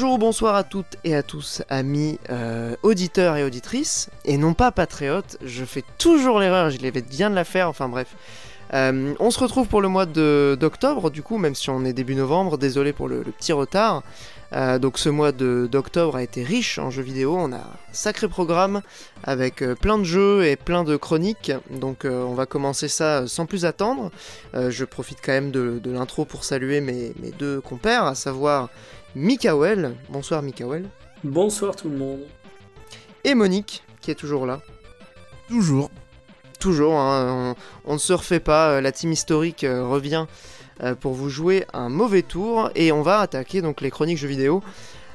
Bonjour, bonsoir à toutes et à tous, amis euh, auditeurs et auditrices, et non pas patriotes, je fais toujours l'erreur, je l'avais bien de la faire, enfin bref. Euh, on se retrouve pour le mois d'octobre, du coup, même si on est début novembre, désolé pour le, petit retard. Euh, donc ce mois d'octobre a été riche en jeux vidéo, on a un sacré programme avec plein de jeux et plein de chroniques, donc on va commencer ça sans plus attendre. je profite quand même de, l'intro pour saluer mes, deux compères, à savoir Mikael. Bonsoir Mikael. Bonsoir tout le monde. Et Monique, qui est toujours là. Toujours. Toujours, hein. on, ne se refait pas, euh, la team historique euh, revient euh, pour vous jouer un mauvais tour et on va attaquer donc les chroniques jeux vidéo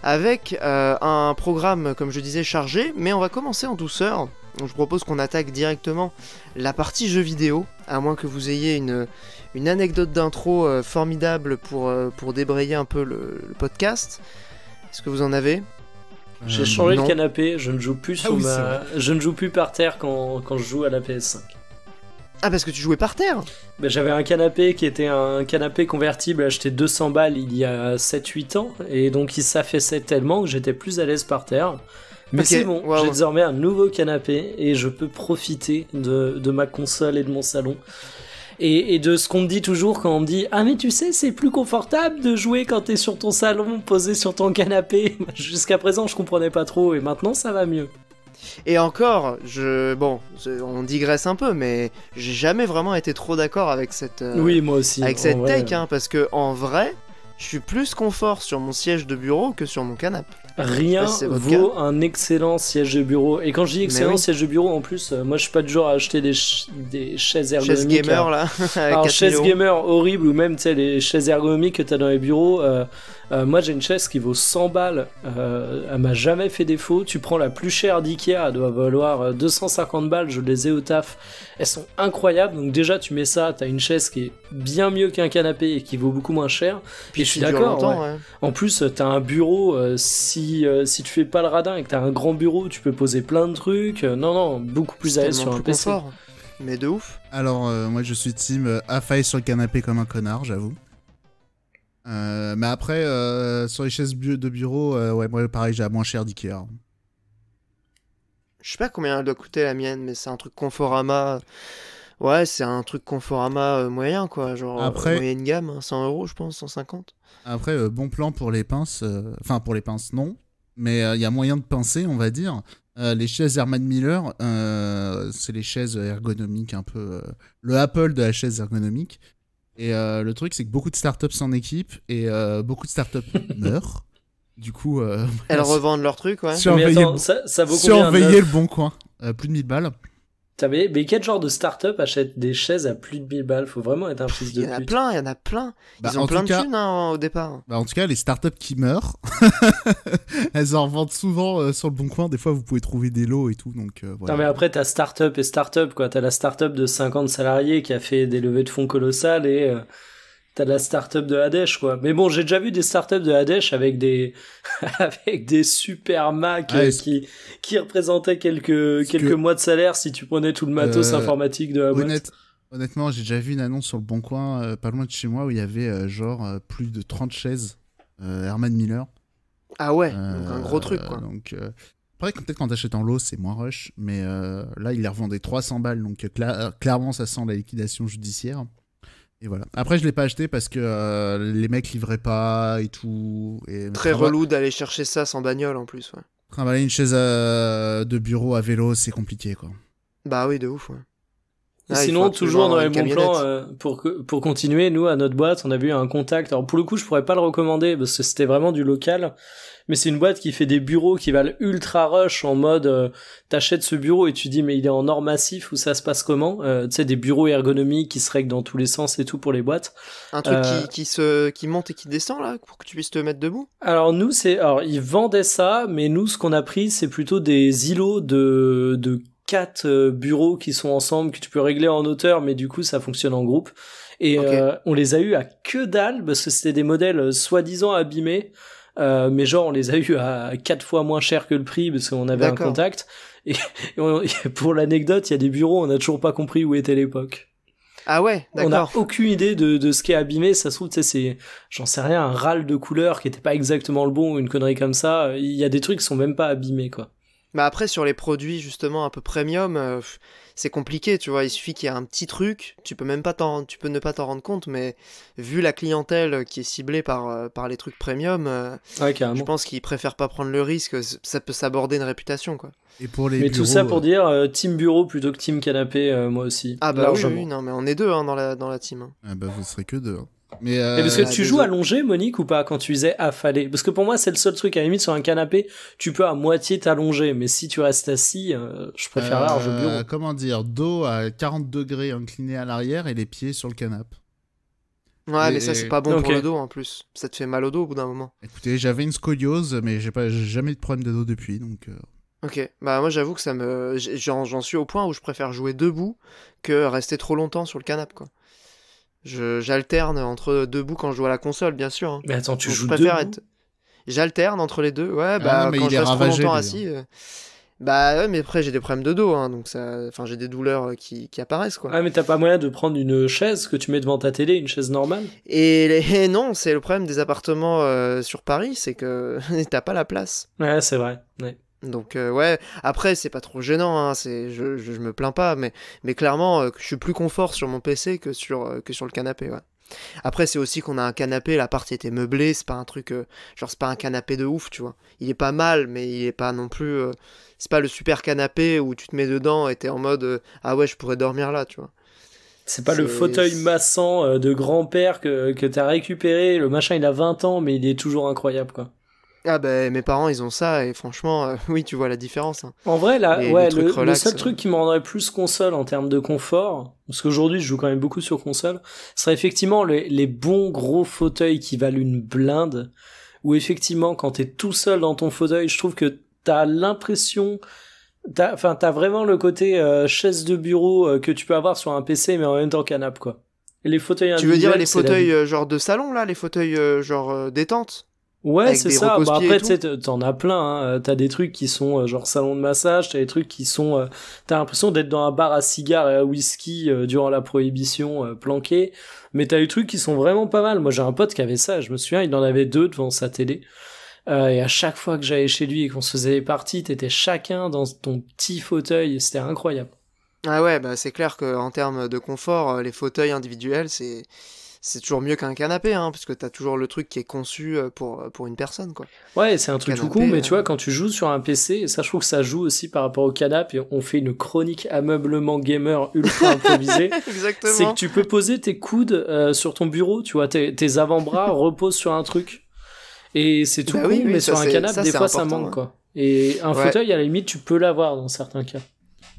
avec un programme comme je disais chargé mais on va commencer en douceur. je propose qu'on attaque directement la partie jeux vidéo à moins que vous ayez une, une anecdote d'intro euh, formidable pour, euh, pour débrayer un peu le, podcast. Est-ce que vous en avez J'ai euh, changé de canapé, je ne joue plus ah sur je ne joue plus par terre quand, je joue à la PS5. Ah parce que tu jouais par terre ben, J'avais un canapé qui était un canapé convertible acheté 200 balles il y a 7-8 ans et donc il s'affaissait tellement que j'étais plus à l'aise par terre. Mais c'est bon, j'ai désormais un nouveau canapé et je peux profiter de, de ma console et de mon salon et, de ce qu'on me dit toujours quand on me dit Ah, mais tu sais, c'est plus confortable de jouer quand t'es sur ton salon, posé sur ton canapé. Jusqu'à présent, je comprenais pas trop et maintenant ça va mieux. Et encore, je bon, on digresse un peu, mais j'ai jamais vraiment été trop d'accord avec cette euh, moi aussi avec cette hein, parce que en vrai, je suis plus confort sur mon siège de bureau que sur mon canapé. Rien vaut un excellent siège de bureau. Et quand je dis excellent siège de bureau, en plus, euh, moi je suis pas du genre à acheter des, des chaises ergonomiques. Chaises gamer, là. Alors, chaises gamer horrible ou même les chaises ergonomiques que t'as dans les bureaux. Euh, euh, moi, j'ai une chaise qui vaut 100 balles. Euh, elle m'a jamais fait défaut. Tu prends la plus chère d'Ikea, elle doit valoir 250 euh, balles. Je les ai au taf. Elles sont incroyables. Donc, déjà, tu mets ça, t'as une chaise qui est bien mieux qu'un canapé et qui vaut beaucoup moins cher. Puis, je suis d'accord. En plus, t'as un bureau. si, si tu fais pas le radin et que t'as un grand bureau, tu peux poser plein de trucs. non, non, beaucoup plus à l'aise sur un PC. Mais de ouf. Alors, moi, je suis team faille sur le canapé comme un connard, j'avoue. Euh, mais après, euh, sur les chaises de bureau, euh, ouais, moi pareil, j'ai la moins cher d'Ikea. Je sais pas combien elle doit coûter la mienne, mais c'est un truc Conforama. Ouais, c'est un truc Conforama moyen, quoi. Genre Après... moyenne gamme, 100 hein, euros, je pense, 150. Après, bon plan pour les pinces. Enfin, pour les pinces, non. Mais il y a moyen de pincer, on va dire. les chaises Herman Miller, c'est les chaises ergonomiques un peu. le Apple de la chaise ergonomique. Et euh, le truc, c'est que beaucoup de startups en équipe et euh, beaucoup de startups meurent. Du coup, euh, elles revendent leur truc, ouais. Mais ça, ça vaut surveillez le bon coin. plus de 1000 balles mais quel genre de start-up achète des chaises à plus de 1000 balles Faut vraiment être un fils de pute. Il y en a plein, il y en a plein. Bah, Ils ont plein de thunes hein, au départ. Bah, en tout cas, les start-up qui meurent, elles en vendent souvent euh, sur le bon coin. Des fois, vous pouvez trouver des lots et tout. Donc, euh, Non, mais après, t'as start-up et start-up, quoi. T'as la start-up de 50 salariés qui a fait des levées de fonds colossales et. Euh, t'as la startup de Hadesh quoi. Mais bon, j'ai déjà vu des startups de Hadesh avec des avec des super Mac ah, qui qui représentaient quelques quelques mois de salaire si tu prenais tout le matos euh, informatique de la boîte. Honnêtement, j'ai déjà vu une annonce sur le Bon Coin, euh, pas loin de chez moi, où il y avait euh, genre plus de 30 chaises Herman Miller. Ah ouais, donc un gros truc quoi. donc après, peut-être quand t'achètes en lot, c'est moins rush, mais là, il les revendait 300 balles, donc clairement, ça sent la liquidation judiciaire. Et voilà. Après, je l'ai pas acheté parce que euh, les mecs livraient pas et tout. Très relou d'aller chercher ça sans bagnole en plus. Ouais. une chaise euh, de bureau à vélo, c'est compliqué quoi. Bah oui, de ouf. Ouais. Ah, sinon, toujours dans les bons plans, euh, pour, pour continuer, nous, à notre boîte, on a vu un contact. Alors, pour le coup, je pourrais pas le recommander parce que c'était vraiment du local. Mais c'est une boîte qui fait des bureaux qui valent ultra rush en mode tu euh, t'achètes ce bureau et tu dis mais il est en or massif ou ça se passe comment euh, Tu sais, des bureaux ergonomiques qui se règlent dans tous les sens et tout pour les boîtes. Un truc qui, qui, se, qui monte et qui descend là pour que tu puisses te mettre debout Alors, nous, c'est. Alors, ils vendaient ça, mais nous, ce qu'on a pris, c'est plutôt des îlots de, de quatre euh, bureaux qui sont ensemble que tu peux régler en hauteur, mais du coup ça fonctionne en groupe. Et euh, on les a eu à que dalle parce que c'était des modèles euh, soi-disant abîmés. mais genre on les a eu à quatre fois moins cher que le prix parce qu'on avait un contact. Et, pour l'anecdote, il y a des bureaux, on n'a toujours pas compris où était l'époque. Ah ouais, On n'a aucune idée de, ce qui est abîmé. Ça se trouve, c'est, j'en sais rien, un râle de couleur qui n'était pas exactement le bon, une connerie comme ça. Il y a des trucs qui sont même pas abîmés, quoi. Mais après, sur les produits justement un peu premium, euh, c'est compliqué, tu vois. Il suffit qu'il y ait un petit truc, tu peux même pas t'en, tu peux ne pas t'en rendre compte, mais vu la clientèle qui est ciblée par, euh, par les trucs premium, euh, je pense qu'ils préfèrent pas prendre le risque. Ça peut s'aborder une réputation, quoi. Et pour les mais tout ça pour dire team bureau plutôt que team canapé, moi aussi. Ah bah oui, non, mais on est deux hein, dans, la, dans la team. Hein. Ah bah vous serez que deux. Hein. Euh, mais parce que ah, tu joues allongé, Monique, ou pas quand tu disais affalé Parce que pour moi, c'est le seul truc à la limite sur un canapé, tu peux à moitié t'allonger, mais si tu restes assis, euh, je préfère euh, Comment dire Dos à 40 degrés incliné à l'arrière et les pieds sur le canapé. Ouais, mais ça c'est pas bon pour le dos en plus. Ça te fait mal au dos au bout d'un moment. Écoutez, j'avais une scoliose, mais j'ai pas jamais de problème de dos depuis, donc. Ok, bah moi j'avoue que ça me, j'en suis au point où je préfère jouer debout que rester trop longtemps sur le canapé quoi. J'alterne entre deux debout quand je joue à la console, bien sûr. Hein. Mais attends, tu joues je préfère J'alterne entre les deux. Ouais, ah, bah, quand je reste longtemps assis. Euh, bah ouais, mais après j'ai des problèmes de dos, hein, donc ça, enfin j'ai des douleurs euh, qui, qui, apparaissent quoi. Ah mais t'as pas moyen de prendre une chaise que tu mets devant ta télé, une chaise normale et, non, c'est le problème des appartements euh, sur Paris, c'est que t'as pas la place. Ouais, c'est vrai. Donc euh, ouais, après c'est pas trop gênant, hein, c'est je, me plains pas, mais, mais clairement euh, je suis plus confort sur mon PC que sur, euh, sur le canapé. Après c'est aussi qu'on a un canapé, la partie était meublée, c'est pas un truc, genre c'est pas un canapé de ouf, tu vois. Il est pas mal, mais il est pas non plus, c'est pas le super canapé où tu te mets dedans et t'es en mode ah ouais je pourrais dormir là, tu vois. C'est pas le fauteuil massant de grand-père que, que t'as récupéré, le machin il a 20 ans mais il est toujours incroyable quoi. Ah ben mes parents ils ont ça et franchement euh, oui tu vois la différence. Hein. En vrai là le, seul euh. truc qui me rendrait plus console en termes de confort parce qu'aujourd'hui je joue quand même beaucoup sur console serait effectivement les, les bons gros fauteuils qui valent une blinde où effectivement quand t'es tout seul dans ton fauteuil je trouve que t'as l'impression t'as enfin t'as vraiment le côté euh, chaise de bureau que tu peux avoir sur un PC mais en même temps canap quoi. Et les fauteuils Tu veux dire les fauteuils genre de salon là les fauteuils genre détente Ouais, c'est ça. Bah après, t'en as plein. Hein. Euh, t'as des trucs qui sont euh, genre salon de massage, t'as des trucs qui sont. Euh, t'as l'impression d'être dans un bar à cigares et à whisky durant la prohibition planqué. Mais t'as des trucs qui sont vraiment pas mal. Moi, j'ai un pote qui avait ça. Je me souviens, il en avait deux devant sa télé. et à chaque fois que j'allais chez lui et qu'on se faisait les parties, t'étais chacun dans ton petit fauteuil. C'était incroyable. Ah ouais, bah c'est clair qu'en termes de confort, les fauteuils individuels, c'est c'est toujours mieux qu'un canapé, hein, parce que t'as toujours le truc qui est conçu euh, pour, euh, pour une personne, quoi. Ouais, c'est un truc tout con, mais euh, tu vois, quand tu joues sur un PC, ça, je trouve que ça joue aussi par rapport au canapé, on fait une chronique ameublement gamer ultra improvisée. Exactement. C'est que tu peux poser tes coudes sur ton bureau, tu vois, tes, avant-bras reposent sur un truc. Et c'est tout bah mais sur un canapé, des fois, ça manque, quoi. Et un fauteuil, à la limite, tu peux l'avoir dans certains cas.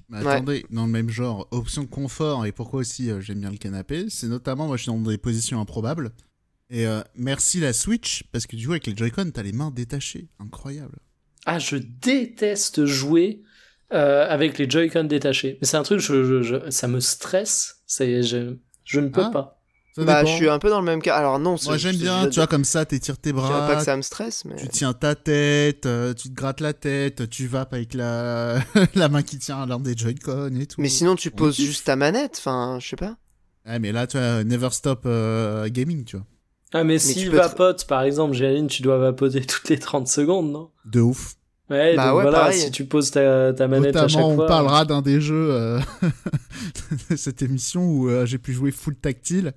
Mais attendez, dans le même genre, option confort et pourquoi aussi euh, j'aime bien le canapé, c'est notamment moi je suis dans des positions improbables. Et euh, merci la Switch, parce que tu coup avec les Joy-Con, t'as les mains détachées. Incroyable. Ah, je déteste jouer euh, avec les Joy-Con détachés. Mais c'est un truc, ça me stresse. Je, ne peux ah. pas bah, je suis un peu dans le même cas. Alors, non, Moi, j'aime bien, tu vois, comme ça, t'étires tes bras. Je pas que ça me stresse, mais. Tu tiens ta tête, euh, tu te grattes la tête, tu vapes avec la, la main qui tient l'un des Joy-Con et tout. Mais sinon, tu poses juste ta manette, enfin, je sais pas. Ah, mais là, tu vois, Never Stop euh, Gaming, tu vois. Ah, mais, si tu vapotes par exemple, Jaline, tu dois vapoter toutes les 30 secondes, non De ouf. Ouais, bah ouais, voilà, si tu poses ta, manette à chaque on fois. on parlera hein. d'un des jeux euh, de cette émission où j'ai pu jouer full tactile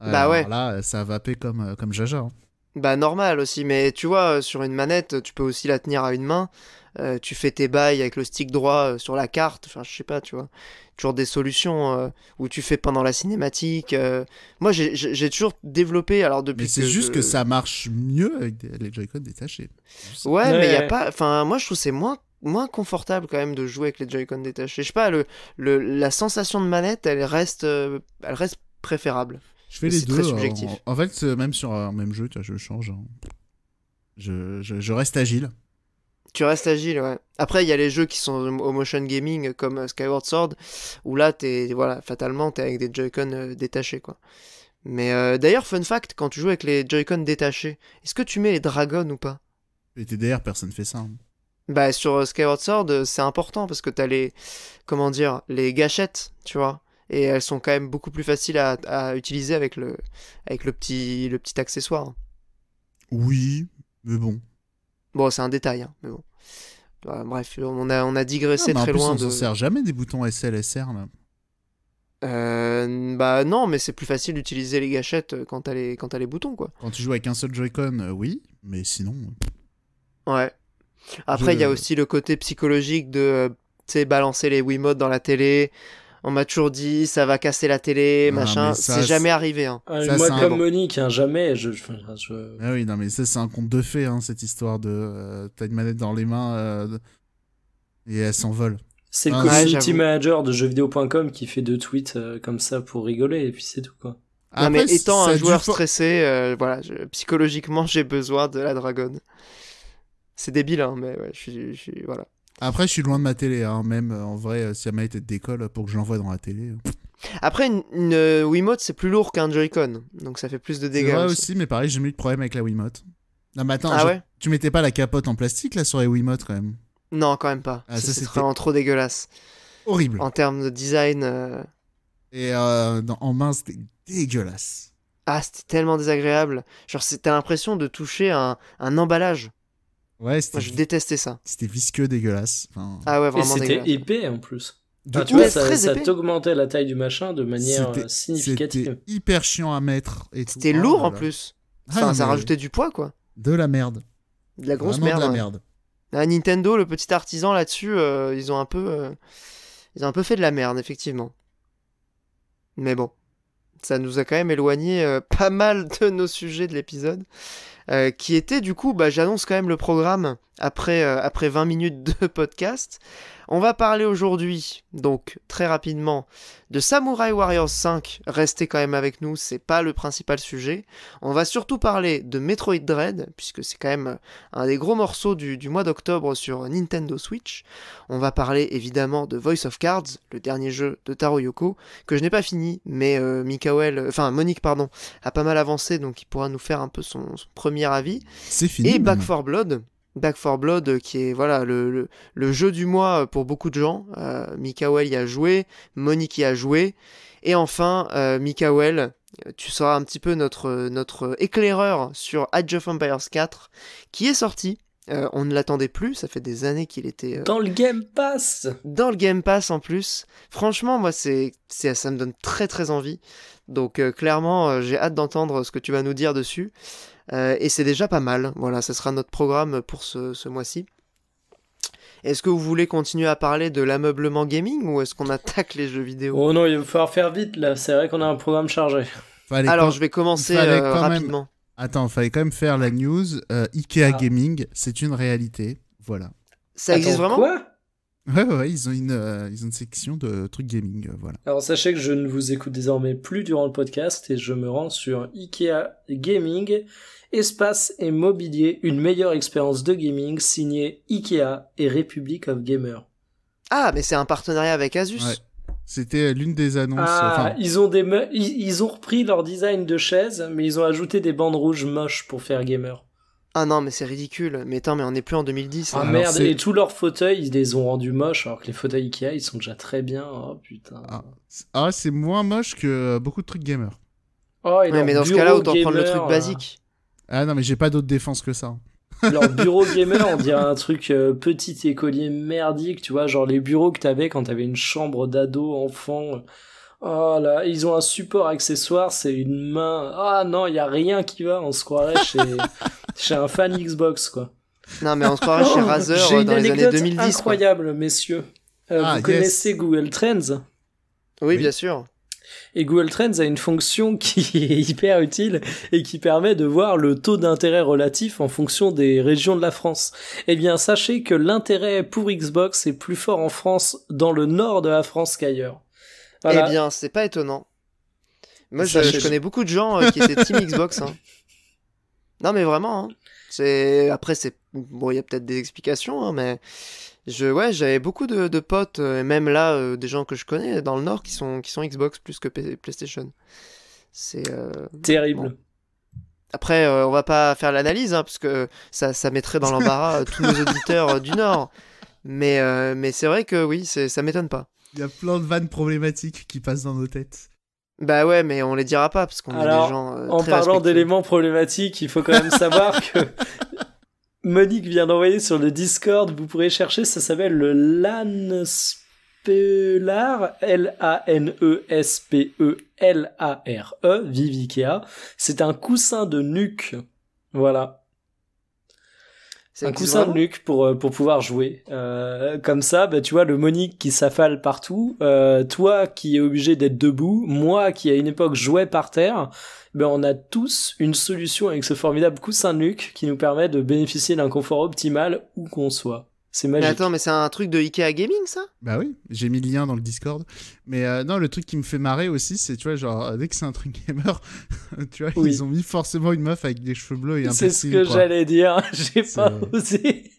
bah euh, ouais. Là, ça va vapé comme, euh, comme Jaja. Hein. Bah normal aussi, mais tu vois, euh, sur une manette, tu peux aussi la tenir à une main. tu fais tes bails avec le stick droit sur la carte, enfin je sais pas, tu vois. Toujours des solutions où tu fais pendant la cinématique. Moi j'ai toujours développé, alors depuis. Mais c'est juste que ça marche mieux avec les Joy-Con détachés. Ouais, mais il y a pas. Enfin, moi je trouve c'est moins moins confortable quand même de jouer avec les Joy-Con détachés. Je sais pas, la sensation de manette, elle reste, elle reste préférable. Je fais les deux. En, fait, même sur un même jeu, je change. Hein. Je, je, reste agile. Tu restes agile, ouais. Après, il y a les jeux qui sont au motion gaming, comme euh, Skyward Sword, où là, es, voilà, fatalement, t'es avec des Joy-Con euh, détachés, quoi. Mais euh, d'ailleurs, fun fact, quand tu joues avec les Joy-Con détachés, est-ce que tu mets les dragons ou pas Et derrière, personne fait ça. Hein. Bah, sur Skyward Sword, c'est important parce que t'as les. Comment dire Les gâchettes, tu vois et elles sont quand même beaucoup plus faciles à, utiliser avec le, avec le, petit, le petit accessoire. Oui, mais bon. Bon, c'est un détail, hein, mais bon. Euh, bref, on a, on a digressé très loin. On de... s'en sert jamais des boutons SLSR là. Euh, bah non, mais c'est plus facile d'utiliser les gâchettes euh, quand t'as les, as les boutons quoi. Quand tu joues avec un seul Joy-Con, oui, mais sinon. Ouais. Après, il y a aussi le côté psychologique de balancer les Wiimote dans la télé, on m'a toujours dit ça va casser la télé, machin. C'est jamais arrivé. Hein. Ah, moi comme Monique, hein, jamais. Je, ah oui, non mais ça c'est un conte de fées, hein, cette histoire de euh, t'as une manette dans les mains euh, et elle s'envole. C'est le ah, community manager de jeuxvideo.com qui fait deux tweets euh, comme ça pour rigoler et puis c'est tout quoi. Ah mais étant un joueur stressé, voilà, psychologiquement j'ai besoin de la dragonne. C'est débile, mais je suis, voilà. Après, je suis loin de ma télé, hein. même euh, en vrai, euh, si elle m'a été d'école pour que je l'envoie dans la télé. Euh. Après, une, une Wiimote, c'est plus lourd qu'un Joy-Con, donc ça fait plus de dégâts. Ouais, aussi. mais pareil, j'ai eu de problème avec la Wiimote. mote. ah, ah ouais tu mettais pas la capote en plastique là sur les Wiimote quand même Non, quand même pas. Ah, c'est vraiment trop dégueulasse. Horrible. En termes de design. Et en main, c'était dégueulasse. Ah, c'était tellement désagréable. Genre, t'as l'impression de toucher un, un emballage. Ouais, Moi, je détestais ça. C'était visqueux, dégueulasse. Ah ouais, vraiment. Et c'était épais en plus. Du ah, tu ça, ça la taille du machin de manière euh, significative. C'était hyper chiant à mettre. C'était oh lourd en plus. Ah, enfin, ça rajoutait du poids quoi. De la merde. De la grosse merde. De la merde. Ah, Nintendo, le petit artisan là-dessus, euh, ils ont un peu, euh, ils ont un peu fait de la merde effectivement. Mais bon, ça nous a quand même éloigné pas mal de nos sujets de l'épisode. Euh, qui était du coup, bah, j'annonce quand même le programme après, euh, après 20 minutes de podcast. On va parler aujourd'hui, donc très rapidement, de Samurai Warriors 5. Restez quand même avec nous, c'est pas le principal sujet. On va surtout parler de Metroid Dread, puisque c'est quand même euh, un des gros morceaux du, mois d'octobre sur Nintendo Switch. On va parler évidemment de Voice of Cards, le dernier jeu de Taro Yoko, que je n'ai pas fini, mais euh, Mikael, enfin Monique, pardon, a pas mal avancé, donc il pourra nous faire un peu son, premier avis. C'est fini. Et Back for Blood Back for Blood euh, qui est voilà le, jeu du mois euh, pour beaucoup de gens. Euh, y a joué, Monique y a joué. Et enfin, euh, euh tu seras un petit peu notre, notre éclaireur sur Age of Empires 4 qui est sorti. on ne l'attendait plus, ça fait des années qu'il était... Dans le Game Pass Dans le Game Pass en plus. Franchement, moi, c'est, ça me donne très très envie. Donc clairement, j'ai hâte d'entendre ce que tu vas nous dire dessus. Euh, et c'est déjà pas mal. Voilà, ce sera notre programme pour ce, ce mois-ci. Est-ce que vous voulez continuer à parler de l'ameublement gaming ou est-ce qu'on attaque les jeux vidéo Oh non, il va falloir faire vite là, c'est vrai qu'on a un programme chargé. Alors je vais commencer euh, rapidement. Attends, il fallait quand même faire la news. Euh, Ikea ah. Gaming, c'est une réalité. Voilà. Ça existe vraiment Ouais, ouais, ils ont une, ils ont une section de trucs gaming, voilà. Alors sachez que je ne vous écoute désormais plus durant le podcast et je me rends sur Ikea Gaming Espace et mobilier, une meilleure expérience de gaming signée IKEA et Republic of Gamer. Ah, mais c'est un partenariat avec Asus. C'était euh, l'une des annonces. Ah, ils ont repris leur design de chaise, mais ils ont ajouté des bandes rouges moches pour faire gamer. Ah non, mais c'est ridicule. Mais attends, mais on n'est plus en 2010. Ah, ah merde, et tous leurs fauteuils, ils les ont rendus moches, alors que les fauteuils Ikea, ils sont déjà très bien. Oh putain. Ah, c'est ah, moins moche que euh, beaucoup de trucs gamer. Oh, mais dans ce cas-là, autant prendre le truc euh, basique. Ah non, mais j'ai pas d'autre défense que ça. Hein. Leur bureau gamer, on dirait un truc euh, petit écolier merdique, tu vois, genre les bureaux que t'avais quand t'avais une chambre d'ado, enfant. Oh là, ils ont un support accessoire, c'est une main. Ah non, il y a rien qui va, en se croirait chez, un fan Xbox, quoi. Non, mais en se chez Razer euh, dans les années 2010. incroyable, messieurs. Euh, ah, vous connaissez Google Trends oui, bien sûr. Et Google Trends a une fonction qui est hyper utile et qui permet de voir le taux d'intérêt relatif en fonction des régions de la France. Eh bien, sachez que l'intérêt pour Xbox est plus fort en France, dans le nord de la France qu'ailleurs. Eh bien, c'est pas étonnant. Moi, je, connais beaucoup de gens euh, qui étaient team Xbox. Hein. Non, mais vraiment. Hein. C'est après, c'est bon, il y a peut-être des explications, hein, mais je, ouais, j'avais beaucoup de, potes, euh, et même là, euh, des gens que je connais dans le Nord qui sont, qui sont Xbox plus que PlayStation. C'est euh, terrible. Après, on va pas faire l'analyse, hein, parce que ça, ça mettrait dans l'embarras tous nos auditeurs du Nord. Mais, mais c'est vrai que oui, ça m'étonne pas. Il y a plein de vannes problématiques qui passent dans nos têtes. Bah ouais, mais on les dira pas parce qu'on est des gens. en parlant d'éléments problématiques, il faut quand même savoir que Monique vient d'envoyer sur le Discord, vous pourrez chercher, ça s'appelle le LAN L-A-N-E-S-P-E-L-A-R-E, -E, e, e. Vivikea. C'est un coussin de nuque. Voilà un coussin de nuque pour euh, pour pouvoir jouer. Euh, comme ça, bah, tu vois le Monique qui s'affale partout, euh, toi qui es obligé d'être debout, moi qui à une époque jouais par terre, ben on a tous une solution avec ce formidable coussin de nuque qui nous permet de bénéficier d'un confort optimal où qu'on soit. C'est Mais attends, mais c'est un truc de Ikea Gaming, ça Bah oui, j'ai mis le lien dans le Discord. Mais euh, non, le truc qui me fait marrer aussi, c'est, tu vois, genre, euh, dès que c'est un truc gamer, tu vois, ils ont mis forcément une meuf avec des cheveux bleus et un C'est ce que j'allais dire. J'ai pas osé,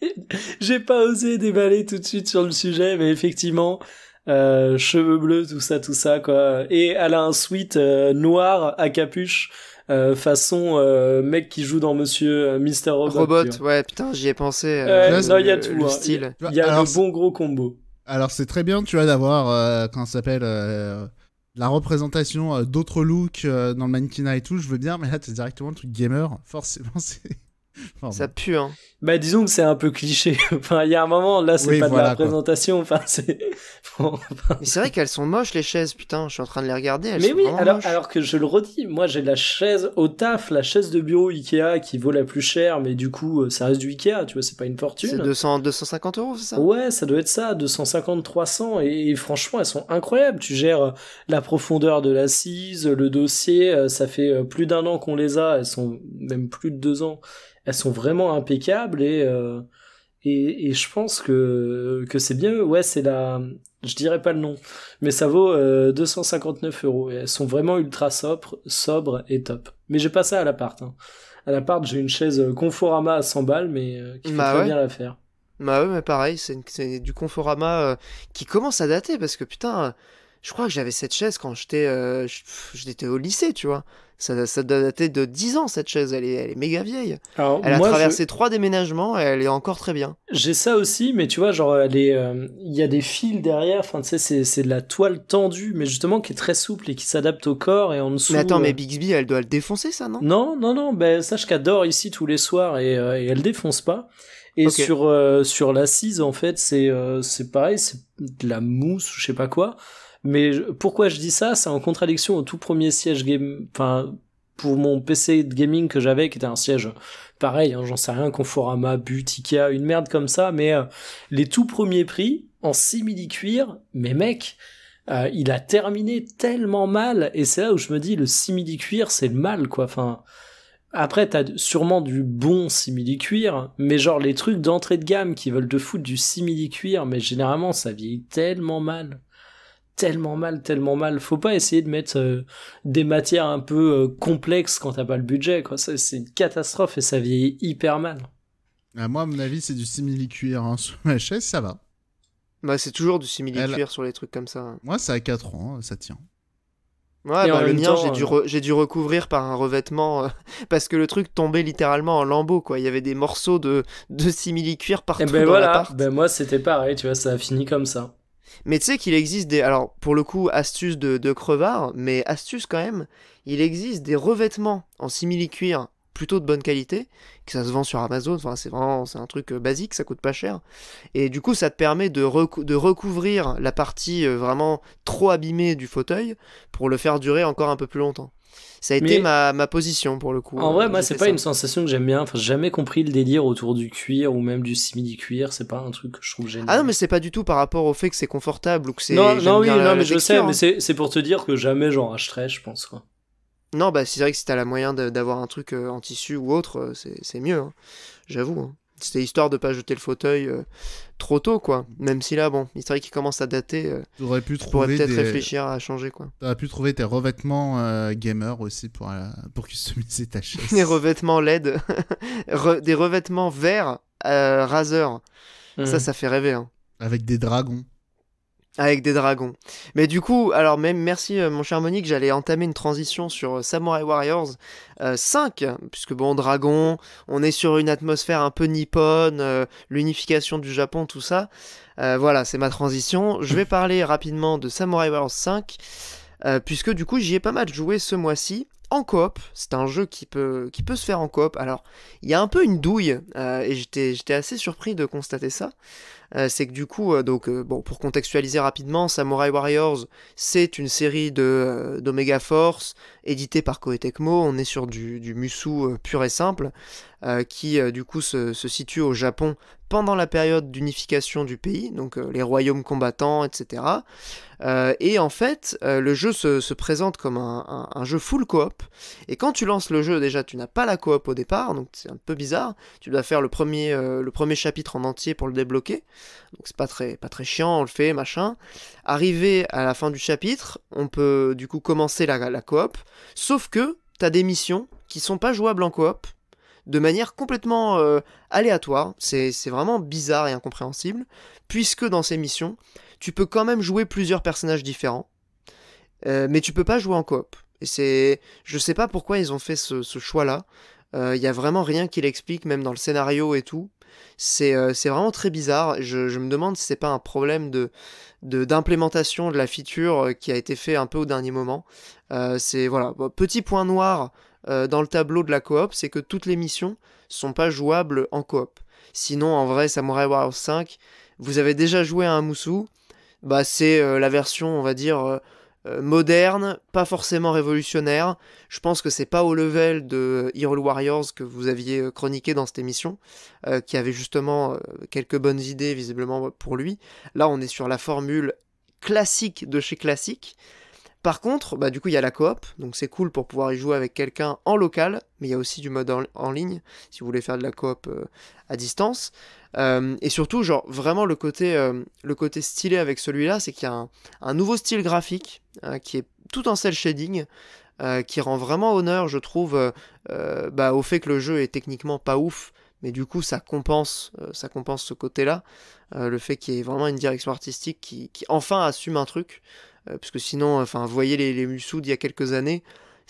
j'ai pas osé déballer tout de suite sur le sujet, mais effectivement, euh, cheveux bleus, tout ça, tout ça, quoi. Et elle a un sweat euh, noir à capuche euh, façon euh, mec qui joue dans Monsieur euh, Mister Robot. ouais, putain, j'y ai pensé. non, il y a tout. Le style. Hein. Il y a un bon gros combo. Alors c'est très bien, tu vois, d'avoir quand ça s'appelle la représentation d'autres looks dans le mannequinat et tout. Je veux bien, mais là, t'es directement le truc gamer. Forcément, c'est. Ça pue, hein. Bah, disons que c'est un peu cliché. il y a un moment, là, c'est pas de la présentation. c'est. c'est vrai qu'elles sont moches, les chaises, putain. Je suis en train de les regarder. Mais oui, alors, alors que je le redis, moi, j'ai la chaise au taf, la chaise de bureau Ikea qui vaut la plus chère, mais du coup, euh, ça reste du Ikea, tu vois, c'est pas une fortune. C'est 200, 250 euros, c'est ça Ouais, ça doit être ça, 250, 300. Et, et, franchement, elles sont incroyables. Tu gères euh, la profondeur de l'assise, le dossier. Euh, ça fait plus d'un an qu'on les a. Elles sont même plus de deux ans elles sont vraiment impeccables euh, et et, je pense que que c'est bien. Ouais, c'est la, je dirais pas le nom, mais ça vaut 259 euh, euros. elles sont vraiment ultra sobres, sobres et top. Mais j'ai pas ça à l'appart. Hein. À l'appart, j'ai une chaise euh, Conforama à 100 balles, mais qui bah fait très bien l'affaire. Bah ouais, mais pareil, c'est du Conforama qui commence à dater parce que putain je crois que j'avais cette chaise quand j'étais j'étais au lycée, tu vois ça, doit dater de 10 ans cette chaise, elle est, elle est méga vieille. elle a traversé trois déménagements et elle est encore très bien. J'ai ça aussi, mais tu vois, genre, euh, il y a des fils derrière, enfin, tu sais, c'est de la toile tendue, mais justement qui est très souple et qui s'adapte au corps et en dessous. Mais attends, mais euh. Bixby, elle doit le défoncer, ça, non Non, non, non, ben, sache qu'adore ici tous les soirs et, euh, elle défonce pas. Et sur, sur l'assise, en fait, c'est c'est pareil, c'est de la mousse, je sais pas quoi. Mais pourquoi je dis ça C'est en contradiction au tout premier siège game, enfin pour mon PC de gaming que j'avais, qui était un siège pareil, hein, j'en sais rien, Conforama, Butika, une merde comme ça, mais euh, les tout premiers prix en simili-cuir, mais mec, euh, il a terminé tellement mal, et c'est là où je me dis, le simili-cuir, c'est le mal, quoi, enfin... Après, t'as sûrement du bon simili-cuir, mais genre les trucs d'entrée de gamme qui veulent te foutre du simili-cuir, mais généralement, ça vieillit tellement mal tellement mal, tellement mal. Faut pas essayer de mettre euh, des matières un peu euh, complexes quand t'as pas le budget, quoi. C'est une catastrophe et ça vieillit hyper mal. À moi, à mon avis, c'est du simili-cuir hein. ma chaise, ça va. Bah, c'est toujours du simili-cuir sur les trucs comme ça. Hein. Moi, ça a 4 ans, hein, ça tient. Ouais, bah, le mien, j'ai dû, euh, dû, recouvrir par un revêtement parce que le truc tombait littéralement en lambeaux, quoi. Il y avait des morceaux de, de simili-cuir eh partout ben voilà. Ben moi, c'était pareil, tu vois, ça a fini comme ça. Mais tu sais qu'il existe des. Alors, pour le coup, astuce de, crevard, mais astuce quand même, il existe des revêtements en simili-cuir plutôt de bonne qualité, que ça se vend sur Amazon, enfin c'est vraiment c'est un truc euh, basique, ça coûte pas cher. Et du coup ça te permet de recouvrir la partie euh, vraiment trop abîmée du fauteuil pour le faire durer encore un peu plus longtemps. Ça a été ma, position pour le coup. En vrai, euh, moi, c'est pas une sensation que j'aime bien. Enfin, jamais compris le délire autour du cuir ou même du simili-cuir. C'est pas un truc que je trouve génial. Ah non, mais c'est pas du tout par rapport au fait que c'est confortable ou que c'est. Non, non, oui, non, mais je sais, hein. mais c'est pour te dire que jamais j'en racheterais, je pense, Non, bah, c'est vrai que si t'as la moyen d'avoir un truc euh, en tissu ou autre, euh, c'est mieux. Hein. J'avoue. Hein. C'était histoire de pas jeter le fauteuil trop tôt, quoi. Même si là, bon, histoire qui commence à dater. Euh, tu pu trouver. peut-être réfléchir à changer, quoi. Tu pu trouver tes revêtements euh, gamer aussi pour, euh, pour customiser ta chaise. des revêtements LED, des revêtements verts Razer. Ça, mmh. ça fait rêver. Hein. Avec des dragons. Avec des dragons. Mais du coup, alors même merci euh, mon cher Monique, j'allais entamer une transition sur euh, Samurai Warriors 5, euh, puisque bon, dragon, on est sur une atmosphère un peu nippone, l'unification du Japon, tout ça. voilà, c'est ma transition. Je vais parler rapidement de Samurai Warriors 5, puisque du coup j'y ai pas mal joué ce mois-ci, en coop. C'est un jeu qui peut, qui peut se faire en coop. Alors, il y a un peu une douille, euh, et j'étais assez surpris de constater ça. Euh, c'est que du coup, euh, donc, bon, pour contextualiser rapidement, Samurai Warriors, c'est une série de d'Omega Force, éditée par Koei On est sur du, du Musu pur et simple, qui du coup se, situe au Japon pendant la période d'unification du pays, donc les royaumes combattants, etc. et en fait, le jeu se, présente comme un jeu full coop, et quand tu lances le jeu, déjà, tu n'as pas la coop au départ, donc c'est un peu bizarre. Tu dois faire le premier, euh, chapitre en entier pour le débloquer. Donc c'est pas très, chiant, on le fait, machin. Arrivé à la fin du chapitre, on peut du coup commencer la, coop. Sauf que tu as des missions qui sont pas jouables en coop de manière complètement euh, aléatoire, c'est vraiment bizarre et incompréhensible, puisque dans ces missions, tu peux quand même jouer plusieurs personnages différents, euh, mais tu peux pas jouer en coop c'est, je sais pas pourquoi ils ont fait ce, choix-là. Il euh, n'y a vraiment rien qui l'explique, même dans le scénario et tout. C'est euh, vraiment très bizarre. Je, me demande si c'est pas un problème de d'implémentation de, la feature euh, qui a été fait un peu au dernier moment. c'est voilà, petit point noir dans le tableau de la coop, c'est que toutes les missions sont pas jouables en coop. Sinon, en vrai, Samurai War 5, vous avez déjà joué à un mousou, bah c'est la version, on va dire euh, moderne, pas forcément révolutionnaire. Je pense que c'est pas au level de Hero Warriors que vous aviez euh, chroniqué dans cette émission, euh, qui avait justement quelques bonnes idées visiblement pour lui. Là, on est sur la formule classique de chez classique. Par contre, bah, du coup, il y a la coop, donc c'est cool pour pouvoir y jouer avec quelqu'un en local, mais il y a aussi du mode en, ligne si vous voulez faire de la coop à distance. Euh, et surtout, genre, vraiment, le côté, euh, le côté stylé avec celui-là, c'est qu'il y a un, nouveau style graphique euh, qui est tout en cel shading, qui rend vraiment honneur, je trouve, bah, au fait que le jeu est techniquement pas ouf, mais du coup, ça compense, ça compense ce côté-là, le fait qu'il y ait vraiment une direction artistique qui, enfin assume un truc, parce que sinon, enfin, vous voyez les, les d'il y a quelques années,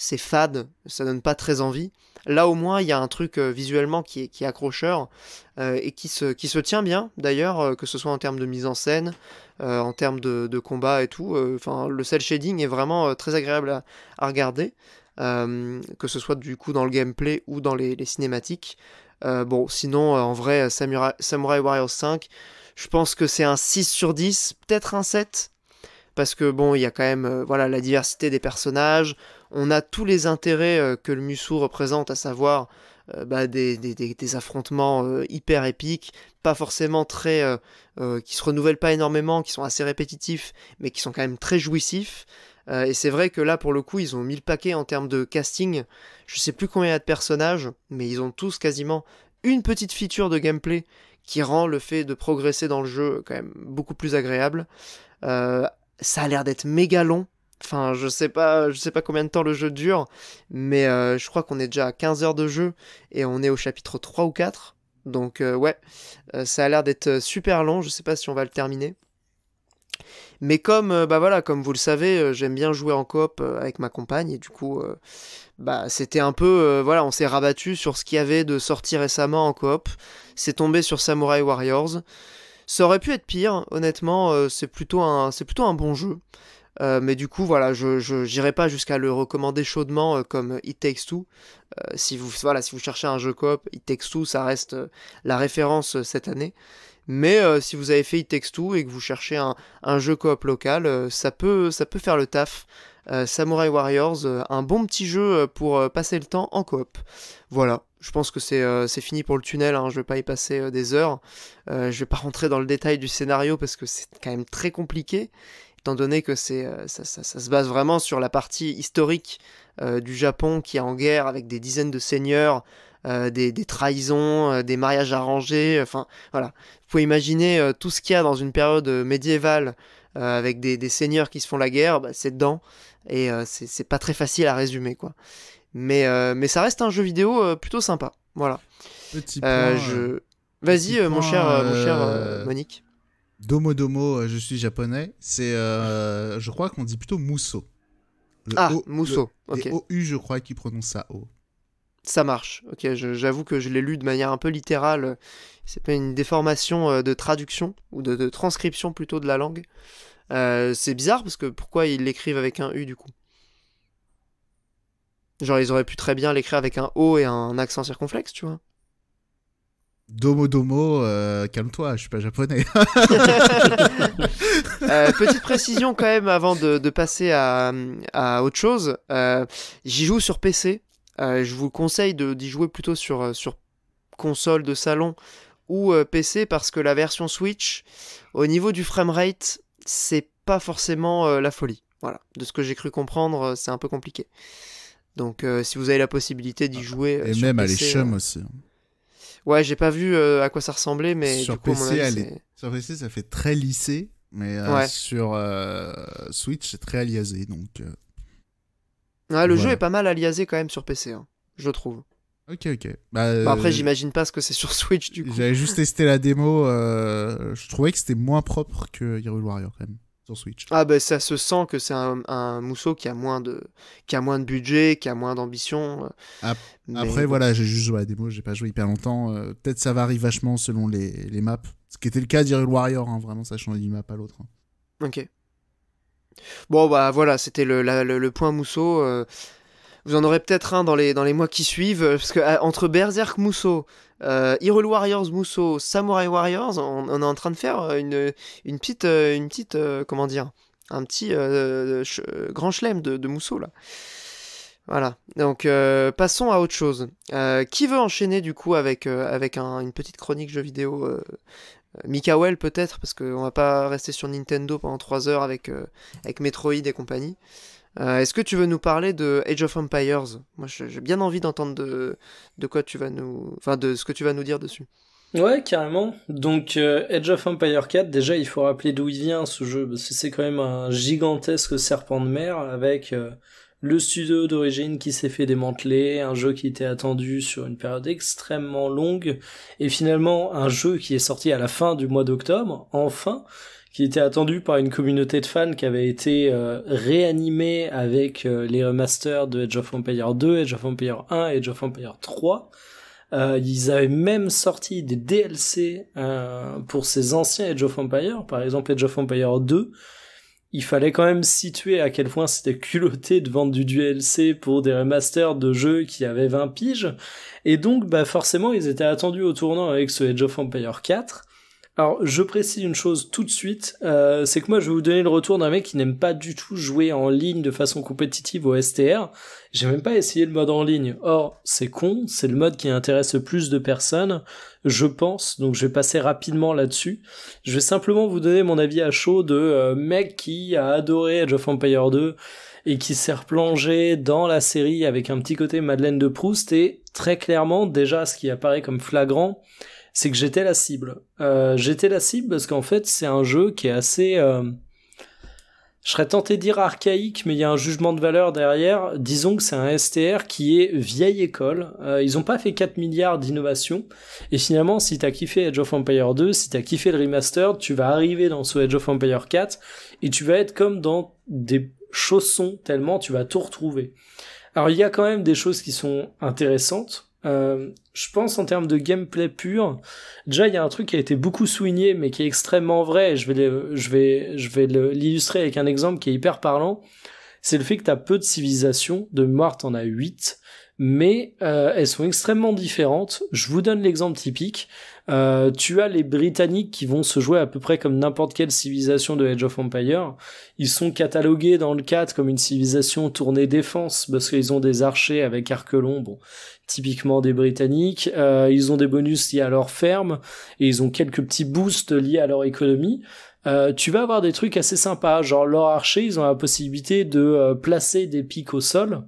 c'est fade, ça donne pas très envie. Là au moins il y a un truc euh, visuellement qui est, qui accrocheur euh, et qui se, qui se tient bien d'ailleurs, euh, que ce soit en termes de mise en scène, en termes de, combat et tout. Enfin le cel shading est vraiment très agréable à, regarder, que ce soit du coup dans le gameplay ou dans les, cinématiques. bon sinon en vrai Samurai, Samurai Warriors 5, je pense que c'est un 6 sur 10, peut-être un 7 parce que bon, il y a quand même euh, voilà la diversité des personnages. On a tous les intérêts euh, que le Musou représente, à savoir euh, bah, des, affrontements hyper épiques, pas forcément très qui se renouvellent pas énormément, qui sont assez répétitifs, mais qui sont quand même très jouissifs. et c'est vrai que là, pour le coup, ils ont mis le paquet en termes de casting. Je sais plus combien il y a de personnages, mais ils ont tous quasiment une petite feature de gameplay qui rend le fait de progresser dans le jeu quand même beaucoup plus agréable ça a l'air d'être méga long. Enfin, je sais pas, je sais pas combien de temps le jeu dure, mais euh, je crois qu'on est déjà à 15 heures de jeu et on est au chapitre 3 ou 4. Donc euh, ouais, euh, ça a l'air d'être super long, je sais pas si on va le terminer. Mais comme bah voilà, comme vous le savez, j'aime bien jouer en coop avec ma compagne et du coup bah c'était un peu voilà, on s'est rabattu sur ce qu'il y avait de sorti récemment en coop. C'est tombé sur Samurai Warriors. Ça aurait pu être pire, honnêtement, euh, c'est plutôt, un, plutôt un bon jeu. Euh, mais du coup, voilà, je n'irai pas jusqu'à le recommander chaudement euh, comme It Takes Two. si, vous, voilà, si vous cherchez un jeu coop, It Takes Two, ça reste la référence cette année. Mais si vous avez fait It Takes Two et que vous cherchez un, un jeu coop local, ça, peut, ça peut faire le taf. Samurai Warriors, un bon petit jeu pour passer le temps en coop. Voilà je pense que euh, c'est fini pour le tunnel, hein, je ne vais pas y passer euh, des heures. Euh, je ne vais pas rentrer dans le détail du scénario parce que c'est quand même très compliqué, étant donné que ça, ça, se base vraiment sur la partie historique du Japon qui est en guerre avec des dizaines de seigneurs, des, trahisons, des mariages arrangés, enfin voilà. Vous pouvez imaginer tout ce qu'il y a dans une période médiévale avec des, seigneurs qui se font la guerre, bah, c'est dedans, et c'est pas très facile à résumer quoi. Euh, mais, ça reste un jeu vidéo euh, plutôt sympa. Voilà. Petit euh, point, Vas-y, mon, mon cher, Monique. Domo Domo, je suis japonais. C'est, je crois qu'on dit plutôt Musso. ah, o, OU, je crois qu'il prononce ça O. Ça marche. Ok, j'avoue que je l'ai lu de manière un peu littérale. C'est pas une déformation de traduction ou de, transcription plutôt de la langue. c'est bizarre parce que pourquoi ils l'écrivent avec un U du coup Genre, ils auraient pu très bien l'écrire avec un O et un accent circonflexe, tu vois. Domo Domo, euh, calme-toi, je suis pas japonais. Euh, petite précision quand même avant de, passer à, autre chose. Euh, j'y joue sur PC. je vous conseille d'y jouer plutôt sur, sur console de salon ou PC parce que la version Switch, au niveau du framerate, c'est pas forcément la folie. Voilà, de ce que j'ai cru comprendre, c'est un peu compliqué. Donc euh, si vous avez la possibilité d'y jouer. Euh, Et même à à l'échum euh. aussi. Hein. Ouais, j'ai pas vu à quoi ça ressemblait, mais sur du coup, PC, sur PC, ça fait très lissé, mais sur Switch, c'est très aliasé. Donc, Ouais, le jeu est pas mal aliasé quand même sur PC, hein, je trouve. Ok, ok. Bah, après, j'imagine pas ce que c'est sur Switch du coup. J'avais juste testé la démo. je trouvais que c'était moins propre que Hyrule Warrior quand même sur Switch. Ah ben ça se sent que c'est un, Mousseau qui a moins de qui a moins de budget, qui a moins d'ambition. Euh. Après, voilà, j'ai juste joué à la démo, j'ai pas joué hyper longtemps. Euh, peut-être ça varie vachement selon les, les, maps, ce qui était le cas d'Hyrule Warrior, hein, vraiment ça change d'une map à l'autre. Hein. Ok. Bon bah voilà, c'était le, le, point Mousseau. Euh, vous en aurez peut-être un dans les, dans les mois qui suivent, euh, parce que euh, entre Berserk Musso, euh, Hero Warriors Mousseau, Samurai Warriors, on, est en train de faire euh, une, petite, une petite comment dire, un petit grand chelem de, Mousseau, là. Voilà, donc passons à autre chose. qui veut enchaîner du coup avec, avec une petite chronique jeu vidéo Mikawel peut-être, parce qu'on va pas rester sur Nintendo pendant 3 heures avec, avec Metroid et compagnie. Euh, est-ce que tu veux nous parler de Age of Empires Moi, j'ai bien envie d'entendre de, quoi tu vas nous, enfin, de ce que tu vas nous dire dessus. Ouais, carrément. Donc, euh, Age of Empires 4, déjà, il faut rappeler d'où il vient ce jeu, parce que c'est quand même un gigantesque serpent de mer avec euh, le studio d'origine qui s'est fait démanteler, un jeu qui était attendu sur une période extrêmement longue, et finalement un jeu qui est sorti à la fin du mois d'octobre, enfin, qui était attendu par une communauté de fans qui avait été euh, réanimée avec euh, les remasters de Age of Empire 2, Age of Empire 1 et Age of Empire 3. Euh, ils avaient même sorti des DLC pour ces anciens Age of Empire, par exemple Age of Empire 2. Il fallait quand même situer à quel point c'était culotté de vendre du DLC pour des remasters de jeux qui avaient 20 piges. Et donc, bah, forcément, ils étaient attendus au tournant avec ce Age of Empire 4 alors, je précise une chose tout de suite, euh, c'est que moi, je vais vous donner le retour d'un mec qui n'aime pas du tout jouer en ligne de façon compétitive au STR. J'ai même pas essayé le mode en ligne. Or, c'est con, c'est le mode qui intéresse le plus de personnes, je pense, donc je vais passer rapidement là-dessus. Je vais simplement vous donner mon avis à chaud de euh, mec qui a adoré Age of Empire 2 et qui s'est replongé dans la série avec un petit côté Madeleine de Proust et très clairement, déjà, ce qui apparaît comme flagrant, c'est que j'étais la cible. Euh, j'étais la cible parce qu'en fait, c'est un jeu qui est assez. Euh, je serais tenté de dire archaïque, mais il y a un jugement de valeur derrière. Disons que c'est un STR qui est vieille école. Euh, ils n'ont pas fait 4 milliards d'innovations. Et finalement, si tu as kiffé Edge of Empire 2, si tu as kiffé le remaster, tu vas arriver dans ce Edge of Empire 4 et tu vas être comme dans des chaussons tellement tu vas tout retrouver. Alors il y a quand même des choses qui sont intéressantes euh, je pense en termes de gameplay pur, déjà il y a un truc qui a été beaucoup souligné mais qui est extrêmement vrai. je vais l'illustrer avec un exemple qui est hyper parlant c'est le fait que tu peu de civilisations, de mort en as 8, mais euh, elles sont extrêmement différentes. Je vous donne l'exemple typique. Euh, tu as les Britanniques qui vont se jouer à peu près comme n'importe quelle civilisation de Age of Empire. Ils sont catalogués dans le 4 comme une civilisation tournée défense parce qu'ils ont des archers avec arquelon, bon, typiquement des Britanniques. Euh, ils ont des bonus liés à leur ferme et ils ont quelques petits boosts liés à leur économie. Euh, tu vas avoir des trucs assez sympas, genre leurs archers, ils ont la possibilité de euh, placer des pics au sol.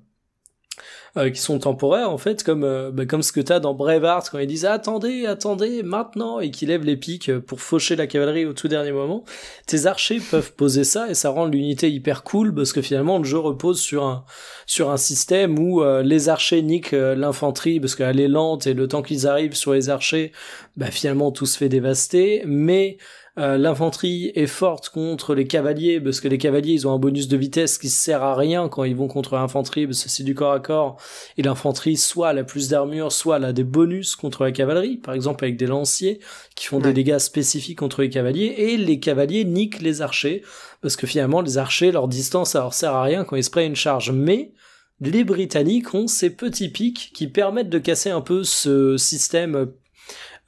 Euh, qui sont temporaires en fait, comme bah, comme ce que t'as dans Braveheart quand ils disent attendez, attendez, maintenant et qu'ils lèvent les pics pour faucher la cavalerie au tout dernier moment. Tes archers peuvent poser ça et ça rend l'unité hyper cool parce que finalement le jeu repose sur un sur un système où les archers niquent l'infanterie parce qu'elle est lente et le temps qu'ils arrivent sur les archers, bah finalement tout se fait dévaster, mais euh, l'infanterie est forte contre les cavaliers parce que les cavaliers ils ont un bonus de vitesse qui sert à rien quand ils vont contre l'infanterie parce que c'est du corps à corps et l'infanterie soit elle a plus d'armure soit elle a des bonus contre la cavalerie par exemple avec des lanciers qui font des dégâts spécifiques contre les cavaliers et les cavaliers niquent les archers parce que finalement les archers leur distance ça leur sert à rien quand ils se prennent une charge mais les Britanniques ont ces petits pics qui permettent de casser un peu ce système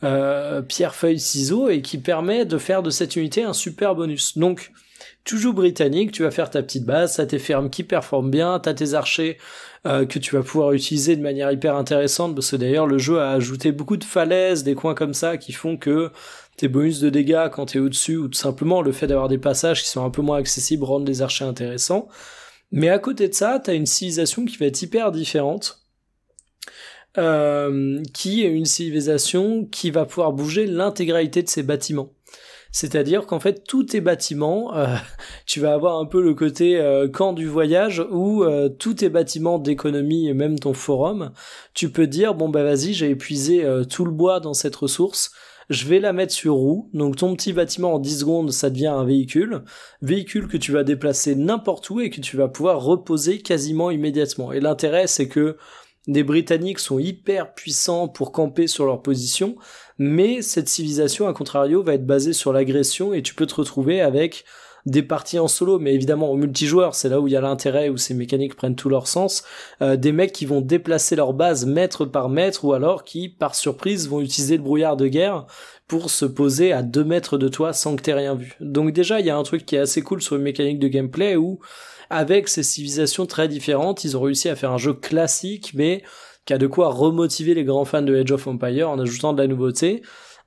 euh, pierre, feuille, ciseaux, et qui permet de faire de cette unité un super bonus. Donc, toujours britannique, tu vas faire ta petite base, ça tes fermes qui performent bien, t'as tes archers euh, que tu vas pouvoir utiliser de manière hyper intéressante, parce que d'ailleurs le jeu a ajouté beaucoup de falaises, des coins comme ça, qui font que tes bonus de dégâts quand t'es au-dessus, ou tout simplement le fait d'avoir des passages qui sont un peu moins accessibles rendent les archers intéressants. Mais à côté de ça, t'as une civilisation qui va être hyper différente, euh, qui est une civilisation qui va pouvoir bouger l'intégralité de ses bâtiments. C'est-à-dire qu'en fait, tous tes bâtiments, euh, tu vas avoir un peu le côté euh, camp du voyage où tous tes bâtiments d'économie et même ton forum, tu peux dire, bon bah vas-y, j'ai épuisé tout le bois dans cette ressource, je vais la mettre sur roue. Donc ton petit bâtiment en 10 secondes, ça devient un véhicule. Véhicule que tu vas déplacer n'importe où et que tu vas pouvoir reposer quasiment immédiatement. Et l'intérêt, c'est que des Britanniques sont hyper puissants pour camper sur leur position, mais cette civilisation, à contrario, va être basée sur l'agression et tu peux te retrouver avec des parties en solo, mais évidemment au multijoueur, c'est là où il y a l'intérêt, où ces mécaniques prennent tout leur sens, euh, des mecs qui vont déplacer leur base mètre par mètre, ou alors qui, par surprise, vont utiliser le brouillard de guerre pour se poser à 2 mètres de toi sans que t'aies rien vu. Donc déjà, il y a un truc qui est assez cool sur les mécaniques de gameplay où avec ces civilisations très différentes, ils ont réussi à faire un jeu classique, mais qui a de quoi remotiver les grands fans de Age of Empire en ajoutant de la nouveauté.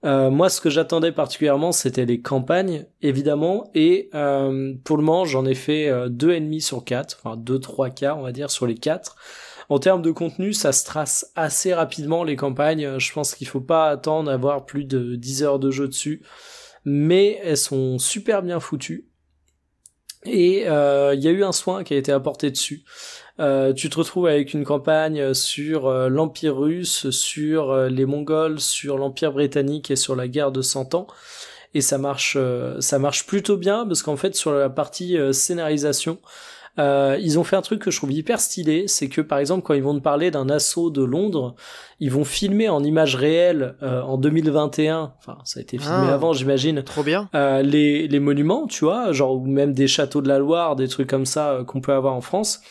Euh, moi, ce que j'attendais particulièrement, c'était les campagnes, évidemment, et euh, pour le moment, j'en ai fait euh, deux et demi sur 4, enfin deux trois quarts, on va dire, sur les 4. En termes de contenu, ça se trace assez rapidement les campagnes. Je pense qu'il faut pas attendre avoir plus de 10 heures de jeu dessus, mais elles sont super bien foutues. Et euh, il y a eu un soin qui a été apporté dessus. Euh, tu te retrouves avec une campagne sur euh, l'Empire russe, sur les Mongols, sur l'Empire britannique et sur la guerre de Cent Ans. Et ça marche, ça marche plutôt bien parce qu'en fait sur la partie scénarisation, euh, ils ont fait un truc que je trouve hyper stylé, c'est que par exemple quand ils vont te parler d'un assaut de Londres, ils vont filmer en images réelles euh, en 2021, enfin ça a été filmé ah. avant j'imagine. Trop bien. Euh, les, les monuments, tu vois, genre ou même des châteaux de la Loire, des trucs comme ça qu'on peut avoir en France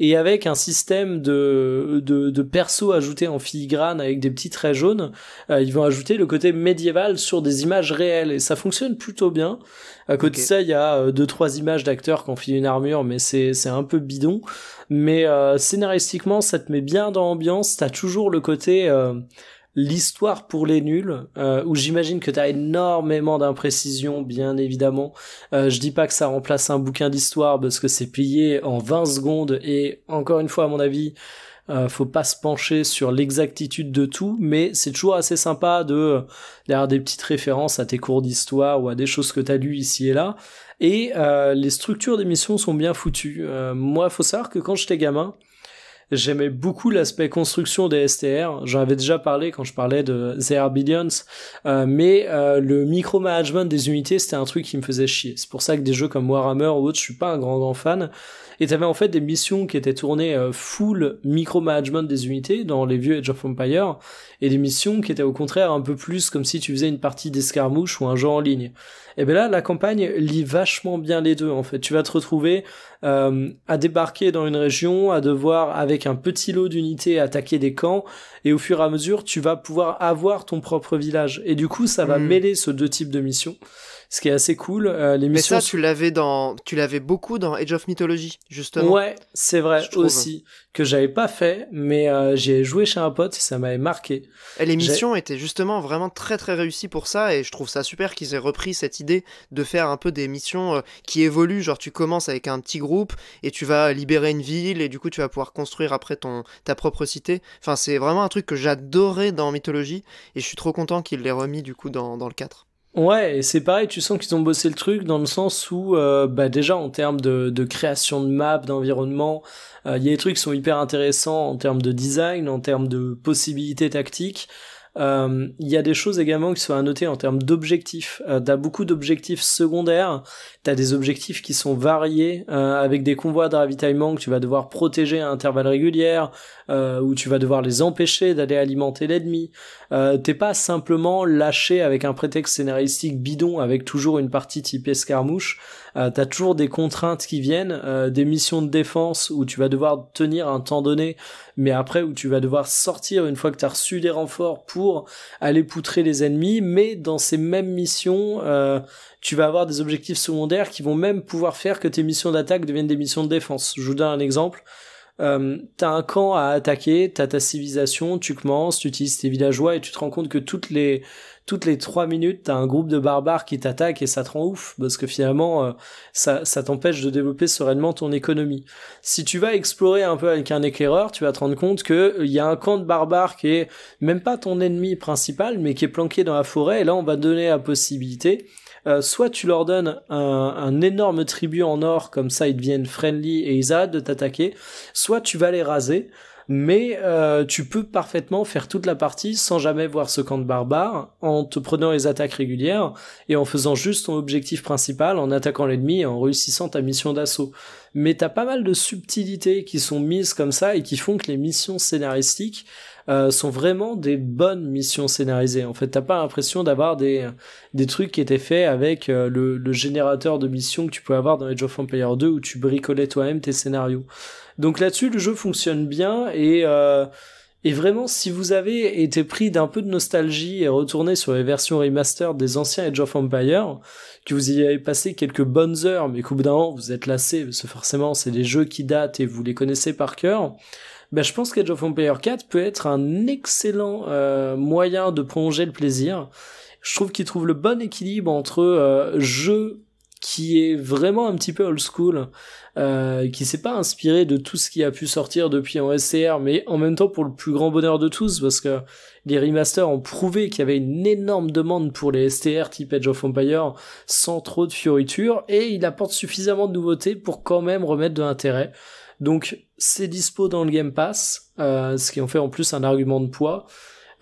et avec un système de, de, de perso ajouté en filigrane avec des petits traits jaunes, euh, ils vont ajouter le côté médiéval sur des images réelles et ça fonctionne plutôt bien. À côté de ça, il y a euh, deux trois images d'acteurs qui enfilent une armure, mais c'est c'est un peu bidon. Mais euh, scénaristiquement, ça te met bien dans l'ambiance. T'as toujours le côté l'histoire pour les nuls, euh, où j'imagine que t'as énormément d'imprécisions, bien évidemment. Euh, je dis pas que ça remplace un bouquin d'histoire parce que c'est plié en 20 secondes et encore une fois, à mon avis, euh, faut pas se pencher sur l'exactitude de tout, mais c'est toujours assez sympa de lire des petites références à tes cours d'histoire ou à des choses que t'as lues ici et là. Et euh, les structures d'émissions sont bien foutues. Euh, moi, faut savoir que quand j'étais gamin, J'aimais beaucoup l'aspect construction des STR. J'en avais déjà parlé quand je parlais de ZR Billions, euh, mais euh, le micromanagement des unités, c'était un truc qui me faisait chier. C'est pour ça que des jeux comme Warhammer ou autres, je suis pas un grand grand fan et t'avais en fait des missions qui étaient tournées euh, full micro-management des unités dans les vieux Age of Empire, et des missions qui étaient au contraire un peu plus comme si tu faisais une partie d'escarmouche ou un jeu en ligne. Et ben là, la campagne lie vachement bien les deux, en fait. Tu vas te retrouver euh, à débarquer dans une région, à devoir, avec un petit lot d'unités, attaquer des camps, et au fur et à mesure, tu vas pouvoir avoir ton propre village. Et du coup, ça va hmm. mêler ce deux types de missions ce qui est assez cool. les euh, Mais ça, tu l'avais dans, tu l'avais beaucoup dans Age of Mythology, justement. Ouais, c'est vrai aussi que j'avais pas fait, mais euh, j'ai joué chez un pote et ça m'avait marqué. Et les missions étaient justement vraiment très très réussies pour ça et je trouve ça super qu'ils aient repris cette idée de faire un peu des missions euh, qui évoluent, genre tu commences avec un petit groupe et tu vas libérer une ville et du coup tu vas pouvoir construire après ton ta propre cité. Enfin, c'est vraiment un truc que j'adorais dans Mythologie et je suis trop content qu'ils l'aient remis du coup dans dans le 4. Ouais, et c'est pareil, tu sens qu'ils ont bossé le truc dans le sens où, euh, bah déjà en termes de, création de maps, d'environnement, euh, il y a des trucs qui sont hyper intéressants en termes de design, en termes de possibilités tactiques. Euh, il y a des choses également qui sont à noter en termes d'objectifs. Euh, t'as beaucoup d'objectifs secondaires, t'as des objectifs qui sont variés euh, avec des convois de ravitaillement que tu vas devoir protéger à intervalles réguliers, où tu vas devoir les empêcher d'aller alimenter l'ennemi. T'es pas simplement lâché avec un prétexte scénaristique bidon avec toujours une partie type escarmouche. Euh, t'as toujours des contraintes qui viennent, euh, des missions de défense où tu vas devoir tenir un temps donné, mais après où tu vas devoir sortir une fois que t'as reçu des renforts pour aller poutrer les ennemis, mais dans ces mêmes missions, euh, tu vas avoir des objectifs secondaires qui vont même pouvoir faire que tes missions d'attaque deviennent des missions de défense. Je vous donne un exemple. Euh, t'as un camp à attaquer, t'as ta civilisation, tu commences, tu utilises tes villageois et tu te rends compte que toutes les toutes les trois minutes, t'as un groupe de barbares qui t'attaque et ça te rend ouf, parce que finalement, euh, ça, ça t'empêche de développer sereinement ton économie. Si tu vas explorer un peu avec un éclaireur, tu vas te rendre compte que euh, il y a un camp de barbares qui est même pas ton ennemi principal, mais qui est planqué dans la forêt, et là, on va donner la possibilité euh, soit tu leur donnes un, un, énorme tribut en or, comme ça ils deviennent friendly et ils arrêtent de t'attaquer, soit tu vas les raser, mais euh, tu peux parfaitement faire toute la partie sans jamais voir ce camp de barbares, en te prenant les attaques régulières et en faisant juste ton objectif principal, en attaquant l'ennemi et en réussissant ta mission d'assaut. Mais t'as pas mal de subtilités qui sont mises comme ça et qui font que les missions scénaristiques euh, sont vraiment des bonnes missions scénarisées. En fait, t'as pas l'impression d'avoir des, des trucs qui étaient faits avec euh, le, le, générateur de missions que tu peux avoir dans Age of Empire 2 où tu bricolais toi-même tes scénarios. Donc là-dessus, le jeu fonctionne bien et... Euh, et vraiment, si vous avez été pris d'un peu de nostalgie et retourné sur les versions remaster des anciens Age of Empire, que vous y avez passé quelques bonnes heures, mais qu'au bout d'un moment vous êtes lassé, parce que forcément c'est des jeux qui datent et vous les connaissez par cœur, ben, je pense qu'Age of Empire 4 peut être un excellent euh, moyen de prolonger le plaisir. Je trouve qu'il trouve le bon équilibre entre euh, jeu qui est vraiment un petit peu old school, euh, qui s'est pas inspiré de tout ce qui a pu sortir depuis en SCR, mais en même temps pour le plus grand bonheur de tous, parce que les remasters ont prouvé qu'il y avait une énorme demande pour les STR type Edge of Empire, sans trop de fioritures, et il apporte suffisamment de nouveautés pour quand même remettre de l'intérêt. Donc c'est dispo dans le Game Pass, euh, ce qui en fait en plus un argument de poids.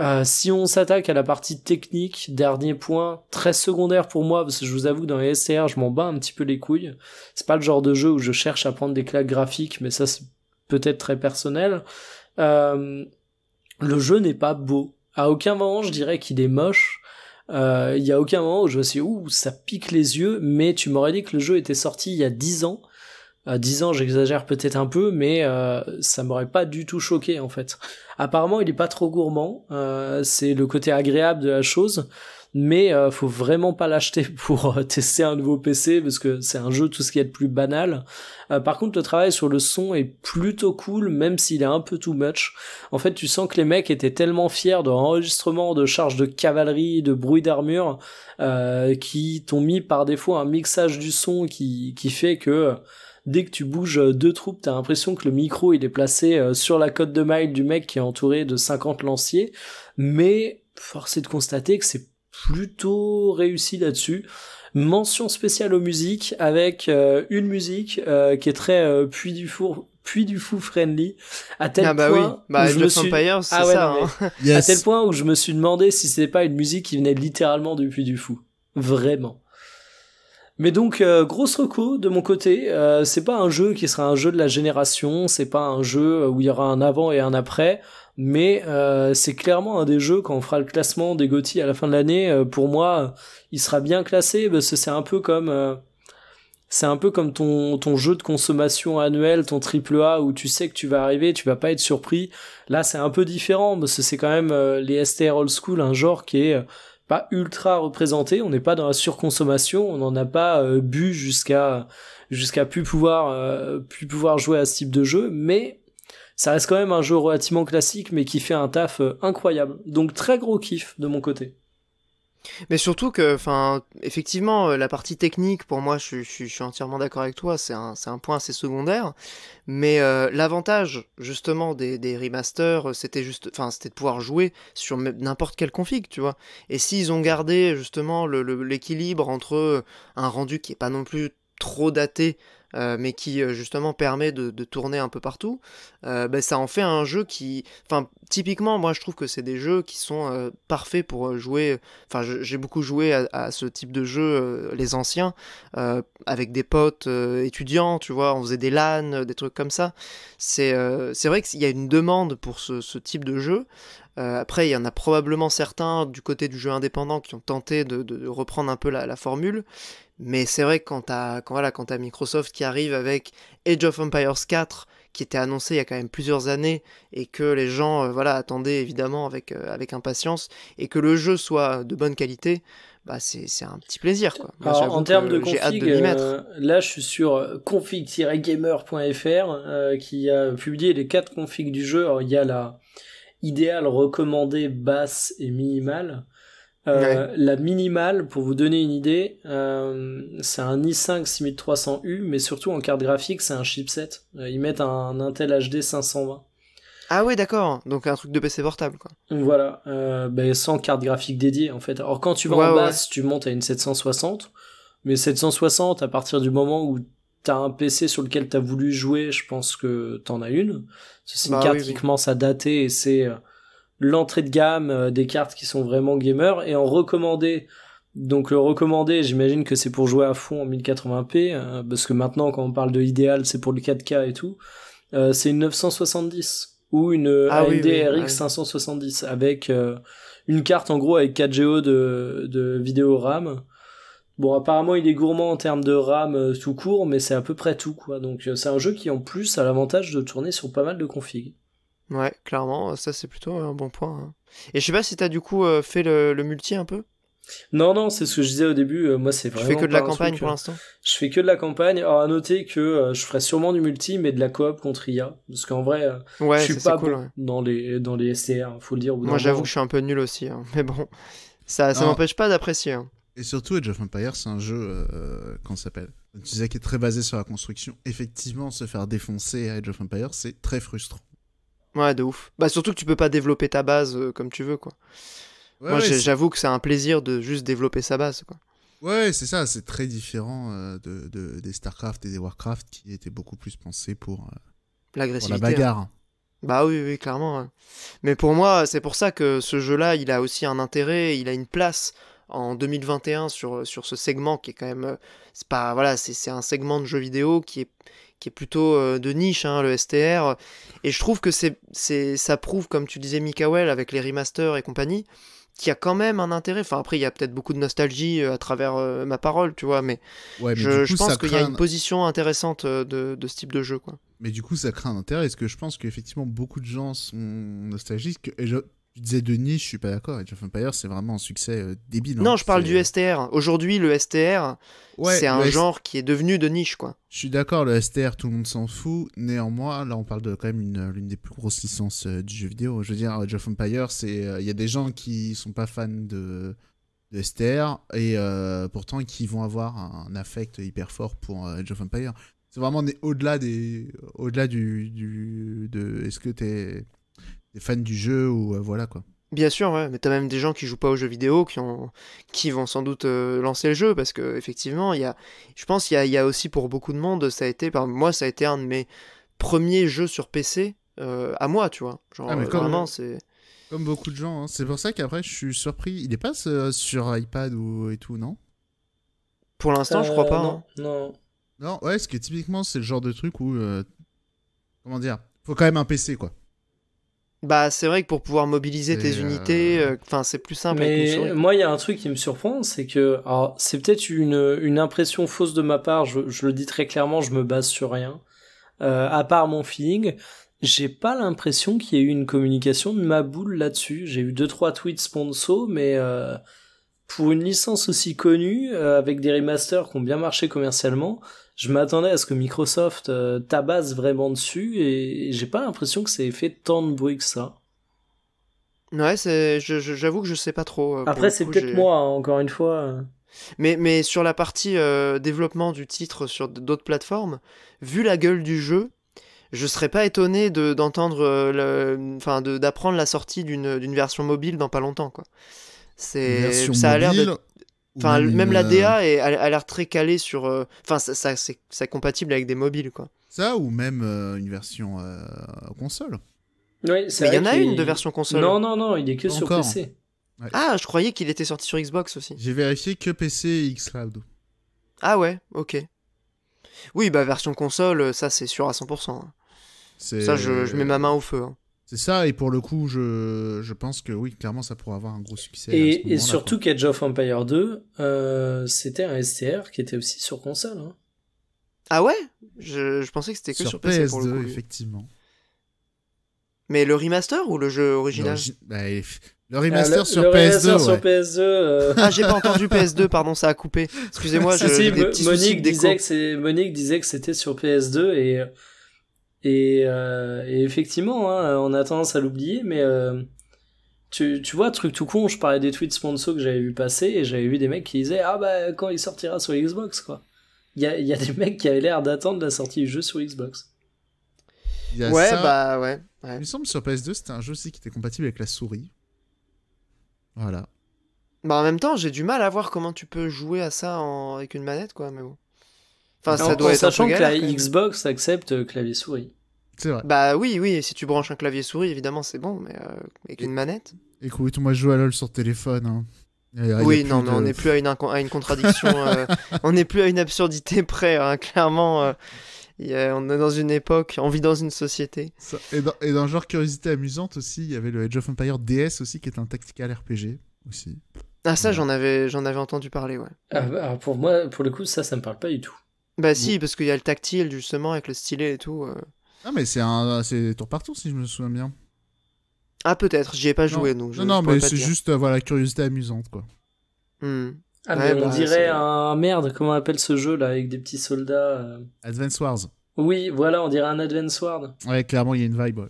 Euh, si on s'attaque à la partie technique, dernier point, très secondaire pour moi, parce que je vous avoue, dans les SCR, je m'en bats un petit peu les couilles. C'est pas le genre de jeu où je cherche à prendre des claques graphiques, mais ça, c'est peut-être très personnel. Euh, le jeu n'est pas beau. À aucun moment, je dirais qu'il est moche. Il y a aucun moment où je me suis ouh ça pique les yeux mais tu m'aurais dit que le jeu était sorti il y a 10 ans à 10 ans, j'exagère peut-être un peu, mais euh, ça m'aurait pas du tout choqué en fait. Apparemment, il est pas trop gourmand, euh, c'est le côté agréable de la chose, mais euh, faut vraiment pas l'acheter pour tester un nouveau PC parce que c'est un jeu tout ce qui est de plus banal. par contre, le travail sur le son est plutôt cool, même s'il est un peu too much. En fait, tu sens que les mecs étaient tellement fiers de l'enregistrement de charges de cavalerie, de bruit d'armure, qui t'ont mis par défaut un mixage du son qui qui fait que dès que tu bouges euh, deux troupes, t'as l'impression que le micro il est placé euh, sur la côte de maille du mec qui est entouré de 50 lanciers, mais force est de constater que c'est plutôt réussi là-dessus. Mention spéciale aux musiques avec euh, une musique qui est très puis du four puis du fou friendly à tel ah bah point oui. bah, je me suis ah ça, hein. à tel point où je me suis demandé si c'était pas une musique qui venait littéralement du puits du fou vraiment mais donc euh, grosse de mon côté, euh, c'est pas un jeu qui sera un jeu de la génération, c'est pas un jeu où il y aura un avant et un après, mais euh, c'est clairement un des jeux quand on fera le classement des GOTY à la fin de l'année, euh, pour moi, il sera bien classé parce que c'est un peu comme c'est un peu comme ton, ton jeu de consommation annuel, ton triple A où tu sais que tu vas arriver, tu vas pas être surpris. Là, c'est un peu différent parce que c'est quand même les STR old school, un genre qui est pas ultra représenté, on n'est pas dans la surconsommation, on n'en a pas euh, bu jusqu'à jusqu'à plus pouvoir euh, plus pouvoir jouer à ce type de jeu, mais ça reste quand même un jeu relativement classique mais qui fait un taf euh, incroyable. Donc très gros kiff de mon côté. Mais surtout que, effectivement, euh, la partie technique, pour moi, je, suis entièrement d'accord avec toi, c'est un, point assez secondaire. Mais euh, l'avantage, justement, des, remasters, euh, c'était juste, c'était de pouvoir jouer sur n'importe quelle config, tu vois. Et s'ils ont gardé, justement, l'équilibre entre un rendu qui est pas non plus trop daté euh, mais qui euh, justement permet de, tourner un peu partout, euh, bah, ça en fait un jeu qui, enfin typiquement moi je trouve que c'est des jeux qui sont parfaits pour jouer, enfin j'ai beaucoup joué à, ce type de jeu, les anciens, avec des potes étudiants, tu vois, on faisait des LAN, des trucs comme ça, c'est vrai qu'il y a une demande pour ce, type de jeu, après, il y en a probablement certains du côté du jeu indépendant qui ont tenté de, reprendre un peu la, la formule, mais c'est vrai que quand t'as Microsoft qui arrive avec Age of Empires 4, qui était annoncé il y a quand même plusieurs années, et que les gens euh, voilà, attendaient évidemment euh, avec, impatience, et que le jeu soit de bonne qualité, bah c'est un petit plaisir. en termes de config, euh, là je suis sur config-gamer.fr qui a publié les quatre configs du jeu. il y a la idéale, recommandée, basse et minimale. Euh, la minimale, pour vous donner une idée, euh, c'est un i5 6300U, mais surtout en carte graphique, c'est un chipset. Euh, ils mettent un, Intel HD 520. Ah oui, d'accord. Donc un truc de PC portable, quoi. Voilà. Ben, sans carte graphique dédiée, en fait. Alors quand tu vas en basse, tu montes à une 760. Mais 760, à partir du moment où t'as un PC sur lequel t'as voulu jouer, je pense que t'en as une. C'est bah une ça, carte qui et c'est l'entrée de gamme euh, des cartes qui sont vraiment gamers et en recommander donc le recommander, j'imagine que c'est pour jouer à fond en 1080p, euh, parce que maintenant quand on parle de idéal, c'est pour le 4K et tout. Euh, c'est une 970 ou une ah RX 570 avec une carte en gros avec 4 Go de, de vidéo RAM. Bon, apparemment il est gourmand en termes de RAM tout court, mais c'est à peu près tout quoi. Donc c'est un jeu qui en plus a l'avantage de tourner sur pas mal de configs. Ouais, clairement, euh, ça c'est plutôt un bon point. Hein. Et je sais pas si t'as du coup euh, fait le, multi un peu Non, non, c'est ce que je disais au début. Euh, moi, c'est vraiment. Je fais que de la campagne pour l'instant Je fais que de la campagne. Alors, à noter que je ferai sûrement du multi, mais de la coop contre IA. Parce qu'en vrai, ouais, je suis pas cool, dans, les, dans les SCR, hein, faut le dire. Moi, j'avoue que je suis un peu nul aussi. Hein, mais bon, ça, ça m'empêche pas d'apprécier. Et surtout, Age of Empires, c'est un jeu, qu'on s'appelle Tu disais qu'il est très basé sur la construction. Effectivement, se faire défoncer à Age of Empires, c'est très frustrant. Ouais, de ouf. Bah, surtout que tu peux pas développer ta base euh, comme tu veux, quoi. Moi, j'avoue que c'est un plaisir de juste développer sa base, quoi. Ouais, c'est ça, c'est très différent euh, de, des StarCraft et des WarCraft qui étaient beaucoup plus pensés pour, euh, la hein. bagarre. Bah oui, oui, clairement. Mais pour moi, c'est pour ça que ce jeu-là, il a aussi un intérêt, il a une place en 2021 sur, sur ce segment qui est quand même... C'est pas, voilà, c'est, c'est un segment de jeu vidéo qui est, qui est plutôt euh, de niche, hein, le STR. Et je trouve que c'est, c'est, ça prouve, comme tu disais, Mikael, avec les remasters et compagnie, qu'il y a quand même un intérêt. Enfin, après, il y a peut-être beaucoup de nostalgie euh, à travers euh, ma parole, tu vois, mais, je, pense qu'il y a une position intéressante de, ce type de jeu, quoi. Mais du coup, ça crée un intérêt. Est-ce que je pense qu'effectivement, beaucoup de gens sont nostalgiques et je... Tu disais de niche, je suis pas d'accord. Age of Empires, c'est vraiment un succès euh, débile. Hein. Non, je parle du euh, STR. Aujourd'hui, le STR, c'est un genre qui est devenu de niche, quoi. Je suis d'accord, le STR, tout le monde s'en fout. Néanmoins, là, on parle de quand même euh, l'une des plus grosses licences du jeu vidéo. Je veux dire, Age of Empires, c'est il y a des gens qui sont pas fans de, STR et pourtant qui vont avoir un affect hyper fort pour Age of Empires. C'est vraiment au-delà des au-delà du, de est-ce que t'es des fans du jeu ou euh, voilà quoi. Bien sûr, ouais. mais t'as même des gens qui jouent pas aux jeux vidéo qui, vont sans doute euh, lancer le jeu parce que effectivement, il y a... je pense qu'il y, a aussi pour beaucoup de monde, ça a été, par moi, ça a été un de mes premiers jeux sur PC euh, à moi, tu vois. Genre, ah, comme, vraiment, comme beaucoup de gens. Hein. C'est pour ça qu'après, je suis surpris. Il est pas sur iPad ou et tout, non Pour l'instant, je crois pas. Non. Hein. non. non. ouais, ce que typiquement, c'est le genre de truc où comment dire, faut quand même un PC quoi. Bah, c'est vrai que pour pouvoir mobiliser tes euh, unités, euh, enfin, c'est plus simple. Mais moi, il y a un truc qui me surprend, c'est que, alors, c'est peut-être une, une, impression fausse de ma part. Je, le dis très clairement, je me base sur rien, euh, à part mon feeling. J'ai pas l'impression qu'il y ait eu une communication de ma boule là-dessus. J'ai eu deux trois tweets sponsors, mais euh, pour une licence aussi connue, avec des remasters qui ont bien marché commercialement, je m'attendais à ce que Microsoft euh, tabasse vraiment dessus et, j'ai pas l'impression que ça ait fait tant de bruit que ça. Ouais, j'avoue que je sais pas trop. Euh, Après, c'est peut-être moi, hein, encore une fois. Mais, mais sur la partie euh, développement du titre sur d'autres plateformes, vu la gueule du jeu, je serais pas étonné d'entendre, de, d'apprendre la sortie d'une version mobile dans pas longtemps, quoi. C'est ça a l'air Enfin, même, euh, la DA est, a, l'air très calée sur. Euh, enfin, ça, c'est compatible avec des mobiles, quoi. Ça, ou même euh, une version console. Mais il y en a une de version console. Non, non, non, il est que sur PC. Ah, je croyais qu'il était sorti sur Xbox aussi. J'ai vérifié que PC et Xcloud. Ah ouais, ok. Oui, bah version console, ça c'est sûr à 100%. Hein. Ça, je, je, mets ma main au feu. Hein. C'est ça, et pour le coup, je, je, pense que oui, clairement, ça pourrait avoir un gros succès. Et, et surtout Cage of Empire 2, euh, c'était un STR qui était aussi sur console. Hein. Ah ouais je, je, pensais que c'était que sur, PS2, effectivement. Mais le remaster ou le jeu original bah, le, remaster, ah, sur, PS2, euh. Ah, j'ai pas entendu PS2, pardon, ça a coupé. Excusez-moi, j'ai des Monique, disait que Monique disait que c'était sur PS2 et euh, et, effectivement, hein, on a tendance à l'oublier, mais euh, tu, vois, truc tout con, je parlais des tweets sponsors que j'avais vu passer et j'avais vu des mecs qui disaient Ah bah quand il sortira sur Xbox, quoi. Il y a, des mecs qui avaient l'air d'attendre la sortie du jeu sur Xbox. Ouais, bah ouais, Il me semble sur PS2, c'était un jeu aussi qui était compatible avec la souris. Voilà. Bah en même temps, j'ai du mal à voir comment tu peux jouer à ça avec une manette, quoi, mais bon en, sachant que la Xbox accepte euh, clavier souris. C'est vrai. Bah oui, oui, si tu branches un clavier souris, évidemment, c'est bon, mais euh, avec une manette. Écoute, moi je joue à LoL sur téléphone. Hein. oui, non, mais on n'est plus à une, à une contradiction, euh, on n'est plus à une absurdité près, hein, clairement. on est dans une époque, on vit dans une société. et, dans, le genre curiosité amusante aussi, il y avait le Edge of Empire DS aussi, qui est un tactical RPG aussi. Ah ça, j'en avais, j'en avais entendu parler, ouais. Ah, bah, pour moi, pour le coup, ça, ça me parle pas du tout. Bah si, parce qu'il y a le tactile justement avec le stylet et tout. Non euh. Ah, mais c'est un c'est tour partout si je me souviens bien. Ah peut-être, j'y ai pas joué donc je non, non, mais c'est juste euh, voilà, curiosité amusante, quoi. Hmm. Ah, on bah, dirait un merde, comment on appelle ce jeu là, avec des petits soldats. Euh. Advance Wars. Oui, voilà, on dirait un Advance Wars. Ouais, clairement, il y a une vibe. ouais.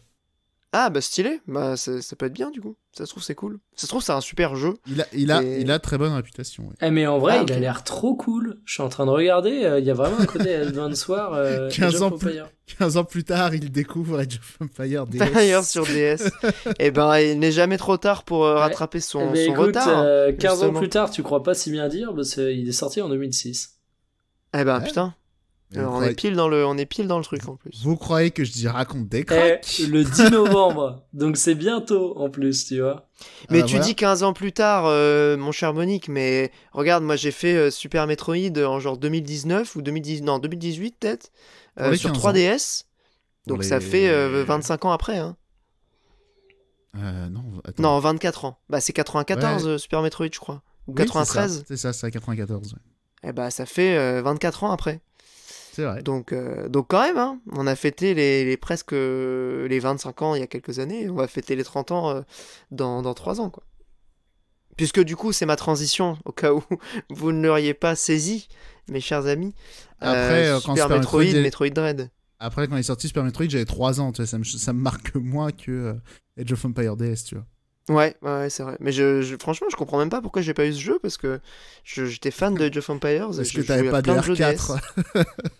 Ah bah stylé, bah ça peut être bien du coup. Ça se trouve c'est cool. Ça se trouve c'est un super jeu. Il a, il a, il a très bonne réputation. Eh mais en vrai ah, il a l'air trop cool. Je suis en train de regarder, euh, il y a vraiment un côté S20 Euh, 15, ans 15 ans plus tard il découvre Age of Empire DS. sur DS. eh ben il n'est jamais trop tard pour euh, rattraper eh ben, son, écoute, retard. 15 euh, ans plus tard tu crois pas si bien dire, parce qu'il est sorti en 2006. Eh ben putain, euh, on, est pile dans le, on est pile dans le truc en plus. Vous croyez que je dis raconte des eh, cracks Le 10 novembre, donc c'est bientôt en plus, tu vois. Ah mais bah tu dis 15 ans plus tard, euh, mon cher Monique, mais regarde, moi j'ai fait euh, Super Metroid en genre 2019 ou 2010, non, 2018 peut-être, sur 3DS. Donc ça fait 25 ans après. Hein. non, 24 ans. Bah c'est 94 Super Metroid, je crois. Ou 93. C'est ça, c'est 94. et eh bah ça fait 24 ans après. C'est vrai. Donc, euh, donc quand même, hein, on a fêté les, presque euh, les 25 ans il y a quelques années, on va fêter les 30 ans euh, dans, dans 3 ans. Quoi. Puisque du coup, c'est ma transition, au cas où vous ne l'auriez pas saisi, mes chers amis. Après, quand Super Metroid, Metroid, Dread. Après, quand il est sorti Super Metroid, j'avais 3 ans, ça me, ça me marque moins que Age of Empire DS, tu vois. Ouais, ouais, c'est vrai. Mais je, franchement, je comprends même pas pourquoi j'ai pas eu ce jeu parce que j'étais fan de Age of Empires. Parce que t'avais pas de 4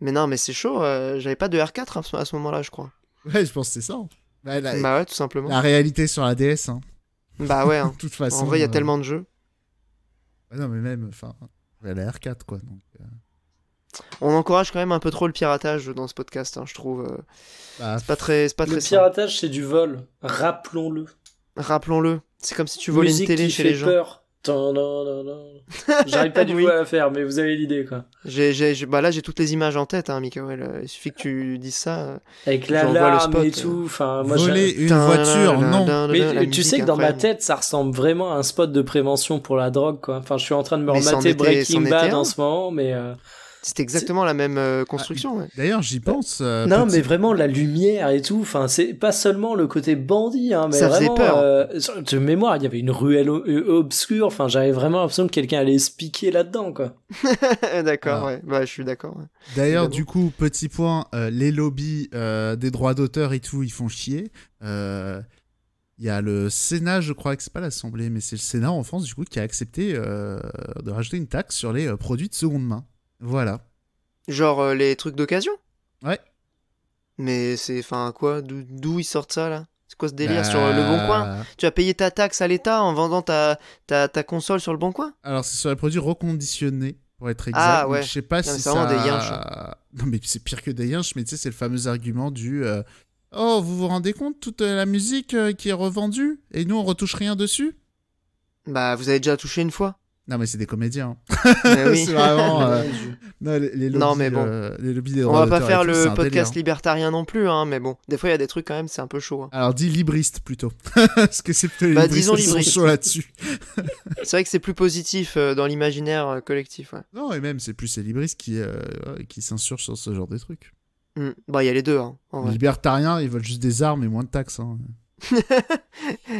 Mais non, mais c'est chaud. Euh, j'avais pas de R4 à ce moment-là, je crois. Ouais, je pense que c'est ça. Hein. Bah, bah, ouais, tout simplement. La réalité sur la DS. Hein. Bah ouais. Hein. toute façon. En vrai, il y a euh, tellement de jeux. Bah non, mais même, enfin, la R4 quoi. Donc, euh. On encourage quand même un peu trop le piratage dans ce podcast, hein, je trouve. Bah, c'est pas très, pas le très. piratage, c'est du vol. Rappelons-le. Rappelons-le. C'est comme si tu volais une télé chez les gens. J'arrive pas du tout à la faire, mais vous avez l'idée quoi. J'ai, j'ai, bah là j'ai toutes les images en tête, hein, Michael. Il suffit que tu dises ça. Euh, Avec là et tout. Enfin, moi, Voler une voiture, non. Mais tu sais que dans ma tête, ça ressemble vraiment à un spot de prévention pour la drogue quoi. Enfin, je suis en train de me remater Breaking Bad en ce moment, mais c'était exactement la même euh, construction. D'ailleurs, j'y pense. Euh, non, mais vraiment la lumière et tout. Enfin, c'est pas seulement le côté bandit, hein, mais ça faisait peur. Euh, de mémoire, il y avait une ruelle obscure. Enfin, j'avais vraiment l'impression que quelqu'un allait se piquer là-dedans, quoi. d'accord, bah, je suis d'accord. D'ailleurs, du coup, petit point, les lobbies des droits d'auteur et tout, ils font chier. Il y a le Sénat, je crois que c'est pas l'Assemblée, mais c'est le Sénat en France, du coup, qui a accepté de rajouter une taxe sur les produits de seconde main. Voilà. Genre euh, les trucs d'occasion Ouais. Mais c'est, enfin, quoi D'où ils sortent ça, là C'est quoi ce délire sur euh, le Bon Coin bah. Tu as payé ta taxe à l'État en vendant ta, ta, console sur le Bon Coin Alors, c'est sur les produits reconditionnés, pour être exact. Ah ouais. je sais pas si ça... Hein. Non, mais c'est pire que des yinches, mais tu sais, c'est le fameux argument du... Euh, oh, vous vous rendez compte toute la musique qui est revendue et nous on retouche rien dessus Bah vous avez déjà touché une fois. Non, mais c'est des comédiens. Mais oui. c'est vraiment. Euh, non, mais bon. Euh, On va pas faire le podcast hein. libertarien non plus, hein, mais bon. Des fois, il y a des trucs quand même, c'est un peu chaud. Hein. Alors, dis libriste plutôt. Parce que c'est plutôt bah, les libristes disons là-dessus. c'est vrai que c'est plus positif euh, dans l'imaginaire collectif. Ouais. Non, et même, c'est plus les libristes qui, qui s'insurgent sur ce genre de trucs. Mmh. Bah, il y a les deux. Hein, Libertariens, ils veulent juste des armes et moins de taxes. Hein.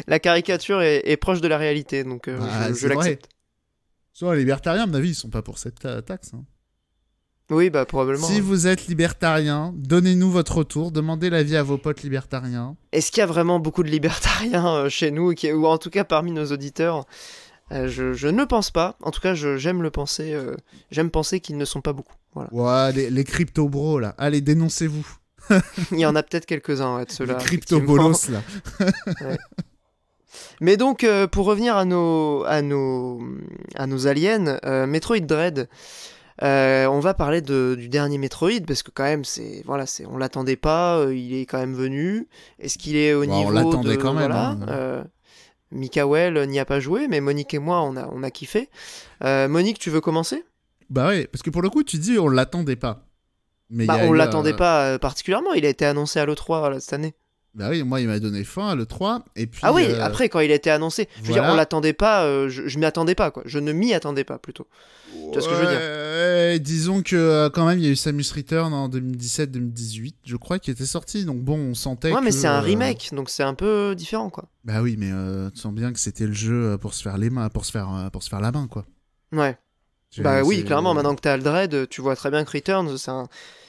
la caricature est, proche de la réalité, donc bah, je l'accepte. Soit les libertariens, à mon avis, ils sont pas pour cette taxe. Hein. Oui, bah probablement. Si hein. vous êtes libertarien, donnez-nous votre retour, demandez l'avis à vos potes libertariens. Est-ce qu'il y a vraiment beaucoup de libertariens euh, chez nous, ou en tout cas parmi nos auditeurs euh, je, ne pense pas. En tout cas, j'aime le penser. Euh, j'aime penser qu'ils ne sont pas beaucoup. Voilà. Ouais, les, crypto-bros, là. Allez, dénoncez-vous. Il y en a peut-être quelques-uns, de ceux-là. Les crypto-bolos, là. ouais. Mais donc, euh, pour revenir à nos, à nos, à nos aliens, euh, Metroid Dread, euh, on va parler du dernier Metroid, parce que quand même, c'est, voilà, c'est, on l'attendait pas, il est quand même venu. Est-ce qu'il est au bah, niveau. On l'attendait quand même. Voilà, hein. n'y a pas joué, mais Monique et moi, on a, on a kiffé. Monique, tu veux commencer Bah oui, parce que pour le coup, tu dis on l'attendait pas. Mais bah, on l'attendait pas particulièrement, il a été annoncé à l'E3 cette année. Bah oui, moi il m'a donné faim le 3 et puis Ah oui, euh, après quand il a été annoncé, je veux dire on l'attendait pas, euh, je, m'y attendais pas quoi, je ne m'y attendais pas plutôt. tu vois ce que je veux dire Disons que euh, quand même il y a eu Samus Return en 2017-2018, je crois qui était sorti. Donc bon, on sentait Ouais, mais c'est un remake, donc c'est un peu différent quoi. Bah oui, mais tu sens bien que c'était le jeu pour se faire les mains, pour se faire pour se faire la main quoi. Ouais. Bah oui, clairement, maintenant que t'as Aldred, tu vois très bien que Return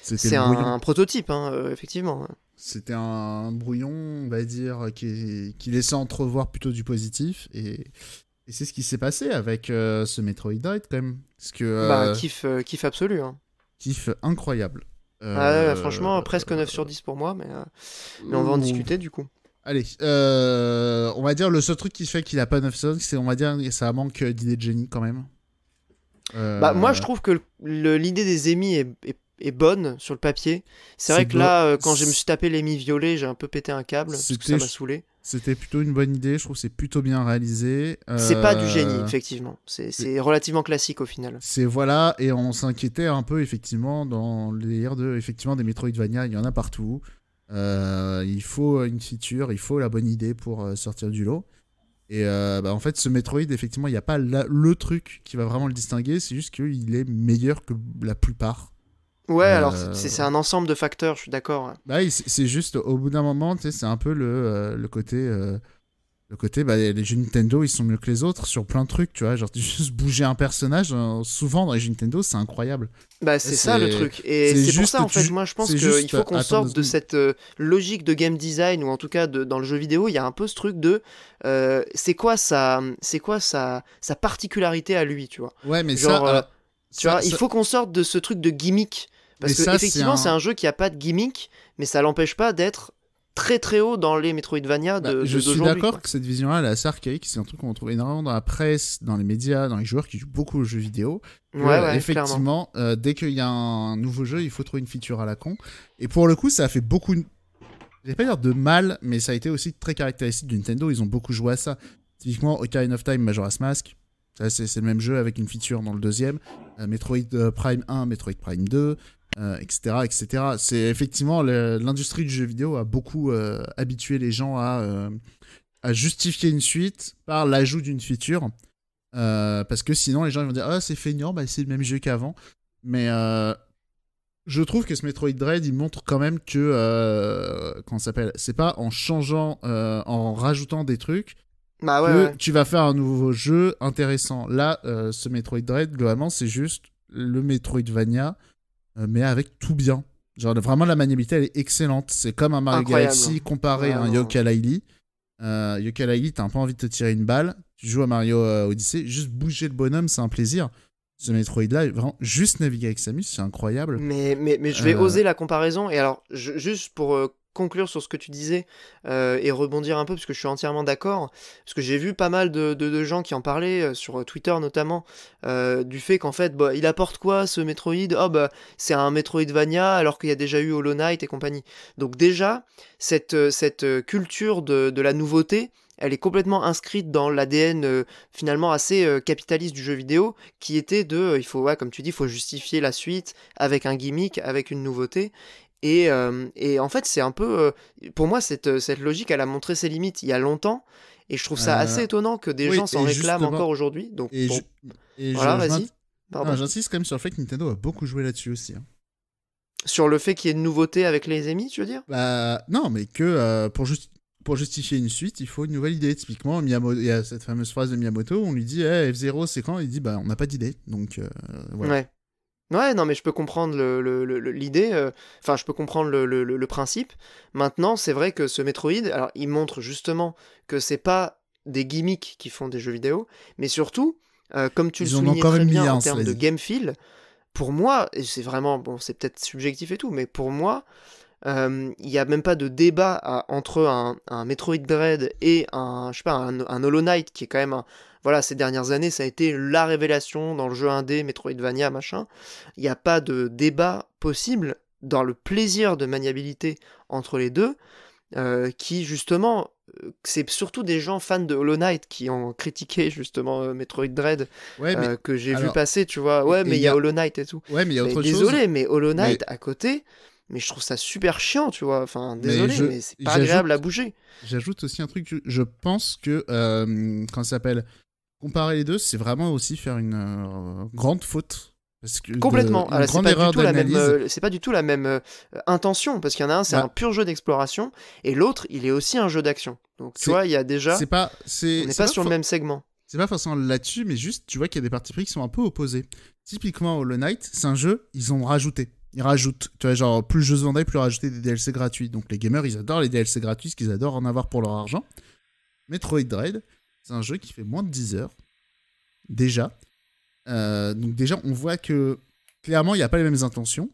c'est un, prototype, hein, effectivement. C'était un brouillon, on va dire, qui, qui laissait entrevoir plutôt du positif. Et, c'est ce qui s'est passé avec euh, ce Metroidite, quand même. ce que, bah, euh, euh, kiff, absolu. Hein. Kiff incroyable. Ah franchement, presque 9 sur 10 pour moi, mais, mais on va en discuter du coup. Allez, on va dire le seul truc qui fait qu'il a pas 9 10, c'est on va dire ça manque d'idées de génie quand même. Bah, moi je trouve que l'idée des émis est, est, est bonne sur le papier. C'est vrai que là, euh, quand je me suis tapé mi violet, j'ai un peu pété un câble, parce que ça m'a saoulé. C'était plutôt une bonne idée, je trouve que c'est plutôt bien réalisé. C'est pas du génie, euh, effectivement. C'est relativement classique au final. C'est voilà, et on s'inquiétait un peu, effectivement, dans les R2, effectivement, des Metroidvania, il y en a partout. Euh, il faut une feature, il faut la bonne idée pour sortir du lot. Et bah, en fait, ce Metroid, effectivement, il n'y a pas le truc qui va vraiment le distinguer, c'est juste qu'il est meilleur que la plupart. Ouais, euh, alors c'est un ensemble de facteurs, je suis d'accord. Bah c'est juste au bout d'un moment, tu c'est un peu le, euh, côté. Euh, le côté, bah, les jeux Nintendo, ils sont mieux que les autres sur plein de trucs, tu vois. Genre, juste bouger un personnage, souvent dans les jeux Nintendo, c'est incroyable. Bah, c'est ça le truc. Et c'est pour ça, en fait, moi, je pense qu'il faut qu'on sorte de cette logique de game design, ou en tout cas de, dans le jeu vidéo, il y a un peu ce truc de c'est quoi, sa, quoi sa, sa particularité à lui, tu vois. Ouais, mais Genre, Tu vois, il faut qu'on sorte de ce truc de gimmick. Parce que effectivement, c'est un... jeu qui a pas de gimmick, mais ça l'empêche pas d'être très très haut dans les Metroidvania bah, de, Je suis d'accord que cette vision-là, elle est assez archaïque. C'est un truc qu'on trouve énormément dans la presse, dans les médias, dans les joueurs qui jouent beaucoup aux jeux vidéo. Ouais, effectivement, euh, dès qu'il y a un nouveau jeu, il faut trouver une feature à la con. Et pour le coup, ça a fait beaucoup. Je vais pas dire de mal, mais ça a été aussi très caractéristique de Nintendo. Ils ont beaucoup joué à ça. Typiquement, Ocarina of Time, Majora's Mask. C'est le même jeu avec une feature dans le deuxième. Euh, euh, Metroid Prime 1, Metroid Prime 2 etc., euh, etc. C'est effectivement l'industrie du jeu vidéo a beaucoup euh, habitué les gens euh, à, justifier une suite par l'ajout d'une feature, parce que sinon les gens vont dire ah c'est feignant, bah, c'est le même jeu qu'avant. Mais je trouve que ce Metroid Dread il montre quand même que quand s'appelle, c'est pas en changeant, en rajoutant des trucs. Bah que tu vas faire un nouveau jeu intéressant. Là, ce Metroid Dread, globalement, c'est juste le Metroidvania euh, mais avec tout bien. Genre, vraiment, la maniabilité, elle est excellente. C'est comme un Mario Galaxy hein. comparé à un Yooka-Laylee. Euh, t'as un peu envie de te tirer une balle. Tu joues à Mario euh, Odyssey. Juste bouger le bonhomme, c'est un plaisir. Ce Metroid-là, vraiment, juste naviguer avec Samus, c'est incroyable. Mais, mais, mais je vais euh. oser la comparaison. Et alors, juste pour conclure sur ce que tu disais euh, et rebondir un peu, parce que je suis entièrement d'accord, parce que j'ai vu pas mal de, gens qui en parlaient, euh, sur Twitter notamment, euh, du fait qu'en fait, bah, il apporte quoi ce Metroid Oh bah c'est un Metroidvania alors qu'il y a déjà eu Hollow Knight et compagnie. Donc déjà, cette, cette culture de, la nouveauté, elle est complètement inscrite dans l'ADN finalement assez capitaliste du jeu vidéo, qui était de, il faut, comme tu dis, il faut justifier la suite avec un gimmick, avec une nouveauté. Euh, et, en fait, c'est un peu. Euh, pour moi, cette, euh, cette logique, elle a montré ses limites il y a longtemps. Et je trouve ça assez étonnant que des gens s'en réclament encore aujourd'hui. Donc, et voilà, vas-y. J'insiste quand même sur le fait que Nintendo a beaucoup joué là-dessus aussi. Hein. Sur le fait qu'il y ait une nouveauté avec les émis, tu veux dire bah, non, mais que pour, pour justifier une suite, il faut une nouvelle idée. Typiquement, il y a cette fameuse phrase de Miyamoto, où on lui dit «Eh, F0 c'est quand Il dit bah on n'a pas d'idée. Donc voilà. Ouais. Ouais, non, mais je peux comprendre l'idée, euh, enfin, je peux comprendre le, principe. Maintenant, c'est vrai que ce Metroid, alors, il montre justement que c'est pas des gimmicks qui font des jeux vidéo, mais surtout, euh, comme tu le soulignais très bien en termes de game feel, pour moi, et c'est vraiment, bon, c'est peut-être subjectif et tout, mais pour moi, euh, il n'y a même pas de débat entre un, Metroid Dread et un, je pas, un, Hollow Knight qui est quand même voilà, ces dernières années, ça a été la révélation dans le jeu indé, Metroidvania, machin. Il n'y a pas de débat possible dans le plaisir de maniabilité entre les deux, euh, qui justement, euh, c'est surtout des gens fans de Hollow Knight qui ont critiqué justement Metroid Dread, que j'ai vu passer, tu vois. Ouais, mais il y, a Hollow Knight et tout. Ouais, mais il chose. Désolé, mais Hollow Knight à côté, mais je trouve ça super chiant, tu vois. Enfin, désolé, mais, c'est pas agréable à bouger. J'ajoute aussi un truc, je pense que, euh, quand ça s'appelle, comparer les deux, c'est vraiment aussi faire une euh, grande faute. Parce que Complètement, ah c'est pas, euh, C'est pas, du tout la même intention, parce qu'il y en a un, c'est bah. un pur jeu d'exploration, et l'autre, il est aussi un jeu d'action. Donc tu vois, il y a déjà... C'est pas, on n'est pas, sur le même segment. C'est pas forcément là-dessus, mais juste, tu vois qu'il y a des parties qui sont un peu opposées. Typiquement, le Knight, c'est un jeu, ils ont rajouté ils rajoutent. Tu vois, genre, plus le jeu se vendait, plus ils rajoutaient des DLC gratuits. Donc les gamers, ils adorent les DLC gratuits, parce qu'ils adorent en avoir pour leur argent. Metroid Dread, c'est un jeu qui fait moins de 10 heures. Déjà. Euh, donc déjà, on voit que clairement, il n'y a pas les mêmes intentions.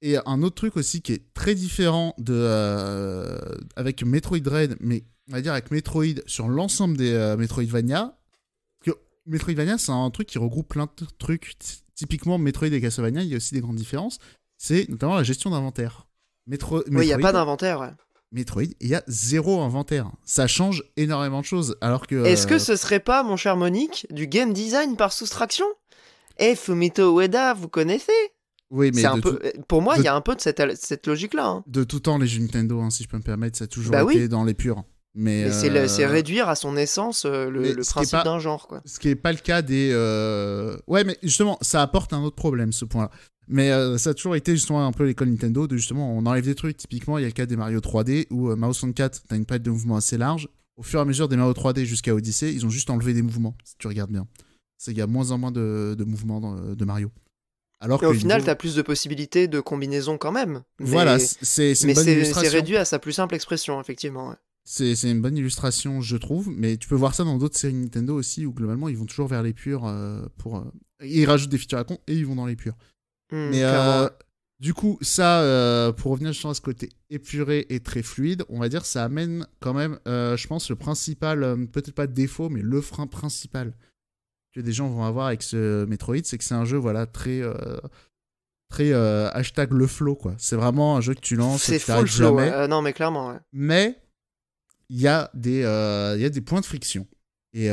Et un autre truc aussi qui est très différent de, euh, avec Metroid Dread, mais on va dire avec Metroid sur l'ensemble des euh, Metroidvania, que Metroidvania, c'est un truc qui regroupe plein de trucs. Typiquement, Metroid et Castlevania, il y a aussi des grandes différences c'est notamment la gestion d'inventaire. Métro... il n'y a pas d'inventaire. Metroid, il y a zéro inventaire. Ça change énormément de choses. Alors que. Est-ce que euh, ce serait pas, mon cher Monique, du game design par soustraction Eh, Fumito Ueda, vous connaissez oui, mais un peu... Euh, pour moi, il y a un peu de cette, logique-là. Hein. De tout temps, les jeux Nintendo, hein, si je peux me permettre, ça a toujours bah été dans les purs. Mais, euh, c'est réduire à son essence le, principe d'un genre. Quoi. Ce qui n'est pas le cas des. Euh... Ouais, mais justement, ça apporte un autre problème, ce point-là. Mais euh, ça a toujours été justement un peu l'école Nintendo de justement on enlève des trucs. Typiquement, il y a le cas des Mario 3D où euh, Mario 64, t'as une palette de mouvements assez large. Au fur et à mesure des Mario 3D jusqu'à Odyssey, ils ont juste enlevé des mouvements, si tu regardes bien. Il y a moins en moins de, mouvements euh, de Mario. Alors au final, tu as plus de possibilités de combinaisons quand même. Voilà, c'est une bonne illustration. Mais c'est réduit à sa plus simple expression, effectivement. C'est une bonne illustration, je trouve, mais tu peux voir ça dans d'autres séries Nintendo aussi, où globalement, ils vont toujours vers les purs pour... ils rajoutent des features à con et ils vont dans les purs. Mmh, mais euh, du coup, ça, euh, pour revenir sur à ce côté épuré et très fluide, on va dire, ça amène quand même, euh, je pense, le principal, peut-être pas défaut, mais le frein principal que des gens vont avoir avec ce Metroid, c'est que c'est un jeu, voilà, très, très hashtag le flow, quoi. C'est vraiment un jeu que tu lances, c'est ça, le flow, non, mais clairement. Mais il y a des, a des points de friction. Et,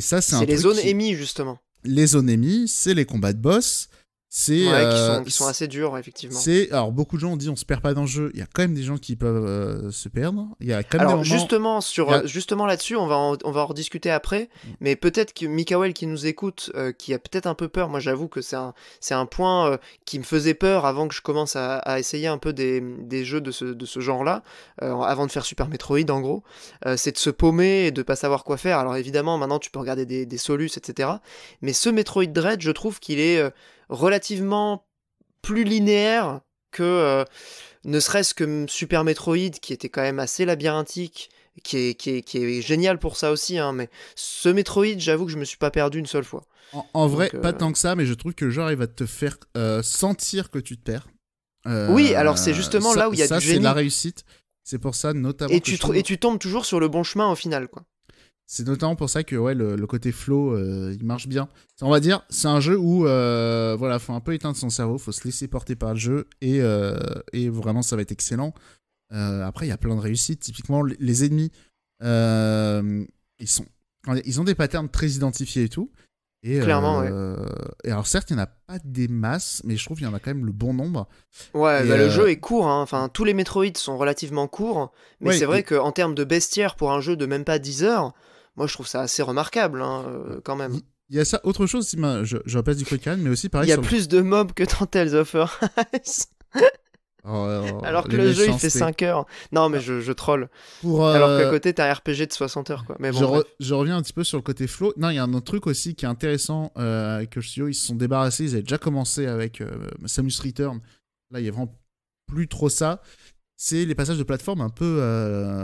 ça, c'est un. C'est les zones émises, justement. Les zones émises, c'est les combats de boss c'est euh, qui, sont, assez durs effectivement. C'est alors beaucoup de gens ont dit on se perd pas dans le jeu. Il y a quand même des gens qui peuvent euh, se perdre. Il y a quand justement sur euh, justement là-dessus on va en, on va en rediscuter après. Mm. Mais peut-être que Mikael qui nous écoute qui a peut-être un peu peur. Moi j'avoue que c'est un c'est un point qui me faisait peur avant que je commence à, essayer un peu des, jeux de ce, genre-là avant de faire Super Metroid en gros. c'est de se paumer et de pas savoir quoi faire. Alors évidemment maintenant tu peux regarder des, des solus etc. Mais ce Metroid Dread je trouve qu'il est relativement plus linéaire que euh, ne serait-ce que Super Metroid, qui était quand même assez labyrinthique, qui est, qui génial pour ça aussi, hein, mais ce Metroid, j'avoue que je me suis pas perdu une seule fois. En, vrai, pas euh, tant que ça, mais je trouve que le genre, il va te faire euh, sentir que tu te perds. oui, alors c'est justement là où il y a du génie. c'est la réussite. C'est pour ça, notamment. Et, tu, et tu tombes toujours sur le bon chemin au final, quoi. C'est notamment pour ça que ouais, le, côté flow, euh, il marche bien. On va dire, c'est un jeu où il euh, voilà, faut un peu éteindre son cerveau, faut se laisser porter par le jeu et, euh, et vraiment ça va être excellent. après, il y a plein de réussites. Typiquement, les, ennemis, ils sont, ils ont des patterns très identifiés et tout. Et, Clairement, Et alors, certes, il n'y en a pas des masses, mais je trouve qu'il y en a quand même le bon nombre. Ouais, bah, le jeu est court, hein. enfin, tous les Metroid sont relativement courts, mais c'est vrai qu'en termes de bestiaire pour un jeu de même pas 10 heures, moi je trouve ça assez remarquable hein, euh, quand même. Il y a ça, autre chose, si ben, je, repasse du quick mais aussi pareil. Il y a plus de mobs que dans Tales of Arise. Oh, oh, oh, Alors que le jeu il fait 5 heures. Non, mais je, troll. Alors qu'à euh, côté, t'as un RPG de 60 heures. Quoi. Mais je, reviens un petit peu sur le côté flow. Non, il y a un autre truc aussi qui est intéressant euh, que ils se sont débarrassés. Ils avaient déjà commencé avec euh, Samus Return. Là, il y a vraiment plus trop ça. C'est les passages de plateforme un peu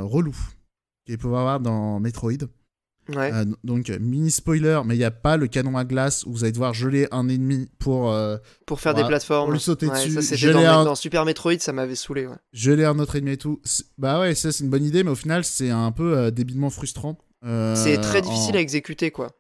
relous qu'il peut avoir dans Metroid. Euh, donc, euh, mini spoiler, mais il n'y a pas le canon à glace où vous allez devoir geler un ennemi pour. Euh, pour faire des plateformes. Pour lui sauter dessus. Ça, geler dans, dans, Super Metroid, ça m'avait saoulé. Geler un autre ennemi et tout. Bah ouais, ça c'est une bonne idée, mais au final, c'est un peu débilement frustrant. c'est très difficile à exécuter, quoi.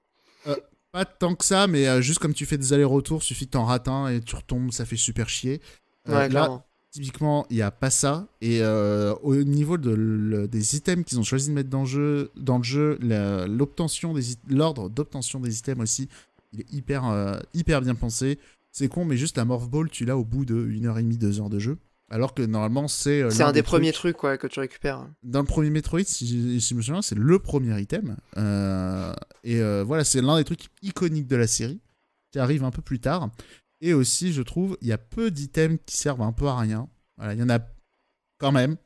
pas tant que ça, mais juste comme tu fais des allers-retours, suffit que t'en rates un et tu retombes, ça fait super chier. là, clairement. Typiquement, il n'y a pas ça. Et euh, au niveau des items qu'ils ont choisi de mettre dans le jeu, dans le jeu l'obtention des l'ordre d'obtention des items aussi, il est hyper, euh, hyper bien pensé. C'est con, mais juste la Morph Ball, tu l'as au bout de 1h30, deux heures de jeu. Alors que normalement, c'est. Euh, c'est un des, premiers trucs, quoi, que tu récupères. Dans le premier Metroid, si, si je me souviens, c'est le premier item. et voilà, c'est l'un des trucs iconiques de la série qui arrive un peu plus tard. Et aussi, je trouve, il y a peu d'items qui servent un peu à rien. Voilà, il y en a quand même.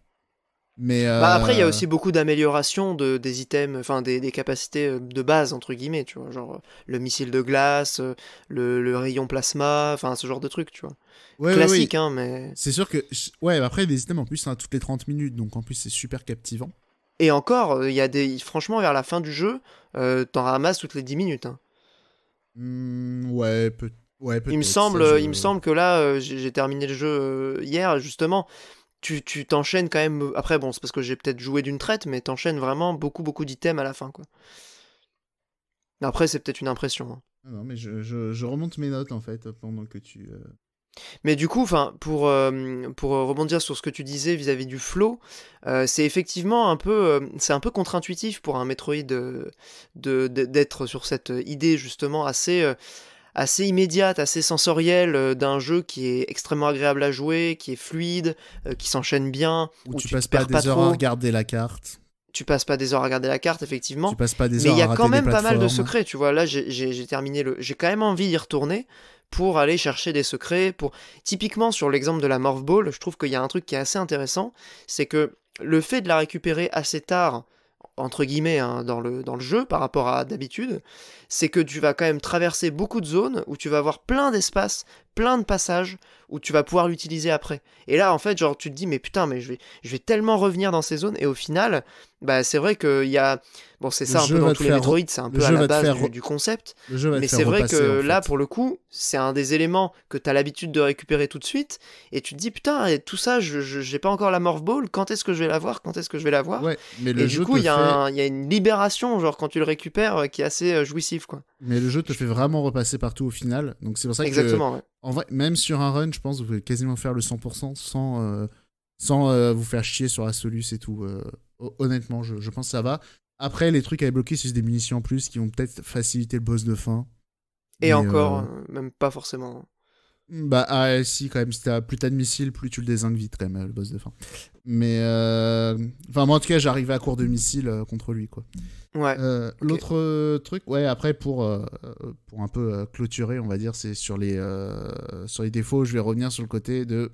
Mais bah, euh, après, il y a aussi beaucoup d'améliorations de, des items, enfin des, des, capacités euh, de base entre guillemets, tu vois, genre euh, le missile de glace, le, rayon plasma, enfin ce genre de trucs, tu vois. Classique, hein, mais. C'est sûr que ouais, après des items en plus, toutes les 30 minutes, donc en plus c'est super captivant. Et encore, il y a des, franchement, vers la fin du jeu, t'en ramasses toutes les 10 minutes. Hein. Mmh, ouais, peut-être il me semble, il me semble que là, euh, j'ai terminé le jeu euh, hier justement. Tu, tu t'enchaînes quand même. Après, bon, c'est parce que j'ai peut-être joué d'une traite, mais t'enchaînes vraiment beaucoup, beaucoup d'items à la fin, quoi. Après, c'est peut-être une impression. Hein. Ah non, mais je, remonte mes notes en fait pendant que tu. Euh. Mais du coup, pour, pour rebondir sur ce que tu disais vis-à-vis du flow, c'est effectivement un peu, c'est un peu contre-intuitif pour un Metroid d'être sur cette idée justement assez assez immédiate, assez sensorielle euh, d'un jeu qui est extrêmement agréable à jouer, qui est fluide, euh, qui s'enchaîne bien. Où, tu, ne passes pas des heures à regarder la carte tu passes pas des heures à regarder la carte, effectivement. Tu passes pas des heures mais il y a quand même pas mal de secrets, tu vois. Là, j'ai terminé le. J'ai quand même envie d'y retourner pour aller chercher des secrets. Pour typiquement sur l'exemple de la Morph Ball, je trouve qu'il y a un truc qui est assez intéressant, c'est que le fait de la récupérer assez tard entre guillemets hein, dans, le, dans le jeu par rapport à d'habitude, c'est que tu vas quand même traverser beaucoup de zones où tu vas avoir plein d'espaces, plein de passages où tu vas pouvoir l'utiliser après. Et là, en fait, genre, tu te dis, mais putain, mais je vais, je vais tellement revenir dans ces zones. Et au final, bah, c'est vrai qu'il y a. Bon, c'est ça un peu dans tous les Metroid, c'est un peu à la base du, concept. Mais c'est vrai que là, pour le coup, c'est un des éléments que tu as l'habitude de récupérer tout de suite. Et tu te dis, putain, et tout ça, je, j'ai pas encore la Morph Ball. Quand est-ce que je vais la voir Quand est-ce que je vais la voir Et du coup, il y, y, a une libération, genre, quand tu le récupères, euh, qui est assez euh, jouissif quoi. Mais le jeu te fait vraiment repasser partout au final. Donc c'est pour ça que. Exactement, en vrai, même sur un run, je pense que vous pouvez quasiment faire le 100% sans, euh, sans euh, vous faire chier sur la soluce et tout. Euh, honnêtement, je, pense que ça va. Après, les trucs à bloquer, c'est des munitions en plus qui vont peut-être faciliter le boss de fin. Et encore, même pas forcément. Bah, ah, eh, si, quand même, plus t'as de missiles, plus tu le désingues vite, quand même, le boss de fin. Mais. Euh, enfin, moi, en tout cas, j'arrivais à court de missiles euh, contre lui, quoi. Ouais. Euh, l'autre truc, ouais, après, pour, pour un peu clôturer, on va dire, c'est sur, les sur les défauts, je vais revenir sur le côté de.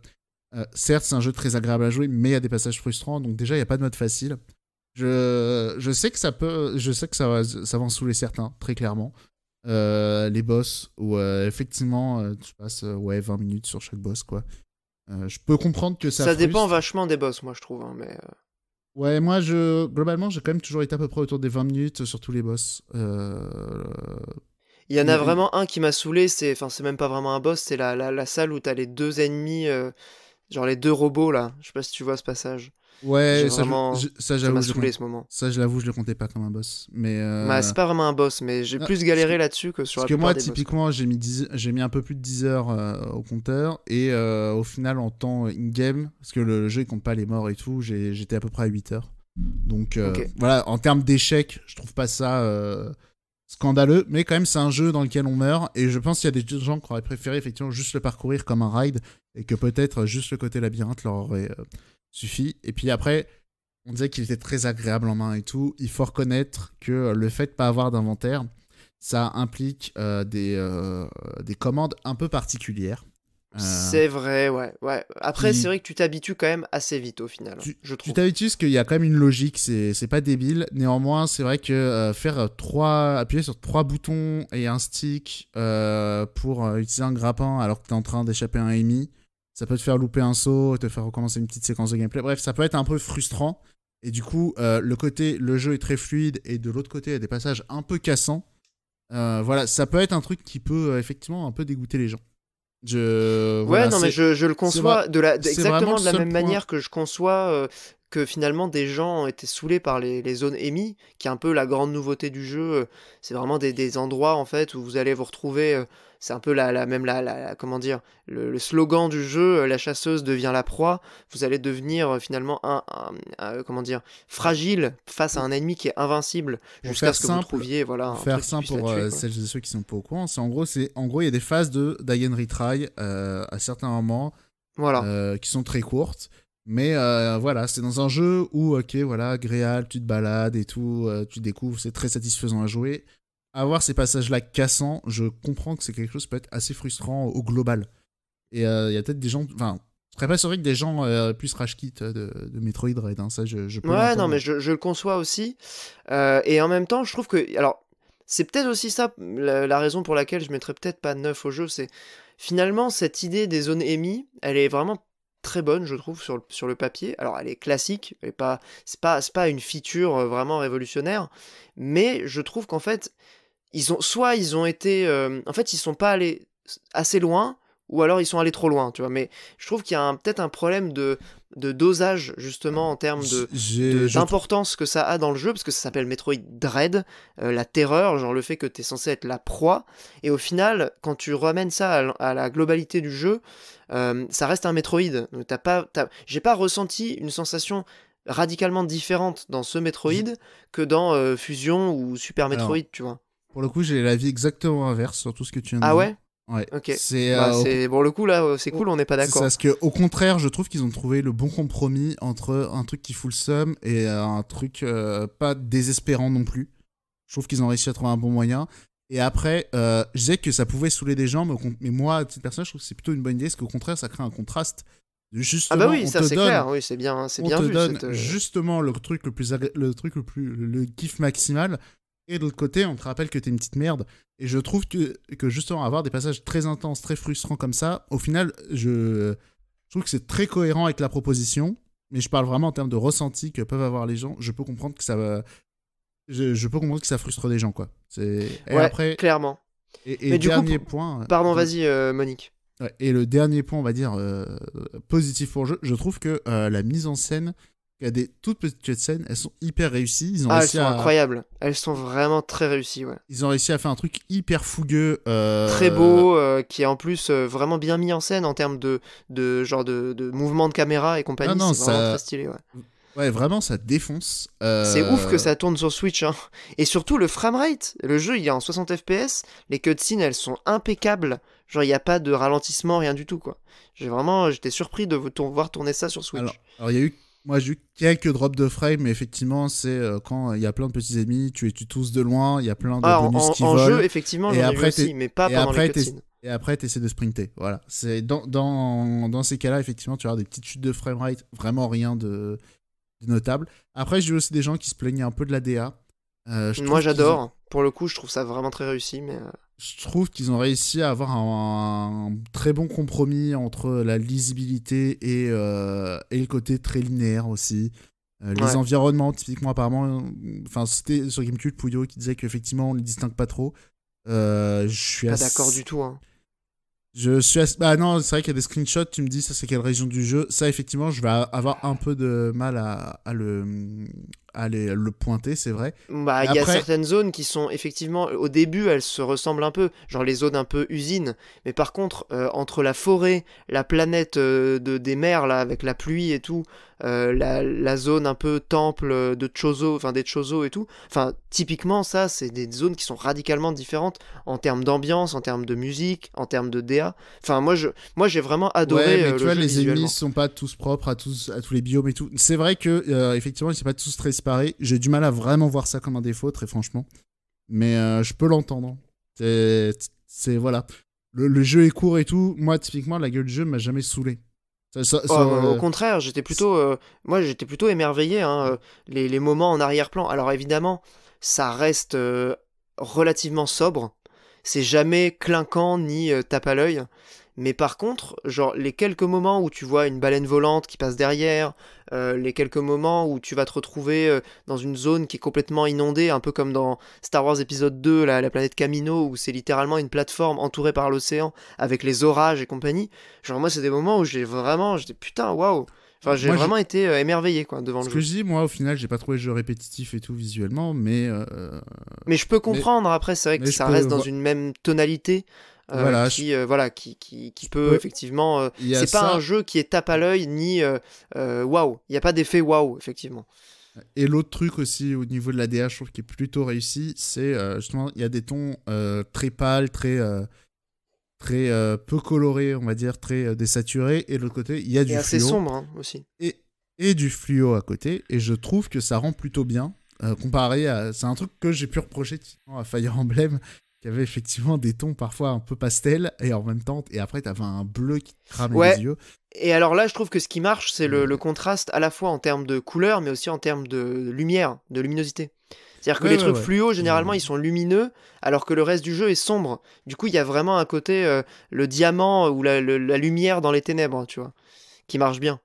certes, c'est un jeu très agréable à jouer, mais il y a des passages frustrants, donc déjà, il n'y a pas de mode facile. Je, je sais que ça peut. Je sais que ça va, ça va en saouler certains, très clairement. Euh, les boss où effectivement euh, tu passes euh, ouais 20 minutes sur chaque boss quoi. je peux comprendre que ça. Ça dépend vachement des boss moi je trouve hein, mais. Ouais, moi, je globalement, j'ai quand même toujours été à peu près autour des 20 minutes sur tous les boss. Il y en a vraiment un qui m'a saoulé, c'est enfin, c'est même pas vraiment un boss, c'est la, la, salle où t'as les deux ennemis, genre les deux robots là. Je sais pas si tu vois ce passage. Ouais, ça, j'avoue, je, ça, ce moment. Ça, je l'avoue, je le comptais pas comme un boss. Mais euh, bah, c'est pas vraiment un boss, mais j'ai ah, plus galéré là-dessus que sur parce que moi, typiquement, j'ai mis, j'ai mis un peu plus de 10 heures euh, au compteur. Et euh, au final, en temps in-game, parce que le jeu, il compte pas les morts et tout, j'étais à peu près à 8 heures. Donc voilà, en termes d'échecs, je trouve pas ça scandaleux, mais quand même c'est un jeu dans lequel on meurt, et je pense qu'il y a des gens qui auraient préféré effectivement juste le parcourir comme un ride, et que peut-être juste le côté labyrinthe leur aurait suffit. Et puis après, on disait qu'il était très agréable en main et tout. Il faut reconnaître que le fait de pas avoir d'inventaire, ça implique euh, des, euh, des commandes un peu particulières. Euh, c'est vrai, ouais. ouais. Après, c'est vrai que tu t'habitues quand même assez vite au final, je trouve. Tu t'habitues parce qu'il y a quand même une logique, c'est pas débile. Néanmoins, c'est vrai que faire trois, appuyer sur trois boutons et un stick pour utiliser un grappin alors que tu es en train d'échapper un ennemi, ça peut te faire louper un saut, te faire recommencer une petite séquence de gameplay. Bref, ça peut être un peu frustrant. Et du coup, euh, le côté, le jeu est très fluide et de l'autre côté, il y a des passages un peu cassants. Euh, voilà, ça peut être un truc qui peut euh, effectivement un peu dégoûter les gens. Je, ouais, non, mais je, le conçois de la, exactement de la même manière que je conçois que finalement des gens ont été saoulés par les, zones émises, qui est un peu la grande nouveauté du jeu. C'est vraiment des, des endroits en fait où vous allez vous retrouver c'est un peu la, même la, comment dire le, slogan du jeu. Euh, la chasseuse devient la proie. Vous allez devenir euh, finalement un, euh, comment dire fragile face à un ennemi qui est invincible jusqu'à ce que vous trouviez voilà. faire simple pour celles et ceux qui sont pas au courant, c'est en gros c'est en gros il y a des phases de Diane retry à certains moments. Voilà. qui sont très courtes. Mais voilà, c'est dans un jeu où, ok, voilà, Gréal, tu te balades et tout, tu découvres, c'est très satisfaisant à jouer avoir ces passages-là cassants, je comprends que c'est quelque chose qui peut être assez frustrant au global. Et euh, il y a peut-être des gens. Enfin, je serais pas sûr que des gens euh, puissent rage kit euh, de, de, Metroid Red. Hein, ça, je, ouais, non, mais je, le conçois aussi. et en même temps, je trouve que. Alors, c'est peut-être aussi ça la, raison pour laquelle je mettrais peut-être pas neuf au jeu. C'est finalement cette idée des zones émises, elle est vraiment très bonne, je trouve, sur le, sur le papier. Alors, elle est classique, elle est pas, c'est pas une feature vraiment révolutionnaire, mais je trouve qu'en fait, ils ont soit ils ont été euh, en fait ils sont pas allés assez loin ou alors ils sont allés trop loin, tu vois. Mais je trouve qu'il y a peut-être un problème de, de dosage, justement, en termes d'importance de, que ça a dans le jeu, parce que ça s'appelle Metroid Dread, euh, la terreur, genre le fait que tu es censé être la proie. Et au final, quand tu ramènes ça à, la globalité du jeu, euh, ça reste un Metroid. T'as pas, j'ai pas ressenti une sensation radicalement différente dans ce Metroid que dans Fusion ou Super Metroid, tu vois. Pour le coup, j'ai l'avis exactement inverse sur tout ce que tu viens de ah dire. Ah ouais Ouais. Ok. C'est bon bah, euh, le coup là, euh, c'est cool, on n'est pas d'accord. Parce que au contraire, je trouve qu'ils ont trouvé le bon compromis entre un truc qui fout le seum et euh, un truc pas désespérant non plus. Je trouve qu'ils ont réussi à trouver un bon moyen. Et après, euh, je disais que ça pouvait saouler des gens, mais, moi, à titre personnel, je trouve que c'est plutôt une bonne idée, parce qu'au contraire, ça crée un contraste. ah bah oui, ça c'est clair, oui, c'est bien, c'est bien te donne justement le truc le plus le truc le plus le kiff maximal et de l'autre côté, on te rappelle que t'es une petite merde. Et je trouve que, que justement, avoir des passages très intenses, très frustrants comme ça, au final, je, trouve que c'est très cohérent avec la proposition. Mais je parle vraiment en termes de ressenti que peuvent avoir les gens. Je peux comprendre que ça va. Je, peux comprendre que ça frustre les gens, quoi. Clairement. Et, et dernier point. Pardon, euh, vas-y, euh, Monique. Et le dernier point, on va dire, euh, positif pour le jeu, je trouve que la mise en scène il y a des toutes petites cutscenes, elles sont hyper réussies. Ils ont ah, elles sont incroyables. Elles sont vraiment très réussies, ouais. Ils ont réussi à faire un truc hyper fougueux. Euh, très beau, euh, qui est en plus euh, vraiment bien mis en scène en termes de, de genre de, de mouvement de caméra et compagnie. non, c'est vraiment très stylé, ouais. Ouais, vraiment, ça défonce. C'est ouf que ça tourne sur Switch. Hein. Et surtout, le framerate. Le jeu, il est en 60 FPS. Les cutscenes, elles sont impeccables. Genre, il n'y a pas de ralentissement, rien du tout, quoi. J'ai vraiment, j'étais surpris de voir tourner ça sur Switch. Alors, il y a eu moi, j'ai eu quelques drops de frame, mais effectivement, c'est euh, quand il y a plein de petits ennemis, tu es tues tous de loin, il y a plein de ah, bonus en, qui en jeu, effectivement, et après, mais pas et pendant après, Et après, tu essaies de sprinter. Voilà. dans, dans, dans ces cas-là, effectivement, tu as des petites chutes de frame rate vraiment rien de, notable. Après, j'ai eu aussi des gens qui se plaignaient un peu de la DA. Euh, Moi, j'adore. Pour le coup, je trouve ça vraiment très réussi, mais. Euh, je trouve qu'ils ont réussi à avoir un, très bon compromis entre la lisibilité et, euh, le côté très linéaire aussi. Euh, les environnements, typiquement, apparemment, enfin, c'était sur GameCube Puyo qui disait qu'effectivement, on ne les distingue pas trop. Euh, je suis pas d'accord du tout. Hein. Je suis bah, non, c'est vrai qu'il y a des screenshots, tu me dis ça c'est quelle région du jeu. Ça effectivement, je vais avoir un peu de mal à le aller le pointer, c'est vrai. Bah, il y a certaines zones qui sont effectivement, au début, elles se ressemblent un peu, genre les zones un peu usines. Mais par contre, euh, entre la forêt, la planète euh, de, des mers, là, avec la pluie et tout, euh, la, zone un peu temple de Chozo, enfin des Chozo et tout, enfin, typiquement, ça, c'est des zones qui sont radicalement différentes en termes d'ambiance, en termes de musique, en termes de DA. Enfin, moi, je, moi, j'ai vraiment adoré. Ouais, mais tu les ennemis sont pas tous propres à tous, à tous les biomes et tout. C'est vrai que, effectivement, ils sont pas tous très j'ai du mal à vraiment voir ça comme un défaut, très franchement. Mais euh, je peux l'entendre. C'est voilà. Le, jeu est court et tout. Moi, typiquement, la gueule du jeu m'a jamais saoulé. Oh, bah, au euh, contraire, j'étais plutôt, euh, moi, j'étais plutôt émerveillé. Hein, les, les, moments en arrière-plan. Alors évidemment, ça reste relativement sobre. C'est jamais clinquant ni tape à l'œil. Mais par contre, genre les quelques moments où tu vois une baleine volante qui passe derrière, euh, les quelques moments où tu vas te retrouver euh, dans une zone qui est complètement inondée, un peu comme dans Star Wars épisode 2, la, planète Camino, où c'est littéralement une plateforme entourée par l'océan avec les orages et compagnie. Genre moi, c'est des moments où j'ai vraiment, j'étais putain, waouh. Enfin, j'ai vraiment été euh, émerveillé quoi devant le jeu. Ce que je dis, moi, au final, j'ai pas trouvé le jeu répétitif et tout visuellement, mais. Mais je peux comprendre. Après, c'est vrai que ça reste dans une même tonalité. Euh, voilà, qui, euh, voilà, qui, qui, peut effectivement. Euh, c'est pas un jeu qui est tape à l'œil ni waouh. Il n'y a pas d'effet waouh, effectivement. Et l'autre truc aussi au niveau de la DH, je trouve qui est plutôt réussi, c'est justement, il y a des tons très pâles, très, très peu colorés, on va dire, très désaturés. Et de l'autre côté, il y a du assez sombre hein, aussi. Et, et, du fluo à côté. Et je trouve que ça rend plutôt bien. comparé à. C'est un truc que j'ai pu reprocher à Fire Emblem, y avait effectivement des tons parfois un peu pastel et en même temps et après t'avais un bleu qui crame les yeux et alors là je trouve que ce qui marche c'est le, contraste à la fois en termes de couleur mais aussi en termes de lumière de luminosité c'est à dire que les trucs fluo généralement mmh. ils sont lumineux alors que le reste du jeu est sombre du coup il y a vraiment un côté euh, le diamant ou la, lumière dans les ténèbres tu vois qui marche bien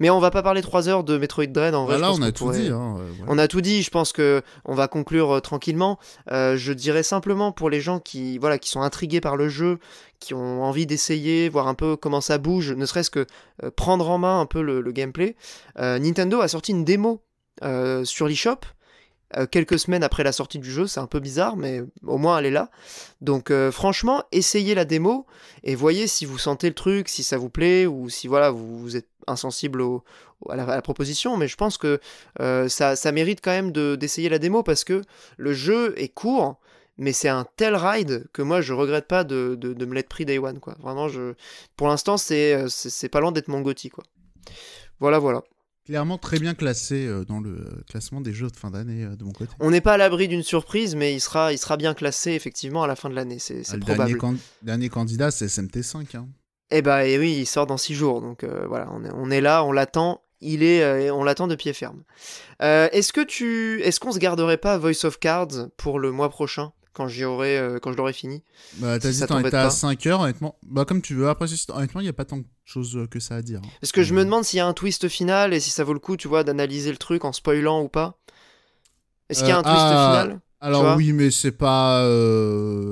mais on va pas parler 3 heures de Metroid Dread en vrai. Ah, on a tout dit. Hein, euh, on a tout dit. Je pense que on va conclure euh, tranquillement. Euh, je dirais simplement pour les gens qui voilà qui sont intrigués par le jeu, qui ont envie d'essayer, voir un peu comment ça bouge, ne serait-ce que prendre en main un peu le, le gameplay. Nintendo a sorti une démo sur l'eShop euh, quelques semaines après la sortie du jeu, c'est un peu bizarre, mais au moins elle est là. Donc euh, franchement, essayez la démo et voyez si vous sentez le truc, si ça vous plaît, ou si voilà, vous, êtes insensible à, la, proposition, mais je pense que euh, ça, mérite quand même d'essayer la démo parce que le jeu est court, mais c'est un tel ride que moi je regrette pas de, me l'être pris day one quoi. Vraiment, je, pour l'instant c'est pas loin d'être mon gothi quoi. Voilà voilà clairement très bien classé euh, dans le euh, classement des jeux de fin d'année euh, de mon côté. On n'est pas à l'abri d'une surprise, mais il sera, il sera bien classé effectivement à la fin de l'année. C'est ah, probable. Dernier, candidat, c'est SMT5. Hein. Eh bah, oui, il sort dans six jours. Donc voilà, on est, là, on l'attend. Il est, on l'attend de pied ferme. est-ce que tu, est-ce qu'on se garderait pas Voice of Cards pour le mois prochain quand j'y aurai, euh, quand je l'aurai fini. Bah, t'as dit, t'en étais à 5 heures, honnêtement. Bah, comme tu veux. Après, honnêtement, il n'y a pas tant de choses euh, que ça à dire. Hein. Parce que je me euh. demande s'il y a un twist final et si ça vaut le coup, tu vois, d'analyser le truc en spoilant ou pas. Est-ce qu'il y a un twist ah, final alors oui, mais c'est pas,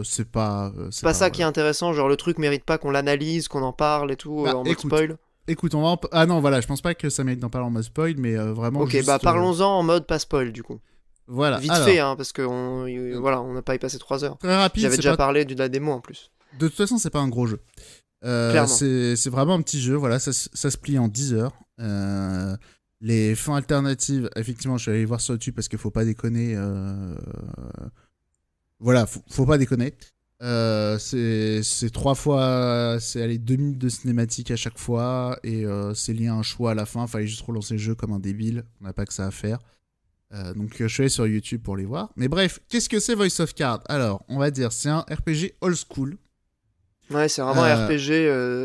c'est pas, c'est pas, ça qui est intéressant. Genre le truc mérite pas qu'on l'analyse, qu'on en parle et tout bah, en mode spoil. Écoute, on va en... ah non voilà, je pense pas que ça mérite d'en parler en mode spoil, mais vraiment. Ok, bah parlons-en en mode pas spoil du coup. Voilà. Vite fait, hein, parce que euh, voilà, on n'a pas y passé 3 heures. Très rapide. J'avais déjà parlé de la démo en plus. De toute façon, c'est pas un gros jeu. Euh, c'est vraiment un petit jeu, voilà, ça, se plie en 10 heures. Euh, les fins alternatives, effectivement, je suis allé voir sur YouTube parce qu'il faut pas déconner. Voilà, faut, faut, pas déconner. c'est trois fois, c'est aller deux minutes de cinématique à chaque fois et c'est lié à un choix à la fin. Fallait juste relancer le jeu comme un débile. On n'a pas que ça à faire. Euh, donc euh, je suis allé sur YouTube pour les voir. Mais bref, qu'est-ce que c'est Voice of Card Alors, on va dire, c'est un RPG old school. Ouais, c'est vraiment un euh,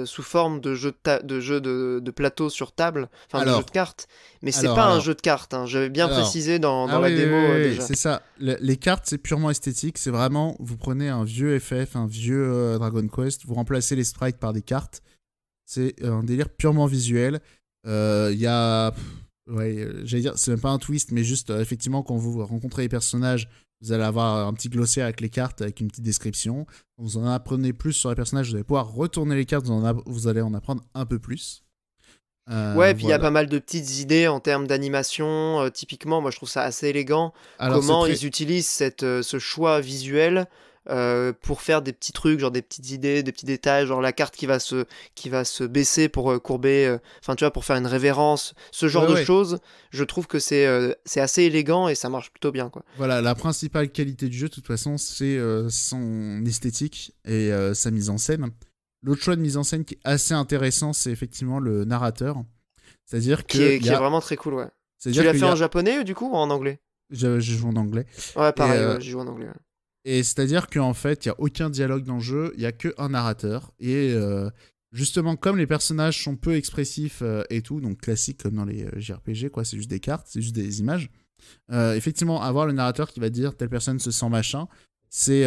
RPG sous forme de jeu de, jeu de, plateau sur table, enfin de jeu de cartes. Mais c'est pas un jeu de cartes, hein. j'avais bien précisé dans, ah la démo. C'est ça, les cartes c'est purement esthétique, c'est vraiment, vous prenez un vieux FF, un vieux Dragon Quest, vous remplacez les sprites par des cartes. C'est un délire purement visuel. Il y a ouais, euh, j'allais dire, c'est même pas un twist, mais juste, euh, effectivement, quand vous rencontrez les personnages, vous allez avoir un petit glossaire avec les cartes, avec une petite description. Quand vous en apprenez plus sur les personnages, vous allez pouvoir retourner les cartes, vous, en vous allez en apprendre un peu plus. Euh, ouais, puis il y a pas mal de petites idées en termes d'animation. Euh, typiquement, moi je trouve ça assez élégant. Comment ils utilisent cette, ce choix visuel euh, pour faire des petits trucs, genre des petites idées, des petits détails, genre la carte qui va se, qui va se baisser pour euh, courber, euh, enfin tu vois, pour faire une révérence, ce genre de choses, je trouve que c'est c'est assez élégant et ça marche plutôt bien. Quoi. Voilà, la principale qualité du jeu, de toute façon, c'est son esthétique et sa mise en scène. L'autre choix de mise en scène qui est assez intéressant, c'est effectivement le narrateur. C'est-à-dire que. Qui est, vraiment très cool, ouais. Tu l'as fait en japonais ou du coup ou en anglais je, je, joue en anglais. Ouais, pareil, je joue en anglais. Ouais. Et c'est-à-dire qu'en fait, il n'y a aucun dialogue dans le jeu, il n'y a qu'un narrateur. Et euh, justement, comme les personnages sont peu expressifs euh, et tout, donc classique comme dans les euh, JRPG, quoi, c'est juste des cartes, c'est juste des images. effectivement, avoir le narrateur qui va dire telle personne se sent machin, c'est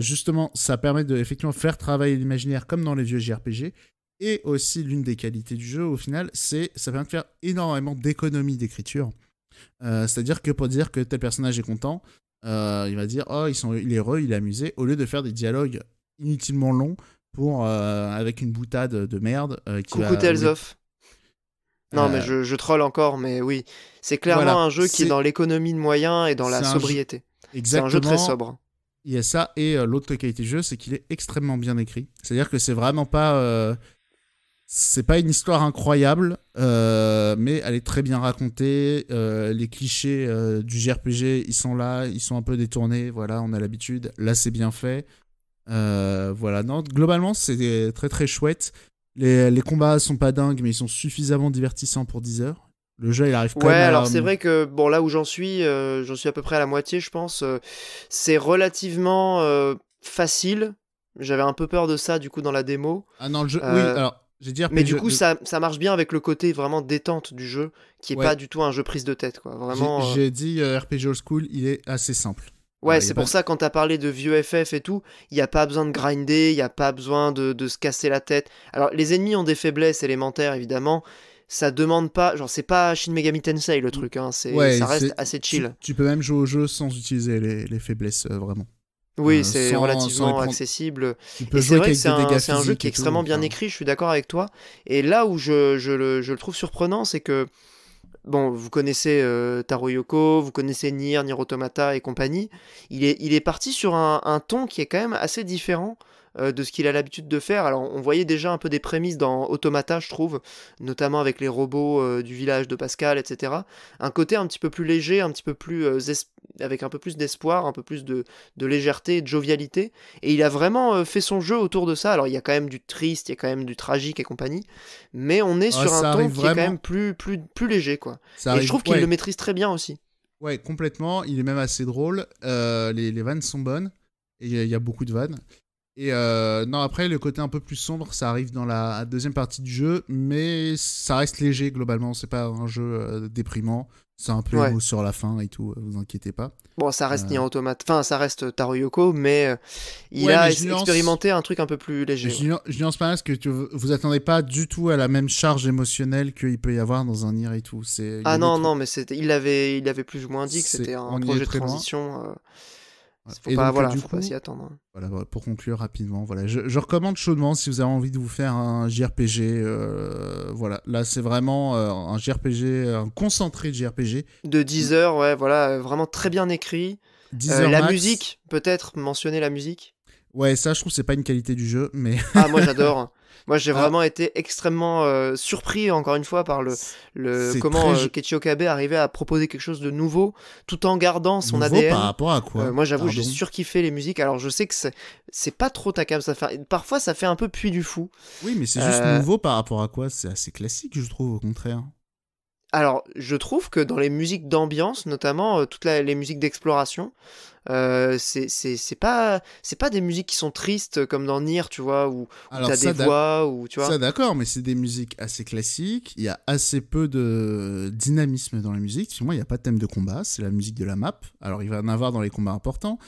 justement, ça permet de effectivement faire travailler l'imaginaire comme dans les vieux JRPG. Et aussi, l'une des qualités du jeu, au final, c'est ça permet de faire énormément d'économies d'écriture. C'est-à-dire que pour dire que tel personnage est content, euh, il va dire oh ils sont, il est heureux, il est amusé, au lieu de faire des dialogues inutilement longs pour euh, avec une boutade de merde. Euh, qui Coucou va, Non mais je, je, troll encore, mais oui, c'est clairement un jeu qui est dans l'économie de moyens et dans la sobriété. C'est un jeu très sobre. Il y a ça et l'autre qualité du jeu, c'est qu'il est extrêmement bien écrit. C'est-à-dire que c'est vraiment pas c'est pas une histoire incroyable, euh, mais elle est très bien racontée. Euh, les clichés euh, du JRPG, ils sont là, ils sont un peu détournés. Voilà, on a l'habitude. Là, c'est bien fait. voilà, non, globalement, c'est très très chouette. Les, les, combats sont pas dingues, mais ils sont suffisamment divertissants pour 10 heures. Le jeu, il arrive quand ouais, même. Ouais, alors c'est vrai que bon, là où j'en suis, j'en suis à peu près à la moitié, je pense. c'est relativement facile. J'avais un peu peur de ça, du coup, dans la démo. Ah non, le jeu. Oui, alors mais du coup, ça, marche bien avec le côté vraiment détente du jeu, qui est pas du tout un jeu prise de tête. Quoi. Vraiment. Euh, j'ai dit euh, RPG Old School, il est assez simple. Ouais, c'est pour ça quand t'as parlé de vieux FF et tout, il n'y a pas besoin de grinder, il n'y a pas besoin de, se casser la tête. Alors les ennemis ont des faiblesses élémentaires évidemment, ça demande pas, genre c'est pas Shin Megami Tensei le truc, hein. c'est, ça reste assez chill. Tu, peux même jouer au jeu sans utiliser les, faiblesses euh, vraiment. Oui, euh, c'est relativement accessible. Et c'est vrai que c'est un, jeu qui est extrêmement bien écrit, je suis d'accord avec toi. Et là où je, le, trouve surprenant, c'est que, bon, vous connaissez euh, taroyoko Yoko, vous connaissez Nier, Nier Automata et compagnie. Il est, parti sur un, un, ton qui est quand même assez différent euh, de ce qu'il a l'habitude de faire. Alors on voyait déjà un peu des prémices dans Automata, je trouve, notamment avec les robots euh, du village de Pascal, etc. Un côté un petit peu plus léger, un petit peu plus euh, avec un peu plus d'espoir, un peu plus de, légèreté, de jovialité. Et il a vraiment fait son jeu autour de ça. Alors il y a quand même du triste, il y a quand même du tragique et compagnie, mais on est ah, sur un ton qui est quand même plus, plus, plus léger, quoi. et je trouve qu'il le maîtrise très bien aussi. Ouais, complètement. Il est même assez drôle. les, vannes sont bonnes. Et il y, a beaucoup de vannes. Et euh, non, après, le côté un peu plus sombre, ça arrive dans la deuxième partie du jeu, mais ça reste léger globalement. C'est pas un jeu euh, déprimant. C'est un peu sur la fin et tout, euh, vous inquiétez pas. Bon, ça reste Nier Automate, enfin, ça reste Taro Yoko, mais il a expérimenté un truc un peu plus léger. Je, ouais. je pas parce que vous attendez pas du tout à la même charge émotionnelle qu'il peut y avoir dans un Nier et tout. Ah non, non, mais il avait, il avait plus ou moins dit que c'était un projet de transition faut pas attendre. Hein. pour conclure rapidement, voilà, je, recommande chaudement si vous avez envie de vous faire un JRPG. Euh, voilà, là c'est vraiment euh, un JRPG, euh, un concentré de JRPG. De 10 heures, ouais, voilà, vraiment très bien écrit. la musique, peut-être mentionner la musique. Ouais, ça je trouve c'est pas une qualité du jeu, mais. ah moi j'adore. Moi, j'ai ah. vraiment été extrêmement euh, surpris, encore une fois, par le, le comment euh, très... Okabe arrivait à proposer quelque chose de nouveau, tout en gardant son nouveau Par rapport à quoi euh, Moi, j'avoue, j'ai surkiffé les musiques. Alors, je sais que c'est pas trop ta ça fait... parfois ça fait un peu puits du fou. Oui, mais c'est juste nouveau par rapport à quoi C'est assez classique, je trouve, au contraire alors, je trouve que dans les musiques d'ambiance, notamment euh, toutes les musiques d'exploration, euh, c'est pas c'est pas des musiques qui sont tristes comme dans Nier, tu vois, où, tu as des voix ou tu vois. Ça d'accord, mais c'est des musiques assez classiques. Il y a assez peu de dynamisme dans la musique. Moi, il n'y a pas de thème de combat. C'est la musique de la map. Alors, il va en avoir dans les combats importants.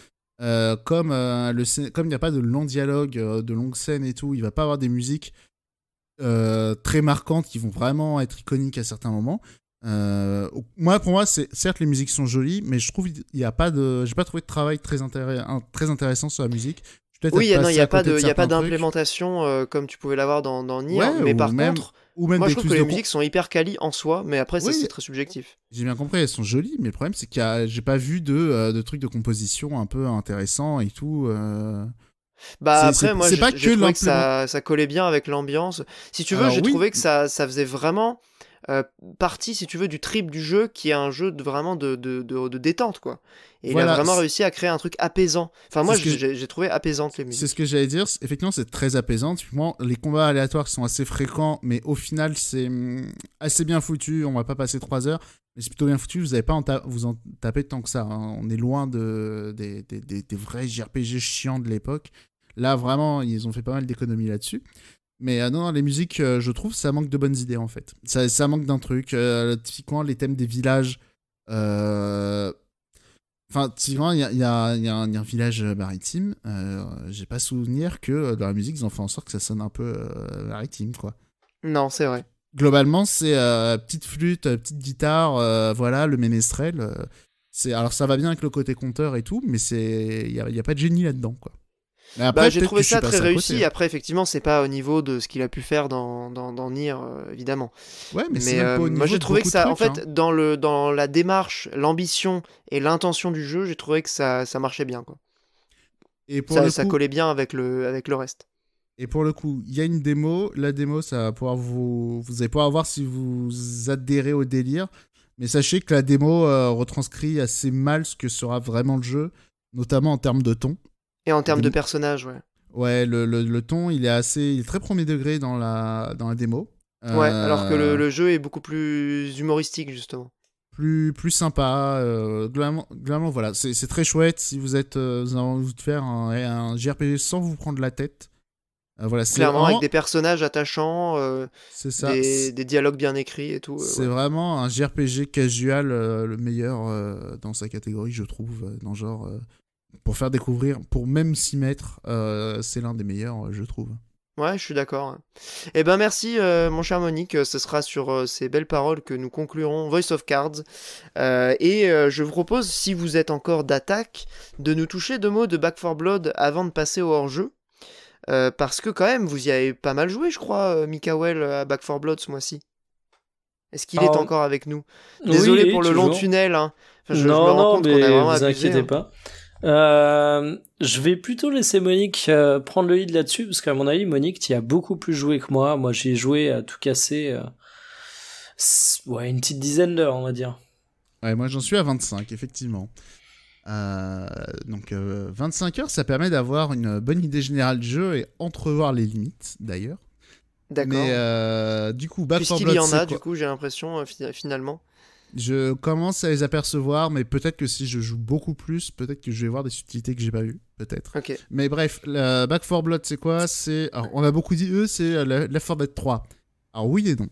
Euh, comme euh, le, comme il n'y a pas de long dialogue, de longues scènes et tout, il va pas avoir des musiques euh, très marquantes qui vont vraiment être iconiques à certains moments. Euh, moi, pour moi, c'est certes les musiques sont jolies, mais je trouve il y a pas de, j'ai pas trouvé de travail très, très intéressant sur la musique. Oui, il n'y a, pas a pas d'implémentation euh, comme tu pouvais l'avoir dans, dans Nier, mais par contre, ou même moi je trouve que les musiques sont hyper quali en soi, mais après c'est très subjectif. J'ai bien compris, elles sont jolies, mais le problème c'est que j'ai pas vu de, de, trucs de composition un peu intéressants et tout. Bah après, moi, j'ai trouvé que ça, collait bien avec l'ambiance. Si tu veux, j'ai trouvé que ça, ça faisait vraiment euh, partie, si tu veux, du trip du jeu qui est un jeu de, vraiment de, de, de, détente, quoi. Et il a vraiment réussi à créer un truc apaisant. Enfin, moi, j'ai trouvé apaisante les musiques. C'est ce que j'allais dire. Effectivement, c'est très apaisant. Moi, les combats aléatoires sont assez fréquents, mais au final, c'est hum, assez bien foutu. On va pas passer 3 heures. Mais c'est plutôt bien foutu, vous n'avez pas vous en tapez tant que ça. Hein. On est loin de, des, des, des, des vrais JRPG chiants de l'époque. Là, vraiment, ils ont fait pas mal d'économies là-dessus. Mais euh, non, les musiques, euh, je trouve, ça manque de bonnes idées en fait. Ça, manque d'un truc. Euh, typiquement, les thèmes des villages. Enfin, typiquement, il y a, un village maritime. J'ai pas souvenir que dans la musique, ils ont fait en sorte que ça sonne un peu maritime, quoi. Non, c'est vrai. Globalement, c'est petite flûte, petite guitare, voilà, le ménestrel. c'est alors, ça va bien avec le côté compteur et tout, mais c'est il y a pas de génie là-dedans, quoi. Bah, j'ai trouvé ça très réussi. Hein. Après, effectivement, c'est pas au niveau de ce qu'il a pu faire dans, dans, dans Nier, euh, évidemment. Ouais, mais, euh, moi, j'ai trouvé que ça, en fait, hein. dans, le, dans la démarche, l'ambition et l'intention du jeu, j'ai trouvé que ça, ça marchait bien. Quoi. Et pour ça, collait bien avec le, avec le reste. Et pour le coup, il y a une démo. La démo, ça va pouvoir vous, vous allez pouvoir voir si vous adhérez au délire. Mais sachez que la démo euh, retranscrit assez mal ce que sera vraiment le jeu, notamment en termes de ton en termes de personnages, ouais. Ouais, le, le, ton, il est assez, il est très premier degré dans la, dans la démo. ouais, alors que le, euh, jeu est beaucoup plus humoristique, justement. Plus, plus sympa. Euh, voilà, c'est très chouette. Si vous êtes, euh, vous avez envie de faire un, un, JRPG sans vous prendre la tête. Euh, voilà, Clairement, vraiment... avec des personnages attachants, des, dialogues bien écrits et tout. c'est vraiment un JRPG casual le meilleur dans sa catégorie, je trouve, dans genre pour faire découvrir, pour même s'y mettre, euh, c'est l'un des meilleurs, euh, je trouve. Ouais, je suis d'accord. Eh ben merci euh, mon cher Monique, ce sera sur ces belles paroles que nous conclurons Voice of Cards. et je vous propose, si vous êtes encore d'attaque, de nous toucher deux mots de Back for Blood avant de passer au hors-jeu. parce que quand même, vous y avez pas mal joué, je crois, Mikael à Back for Blood ce mois-ci. Est-ce qu'il est encore avec nous Désolé pour le long tunnel. je, non, vous inquiétez pas. Euh, je vais plutôt laisser Monique euh, prendre le lead là-dessus, parce qu'à mon avis, Monique, tu as beaucoup plus joué que moi. Moi, j'ai joué à tout casser euh, ouais, une petite dizaine d'heures, on va dire. Ouais, moi, j'en suis à 25, effectivement. donc, 25 heures, ça permet d'avoir une bonne idée générale du jeu et entrevoir les limites, d'ailleurs. D'accord. Mais du coup, y en a, du coup, j'ai l'impression, finalement. Je commence à les apercevoir, mais peut-être que si je joue beaucoup plus, peut-être que je vais voir des subtilités que j'ai pas vues, peut-être. Mais bref, le Back 4 Blood, c'est quoi C'est, on a beaucoup dit eux, c'est euh, Left 4 Dead 3. Alors oui et non.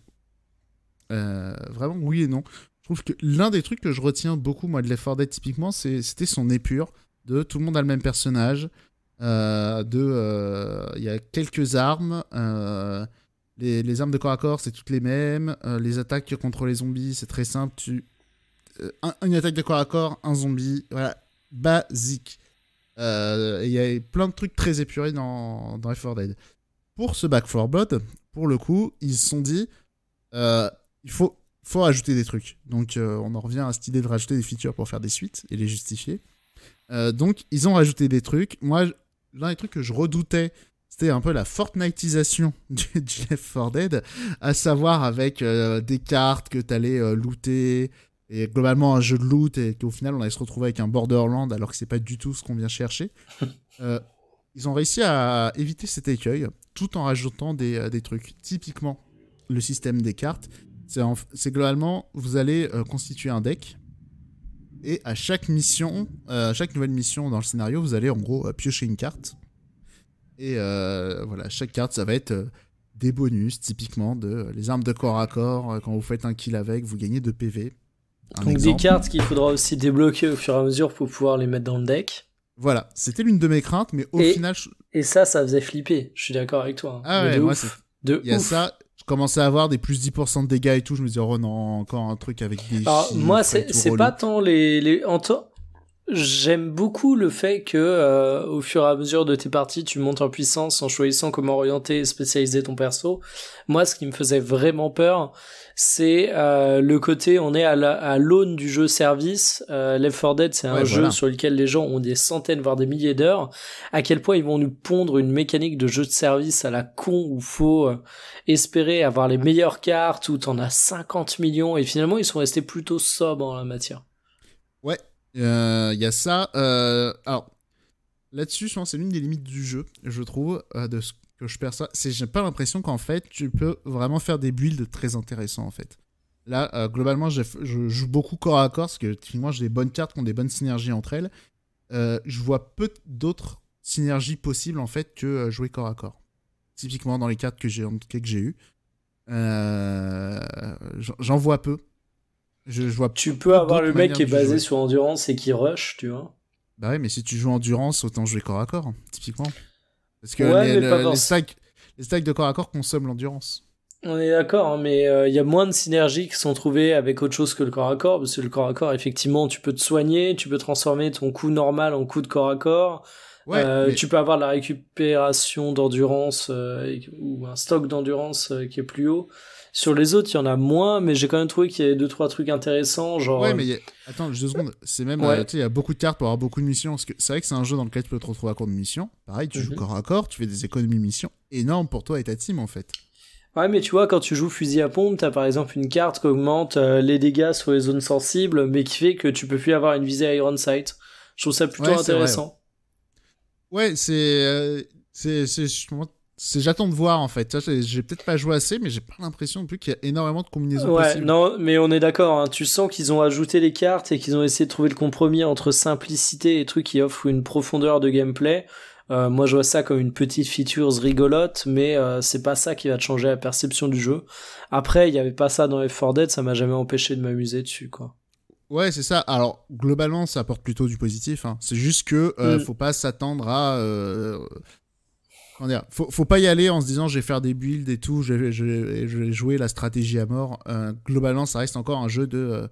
Euh, vraiment oui et non. Je trouve que l'un des trucs que je retiens beaucoup moi de Left 4 Dead typiquement, c'était son épure de tout le monde a le même personnage, euh, de il y a quelques armes. Les, armes de corps à corps, c'est toutes les mêmes. Euh, les attaques contre les zombies, c'est très simple. Tu... Euh, une attaque de corps à corps, un zombie. Voilà, basique. Euh, il y a plein de trucs très épurés dans, dans F4 Dead. Pour ce Back 4 Blood, pour le coup, ils se sont dit il faut, faut ajouter des trucs. Donc on en revient à cette idée de rajouter des features pour faire des suites et les justifier. donc ils ont rajouté des trucs. Moi, l'un des trucs que je redoutais c'était un peu la Fortniteisation du Left 4 Dead, à savoir avec euh, des cartes que tu allais euh, looter, et globalement un jeu de loot, et qu'au final on allait se retrouver avec un Borderland alors que c'est pas du tout ce qu'on vient chercher. Euh, ils ont réussi à éviter cet écueil tout en rajoutant des, des trucs. Typiquement, le système des cartes, c'est globalement, vous allez constituer un deck, et à chaque mission, à chaque nouvelle mission dans le scénario, vous allez en gros piocher une carte et euh, voilà, chaque carte, ça va être euh, des bonus, typiquement de euh, les armes de corps à corps. Quand vous faites un kill avec, vous gagnez de PV. Donc des cartes qu'il faudra aussi débloquer au fur et à mesure pour pouvoir les mettre dans le deck. Voilà, c'était l'une de mes craintes, mais au final. Et ça, ça faisait flipper, je suis d'accord avec toi. Hein. Ah ouais, moi, ouf. De Il y a ça, je commençais à avoir des plus 10% de dégâts et tout, je me disais, oh non, encore un truc avec des. Alors, moi, c'est pas tant les. les... En, J'aime beaucoup le fait que, euh, au fur et à mesure de tes parties, tu montes en puissance en choisissant comment orienter et spécialiser ton perso. Moi, ce qui me faisait vraiment peur, c'est euh, le côté on est à l'aune du jeu service. Euh, Left 4 Dead, c'est un jeu sur lequel les gens ont des centaines voire des milliers d'heures. À quel point ils vont nous pondre une mécanique de jeu de service à la con où faut espérer avoir les meilleures cartes où en as 50 millions et finalement ils sont restés plutôt sobres en la matière. Il euh, y a ça. Euh, alors, là-dessus, je pense c'est l'une des limites du jeu, je trouve, euh, de ce que je perçois. C'est j'ai pas l'impression qu'en fait, tu peux vraiment faire des builds très intéressants, en fait. Là, globalement, je joue beaucoup corps à corps, parce que typiquement j'ai des bonnes cartes qui ont des bonnes synergies entre elles. je vois peu d'autres synergies possibles, en fait, que jouer corps à corps. Typiquement, dans les cartes que j'ai eues. J'en vois peu tu peux avoir le mec qui est basé sur endurance et qui rush, tu vois. Bah oui, mais si tu joues endurance, autant jouer corps à corps, typiquement. Parce que les, stacks, de corps à corps consomment l'endurance. On est d'accord, hein, mais il euh, y a moins de synergies qui sont trouvées avec autre chose que le corps à corps, parce que le corps à corps, effectivement, tu peux te soigner, tu peux transformer ton coup normal en coup de corps à corps. Ouais, euh, Tu peux avoir la récupération d'endurance euh, ou un stock d'endurance qui est plus haut. Sur les autres, il y en a moins, mais j'ai quand même trouvé qu'il y avait deux trois trucs intéressants, genre. Ouais, euh, mais attends, deux secondes. C'est même, euh, tu il y a beaucoup de cartes pour avoir beaucoup de missions. Parce que c'est vrai que c'est un jeu dans lequel tu peux te retrouver à court de missions. Pareil, tu joues mhm. corps à corps, tu fais des économies missions énormes pour toi et ta team en fait. Ouais, mais tu vois, quand tu joues fusil à pompe, t'as par exemple une carte qui augmente euh, les dégâts sur les zones sensibles, mais qui fait que tu peux plus avoir une visée Iron Sight. Je trouve ça plutôt intéressant. ouais, c'est, c'est, J'attends de voir en fait. J'ai peut-être pas joué assez, mais j'ai pas l'impression plus qu'il y a énormément de combinaisons ouais, possibles. Non, mais on est d'accord. Hein. Tu sens qu'ils ont ajouté les cartes et qu'ils ont essayé de trouver le compromis entre simplicité et trucs qui offrent une profondeur de gameplay. Euh, moi, je vois ça comme une petite feature rigolote, mais euh, c'est pas ça qui va te changer la perception du jeu. Après, il n'y avait pas ça dans les 4 Dead, ça m'a jamais empêché de m'amuser dessus, quoi. Ouais, c'est ça. Alors, globalement, ça apporte plutôt du positif. Hein. C'est juste que euh, mm. faut pas s'attendre à faut, faut, pas y aller en se disant je vais faire des builds et tout, je, vais, jouer la stratégie à mort. Euh, globalement, ça reste encore un jeu de euh,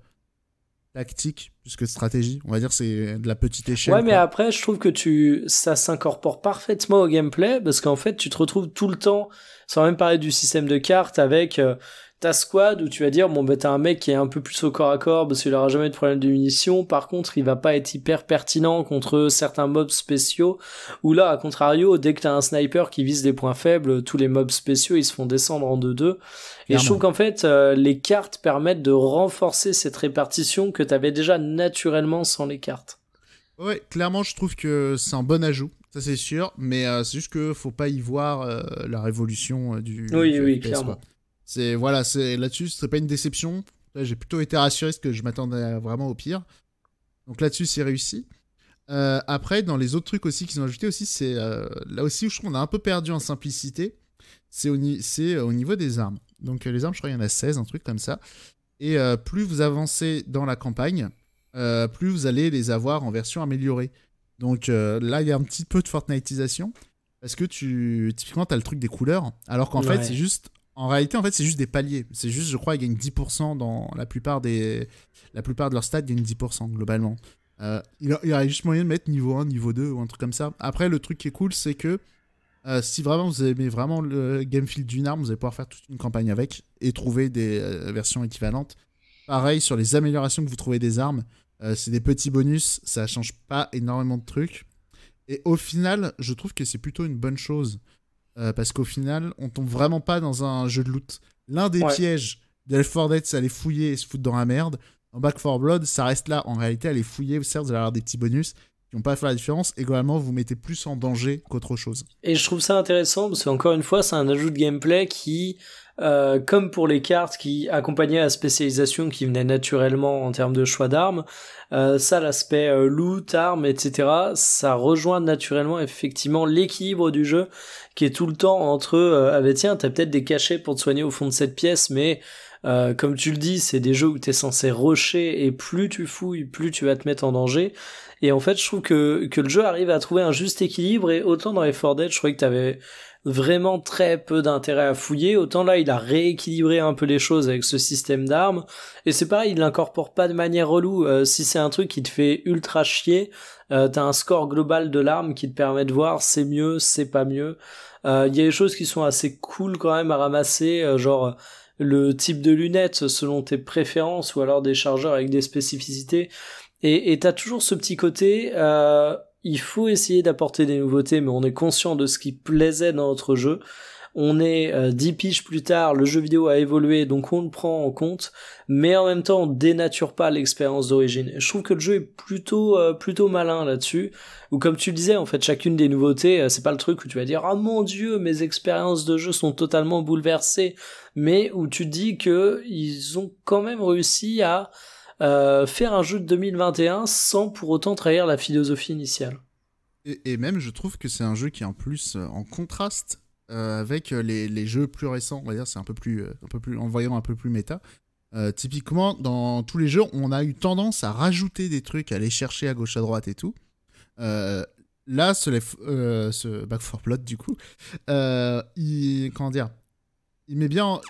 tactique plus stratégie. On va dire c'est de la petite échelle. Ouais, mais après, je trouve que tu ça s'incorpore parfaitement au gameplay parce qu'en fait, tu te retrouves tout le temps, sans même parler du système de cartes, avec euh, ta squad où tu vas dire bon ben t'as un mec qui est un peu plus au corps à corps parce qu'il aura jamais de problème de munitions par contre il va pas être hyper pertinent contre certains mobs spéciaux ou là à contrario dès que t'as un sniper qui vise des points faibles tous les mobs spéciaux ils se font descendre en 2-2 et je trouve qu'en fait euh, les cartes permettent de renforcer cette répartition que t'avais déjà naturellement sans les cartes Ouais, clairement, je trouve que c'est un bon ajout, ça c'est sûr, mais euh, c'est juste que faut pas y voir euh, la révolution du. Oui, oui, clairement voilà, c'est là-dessus, ce serait pas une déception. j'ai plutôt été rassuré parce que je m'attendais vraiment au pire. Donc là-dessus, c'est réussi. Euh, après, dans les autres trucs aussi qu'ils ont ajouté aussi, c'est euh, là aussi où je trouve qu'on a un peu perdu en simplicité. C'est au, euh, niveau des armes. Donc les armes, je crois qu'il y en a 16, un truc comme ça. Et plus vous avancez dans la campagne, plus vous allez les avoir en version améliorée. Donc là, il y a un petit peu de fortnitisation Parce que tu, typiquement, tu as le truc des couleurs. Alors qu'en fait, c'est juste en réalité, en fait, c'est juste des paliers. C'est juste, je crois, ils gagnent 10% dans la plupart des, la plupart de leurs stats gagnent 10% globalement. Euh, il, y a, juste moyen de mettre niveau 1, niveau 2 ou un truc comme ça. Après, le truc qui est cool, c'est que euh, si vraiment vous aimez vraiment le game d'une arme, vous allez pouvoir faire toute une campagne avec et trouver des euh, versions équivalentes. Pareil sur les améliorations que vous trouvez des armes, c'est des petits bonus, ça change pas énormément de trucs. Et au final, je trouve que c'est plutôt une bonne chose euh, parce qu'au final, on tombe vraiment pas dans un jeu de loot. L'un des pièges de Dead, c'est aller fouiller et se foutre dans la merde. En Back 4 Blood, ça reste là. En réalité, aller fouiller, certes, vous allez avoir des petits bonus qui n'ont pas fait faire la différence. Et globalement, vous mettez plus en danger qu'autre chose. Et je trouve ça intéressant parce qu'encore une fois, c'est un ajout de gameplay qui euh, comme pour les cartes qui accompagnaient la spécialisation qui venait naturellement en termes de choix d'armes, euh, ça l'aspect euh, loot, armes, etc., ça rejoint naturellement effectivement l'équilibre du jeu qui est tout le temps entre, euh, ah ben tiens, t'as peut-être des cachets pour te soigner au fond de cette pièce, mais... comme tu le dis, c'est des jeux où t'es censé rocher et plus tu fouilles, plus tu vas te mettre en danger. Et en fait, je trouve que, que le jeu arrive à trouver un juste équilibre et autant dans les 4 Dead, je croyais que t'avais vraiment très peu d'intérêt à fouiller. Autant là, il a rééquilibré un peu les choses avec ce système d'armes. Et c'est pareil, il l'incorpore pas de manière relou. Euh, si c'est un truc qui te fait ultra chier, euh, t'as un score global de l'arme qui te permet de voir c'est mieux, c'est pas mieux. Il euh, y a des choses qui sont assez cool quand même à ramasser, genre le type de lunettes selon tes préférences ou alors des chargeurs avec des spécificités. Et t'as toujours ce petit côté, il faut essayer d'apporter des nouveautés, mais on est conscient de ce qui plaisait dans notre jeu. On est 10 euh, piges plus tard, le jeu vidéo a évolué, donc on le prend en compte, mais en même temps on dénature pas l'expérience d'origine. Je trouve que le jeu est plutôt euh, plutôt malin là-dessus. Ou comme tu le disais, en fait, chacune des nouveautés, euh, c'est pas le truc où tu vas dire ah oh, mon dieu, mes expériences de jeu sont totalement bouleversées, mais où tu dis que ils ont quand même réussi à euh, faire un jeu de 2021 sans pour autant trahir la philosophie initiale. Et, même, je trouve que c'est un jeu qui est en plus euh, en contraste euh, avec les, les, jeux plus récents. On va dire, c'est un peu plus, un peu plus, en voyant un peu plus méta. typiquement, dans tous les jeux, on a eu tendance à rajouter des trucs, à les chercher à gauche, à droite et tout. là, ce, ce Back for Blood, du coup, il, comment dire, il met bien,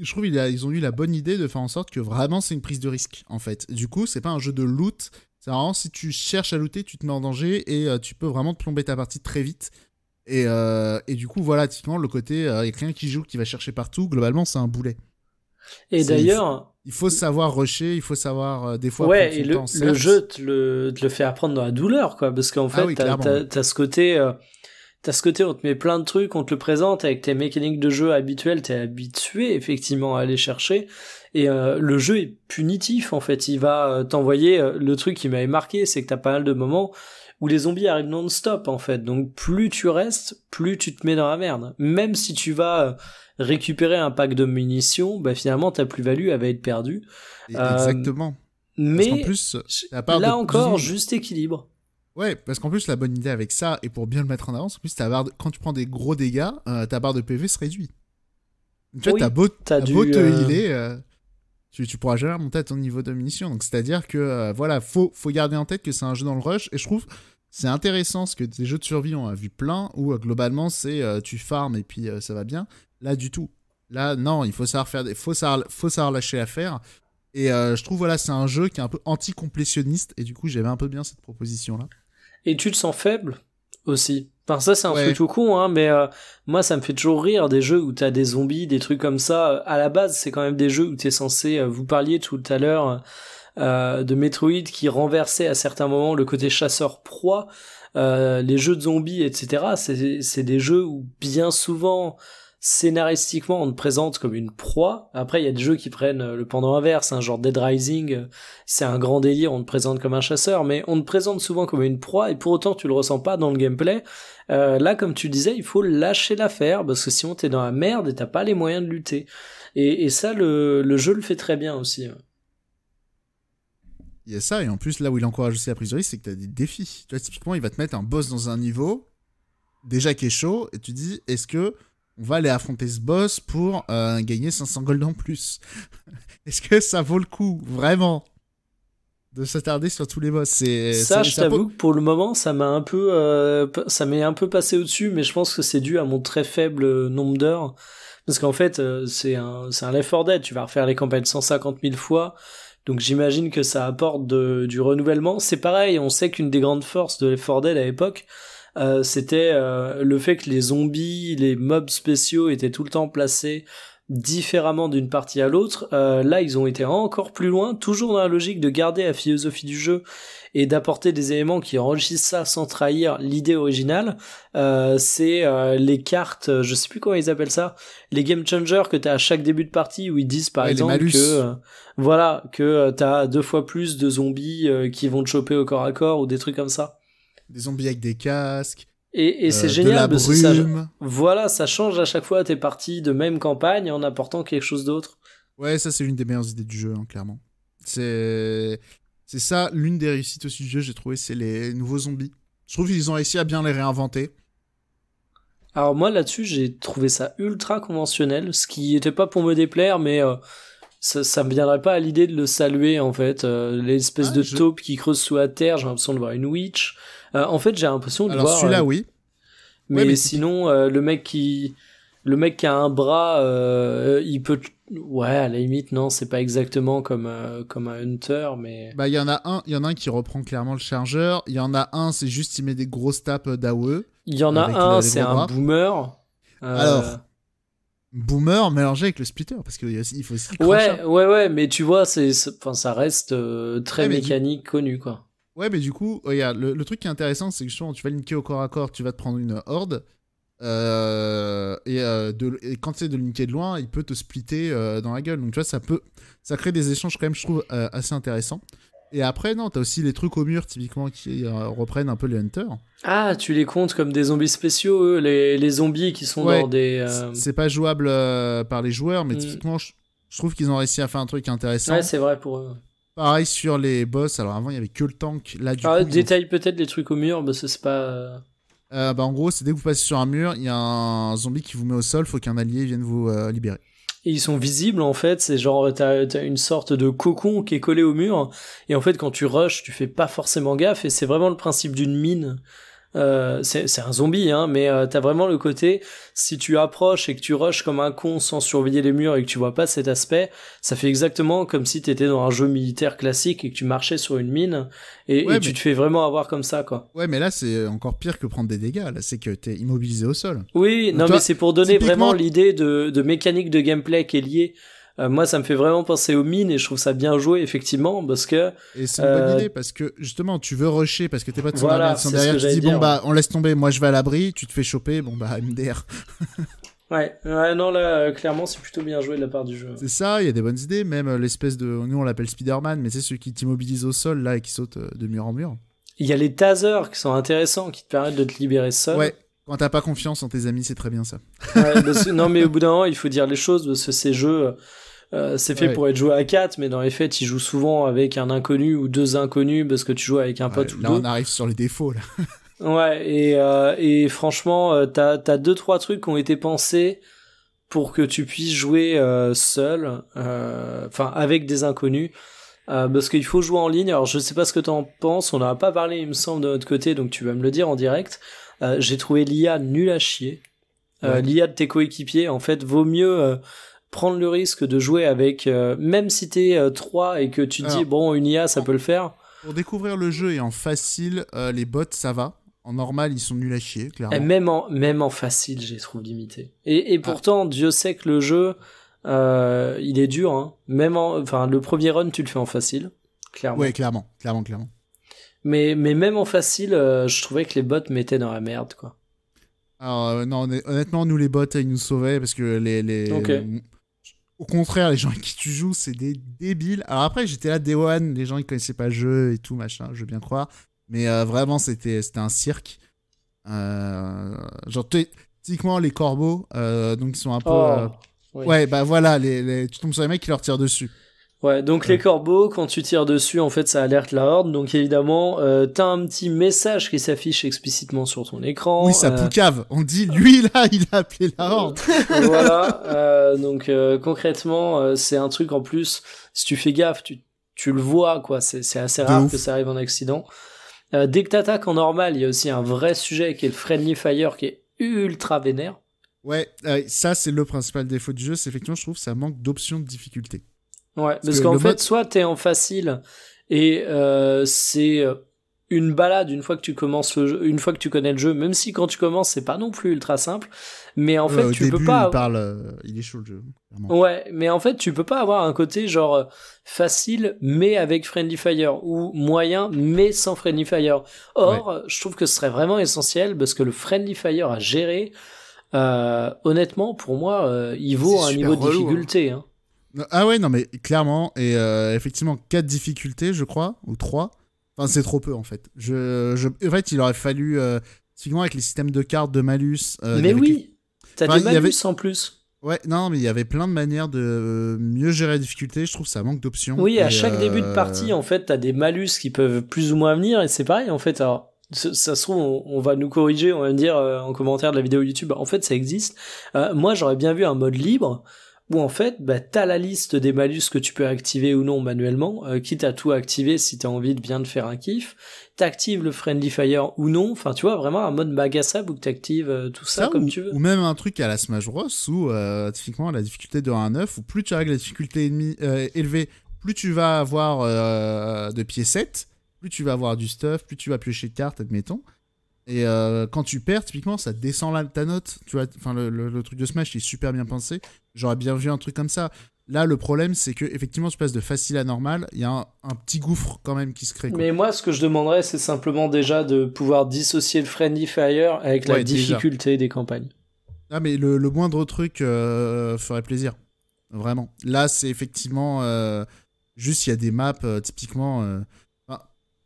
je trouve qu'ils ont eu la bonne idée de faire en sorte que vraiment c'est une prise de risque en fait. Du coup, c'est pas un jeu de loot. C'est vraiment si tu cherches à looter, tu te mets en danger et euh, tu peux vraiment te plomber ta partie très vite. Et, euh, du coup, voilà, typiquement, le côté, il euh, a rien qui joue, qui va chercher partout. Globalement, c'est un boulet. Et d'ailleurs. Il, faut savoir rusher, il faut savoir des fois. et le, jeu te le, fait apprendre dans la douleur, quoi. Parce qu'en ah fait, tu as, ce côté t'as ce côté, on te met plein de trucs, on te le présente avec tes mécaniques de jeu habituelles, t'es habitué effectivement à aller chercher. Et euh, le jeu est punitif en fait, il va euh, t'envoyer euh, le truc qui m'avait marqué, c'est que t'as pas mal de moments où les zombies arrivent non-stop en fait. Donc plus tu restes, plus tu te mets dans la merde. Même si tu vas récupérer un pack de munitions, bah finalement ta plus-value elle va être perdue. Exactement. mais en plus, là encore, juste équilibre. Ouais, parce qu'en plus, la bonne idée avec ça, et pour bien le mettre en avance, en plus, ta barre quand tu prends des gros dégâts, euh, ta barre de PV se réduit. Tu vois, t'as beau, as beau te euh, healer, euh, tu, tu, pourras jamais remonter à ton niveau de munitions. Donc, c'est-à-dire que, voilà, faut, faut garder en tête que c'est un jeu dans le rush, et je trouve c'est intéressant ce que des jeux de survie on a vu plein où globalement c'est tu farmes et puis ça va bien là du tout là non il faut savoir faire des faut faut savoir lâcher l'affaire et je trouve voilà c'est un jeu qui est un peu anti complétionniste et du coup j'aimais un peu bien cette proposition là et tu te sens faible aussi. Enfin, ça, c'est un truc tout con, hein, mais euh, moi, ça me fait toujours rire des jeux où t'as des zombies, des trucs comme ça. Euh, à la base, c'est quand même des jeux où t'es censé, euh, vous parliez tout à l'heure de Metroid qui renversait à certains moments le côté chasseur-proie. les jeux de zombies, etc. C'est des jeux où bien souvent scénaristiquement on te présente comme une proie. Après, il y a des jeux qui prennent euh, le pendant inverse, un hein, genre Dead Rising, euh, c'est un grand délire, on te présente comme un chasseur, mais on te présente souvent comme une proie et pour autant tu le ressens pas dans le gameplay. Euh, là, comme tu disais, il faut lâcher l'affaire parce que sinon t'es dans la merde et t'as pas les moyens de lutter. Et, ça, le, jeu le fait très bien aussi. Il y a ça, et en plus, là où il encourage aussi la risque, c'est que t'as des défis. typiquement, il va te mettre un boss dans un niveau, déjà qui est chaud, et tu dis, est-ce que on va aller affronter ce boss pour euh, gagner 500 gold en plus. Est-ce que ça vaut le coup, vraiment de s'attarder sur tous les boss. C'est ça, je t'avoue que pour le moment, ça m'a un peu, euh, ça m'est un peu passé au-dessus, mais je pense que c'est dû à mon très faible nombre d'heures, parce qu'en fait, euh, c'est un, c'est un Left 4 Dead. Tu vas refaire les campagnes 150 000 fois, donc j'imagine que ça apporte de, du renouvellement. C'est pareil, on sait qu'une des grandes forces de Left 4 Dead à l'époque, euh, c'était euh, le fait que les zombies, les mobs spéciaux étaient tout le temps placés différemment d'une partie à l'autre. Euh, là, ils ont été encore plus loin, toujours dans la logique de garder la philosophie du jeu et d'apporter des éléments qui enrichissent ça sans trahir l'idée originale. c'est les cartes, je sais plus comment ils appellent ça, les game changers que t'as à chaque début de partie où ils disent par exemple que voilà que t'as deux fois plus de zombies qui vont te choper au corps à corps ou des trucs comme ça des zombies avec des casques. Et, c'est euh, génial brume. Ça, voilà, ça change à chaque fois tes parti de même campagne en apportant quelque chose d'autre. Ouais, ça c'est l'une des meilleures idées du jeu, hein, clairement. C'est ça l'une des réussites aussi du jeu, j'ai trouvé, c'est les nouveaux zombies. Je trouve qu'ils ont réussi à bien les réinventer. Alors moi là-dessus, j'ai trouvé ça ultra conventionnel, ce qui n'était pas pour me déplaire, mais euh, ça, ne me viendrait pas à l'idée de le saluer en fait. Euh, l'espèce de taupe qui creuse sous la terre, j'ai l'impression de voir une witch. Euh, en fait, j'ai l'impression de Alors, voir. Celui-là, euh, oui. Mais, sinon, euh, le mec qui le mec qui a un bras, il peut. Ouais, à la limite, non, c'est pas exactement comme, comme un hunter, mais. Bah, il y en a un, il y en a un qui reprend clairement le chargeur. Il y en a un, c'est juste il met des grosses tapes d'AOE. Il y en a un, c'est un boomer. Alors. Boomer mélangé avec le splitter, parce qu'il faut aussi. Ouais, ouais, ouais, mais tu vois, c'est, enfin, ça reste très mécanique connu, quoi. Ouais, mais du coup, le, le truc qui est intéressant, c'est que justement, tu vas linker au corps à corps, tu vas te prendre une horde. Euh, et, quand euh, de, quand c'est de linker de loin, il peut te splitter euh, dans la gueule. Donc tu vois, ça peut, ça crée des échanges quand même, je trouve, assez intéressants. Et après, non, t'as aussi les trucs au mur, typiquement, qui reprennent un peu les hunters. Ah, tu les comptes comme des zombies spéciaux, eux, les, zombies qui sont dans des. C'est pas jouable par les joueurs, mais mm. typiquement, je, je, trouve qu'ils ont réussi à faire un truc intéressant. Ouais, c'est vrai pour eux. Pareil sur les boss. Alors avant, il y avait que le tank. Là, du ah, détaille peut-être les trucs au mur, mais bah, c'est pas. Euh. Euh, bah, en gros, c'est dès que vous passez sur un mur, il y a un zombie qui vous met au sol. Faut qu'un allié vienne vous euh, libérer. ils sont visibles en fait. C'est genre t'as une sorte de cocon qui est collé au mur. Et en fait, quand tu rushes, tu fais pas forcément gaffe. Et c'est vraiment le principe d'une mine. Euh, c'est un zombie, hein, mais euh, t'as vraiment le côté, si tu approches et que tu rushes comme un con sans surveiller les murs et que tu vois pas cet aspect, ça fait exactement comme si t'étais dans un jeu militaire classique et que tu marchais sur une mine et, tu te fais vraiment avoir comme ça, quoi. Ouais, mais là c'est encore pire que prendre des dégâts, là c'est que t'es immobilisé au sol. Oui, non, mais c'est pour donner vraiment l'idée de, de mécanique de gameplay qui est liée euh, moi, ça me fait vraiment penser aux mines et je trouve ça bien joué, effectivement, parce que. Et c'est une bonne euh, idée, parce que justement, tu veux rusher parce que tes pas voilà, son derrière, tu dis bon, bah, on laisse tomber, moi je vais à l'abri, tu te fais choper, bon, bah, MDR. ouais, non, là, euh, clairement, c'est plutôt bien joué de la part du jeu. C'est ça, il y a des bonnes idées, même l'espèce de. Nous, on l'appelle Spider-Man, mais c'est celui qui t'immobilise au sol, là, et qui saute de mur en mur. Il y a les tasers qui sont intéressants, qui te permettent de te libérer seul. Ouais, quand t'as pas confiance en tes amis, c'est très bien ça. non, mais au bout d'un moment, il faut dire les choses parce que ces jeux, euh, c'est fait pour être joué à 4, mais dans les faits, il joue souvent avec un inconnu ou deux inconnus parce que tu joues avec un pote là, on arrive sur les défauts, ouais, et, euh, franchement, euh, t'as, t'as deux, trois trucs qui ont été pensés pour que tu puisses jouer seul, enfin, avec des inconnus. parce qu'il faut jouer en ligne. Alors, je sais pas ce que t'en penses. On n'a a pas parlé, il me semble, de notre côté, donc tu vas me le dire en direct. J'ai trouvé l'IA nul à chier. L'IA de tes coéquipiers, en fait, vaut mieux prendre le risque de jouer avec, euh, même si t'es 3 euh, et que tu te dis, bon, une IA, ça peut le faire. Pour découvrir le jeu et en facile, euh, les bots, ça va. En normal, ils sont nuls à chier, clairement. même, en, même en facile, j'ai trouve limité. Et, ah. pourtant, Dieu sait que le jeu, il est dur. Hein. Même enfin, le premier run, tu le fais en facile, clairement. oui clairement, clairement, clairement. Mais, mais même en facile, je trouvais que les bots mettaient dans la merde, quoi. non, honnêtement, nous les bots, ils nous sauvaient parce que les, au contraire, les gens avec qui tu joues, c'est des débiles. Alors après, j'étais là, Day One, les gens qui connaissaient pas le jeu et tout, machin, je veux bien croire. Mais euh, vraiment, c'était un cirque. Euh, genre, typiquement, les corbeaux, euh, donc ils sont un peu. Oh, euh, ouais, bah voilà, les, les, tu tombes sur les mecs qui leur tirent dessus. Ouais, donc les corbeaux, quand tu tires dessus, en fait, ça alerte la horde. Donc évidemment, euh, t'as un petit message qui s'affiche explicitement sur ton écran. Oui, ça euh... On dit, lui là, il a appelé la horde. voilà. Euh, donc euh, concrètement, euh, c'est un truc en plus. Si tu fais gaffe, tu, le vois, quoi. C'est assez rare que ça arrive en accident. dès que t'attaques en normal, il y a aussi un vrai sujet qui est le friendly fire, qui est ultra vénère. Ouais, ça c'est le principal défaut du jeu. C'est effectivement, je trouve, ça manque d'options de difficulté. Ouais, parce, qu'en fait, soit t'es en facile et euh, c'est euh, une balade une fois que tu commences le jeu, une fois que tu connais le jeu, même si quand tu commences c'est pas non plus ultra simple, mais en fait tu peux pas. Il, euh, il est chaud le jeu. Ouais, mais en fait tu peux pas avoir un côté genre euh, facile mais avec friendly fire ou moyen mais sans friendly fire. Or, je trouve que ce serait vraiment essentiel parce que le friendly fire à gérer, euh, honnêtement pour moi, il vaut un niveau de hein. difficulté. Hein. Ah ouais, non, mais clairement. Et euh, effectivement, 4 difficultés, je crois, ou 3. Enfin, c'est trop peu, en fait. Je, En fait, il aurait fallu. Euh, avec les systèmes de cartes, de malus. Euh, mais oui! T'as des malus en plus. Ouais, non, mais il y avait plein de manières de mieux gérer la difficulté. Je trouve que ça manque d'options. Oui, à chaque début de partie, en fait, t'as des malus qui peuvent plus ou moins venir. Et c'est pareil, en fait. Alors, ça se trouve, on, va nous corriger, on va me dire en commentaire de la vidéo YouTube, en fait ça existe. moi j'aurais bien vu un mode libre où en fait, bah, tu as la liste des malus que tu peux activer ou non manuellement, euh, quitte à tout activer si t'as envie de bien te faire un kiff. T'actives le Friendly Fire ou non, enfin tu vois, vraiment un mode magasab où tu euh, tout ça, comme tu veux. Ou même un truc à la Smash Bros où euh, typiquement la difficulté de 1 à 9, où plus tu règles la difficulté élevée, plus tu vas avoir de piécettes, plus tu vas avoir du stuff, plus tu vas piocher de cartes, admettons. Et euh, quand tu perds, typiquement, ça descend là, ta note. Tu vois, enfin, le, truc de Smash, est super bien pensé. J'aurais bien vu un truc comme ça. Là, le problème, c'est que effectivement, tu passes de facile à normal. Il y a un, petit gouffre quand même qui se crée. Mais moi, ce que je demanderais, c'est simplement déjà de pouvoir dissocier le friendly fire avec la difficulté des campagnes. Ah, mais le, moindre truc euh, ferait plaisir, vraiment. Là, c'est effectivement euh, juste il y a des maps typiquement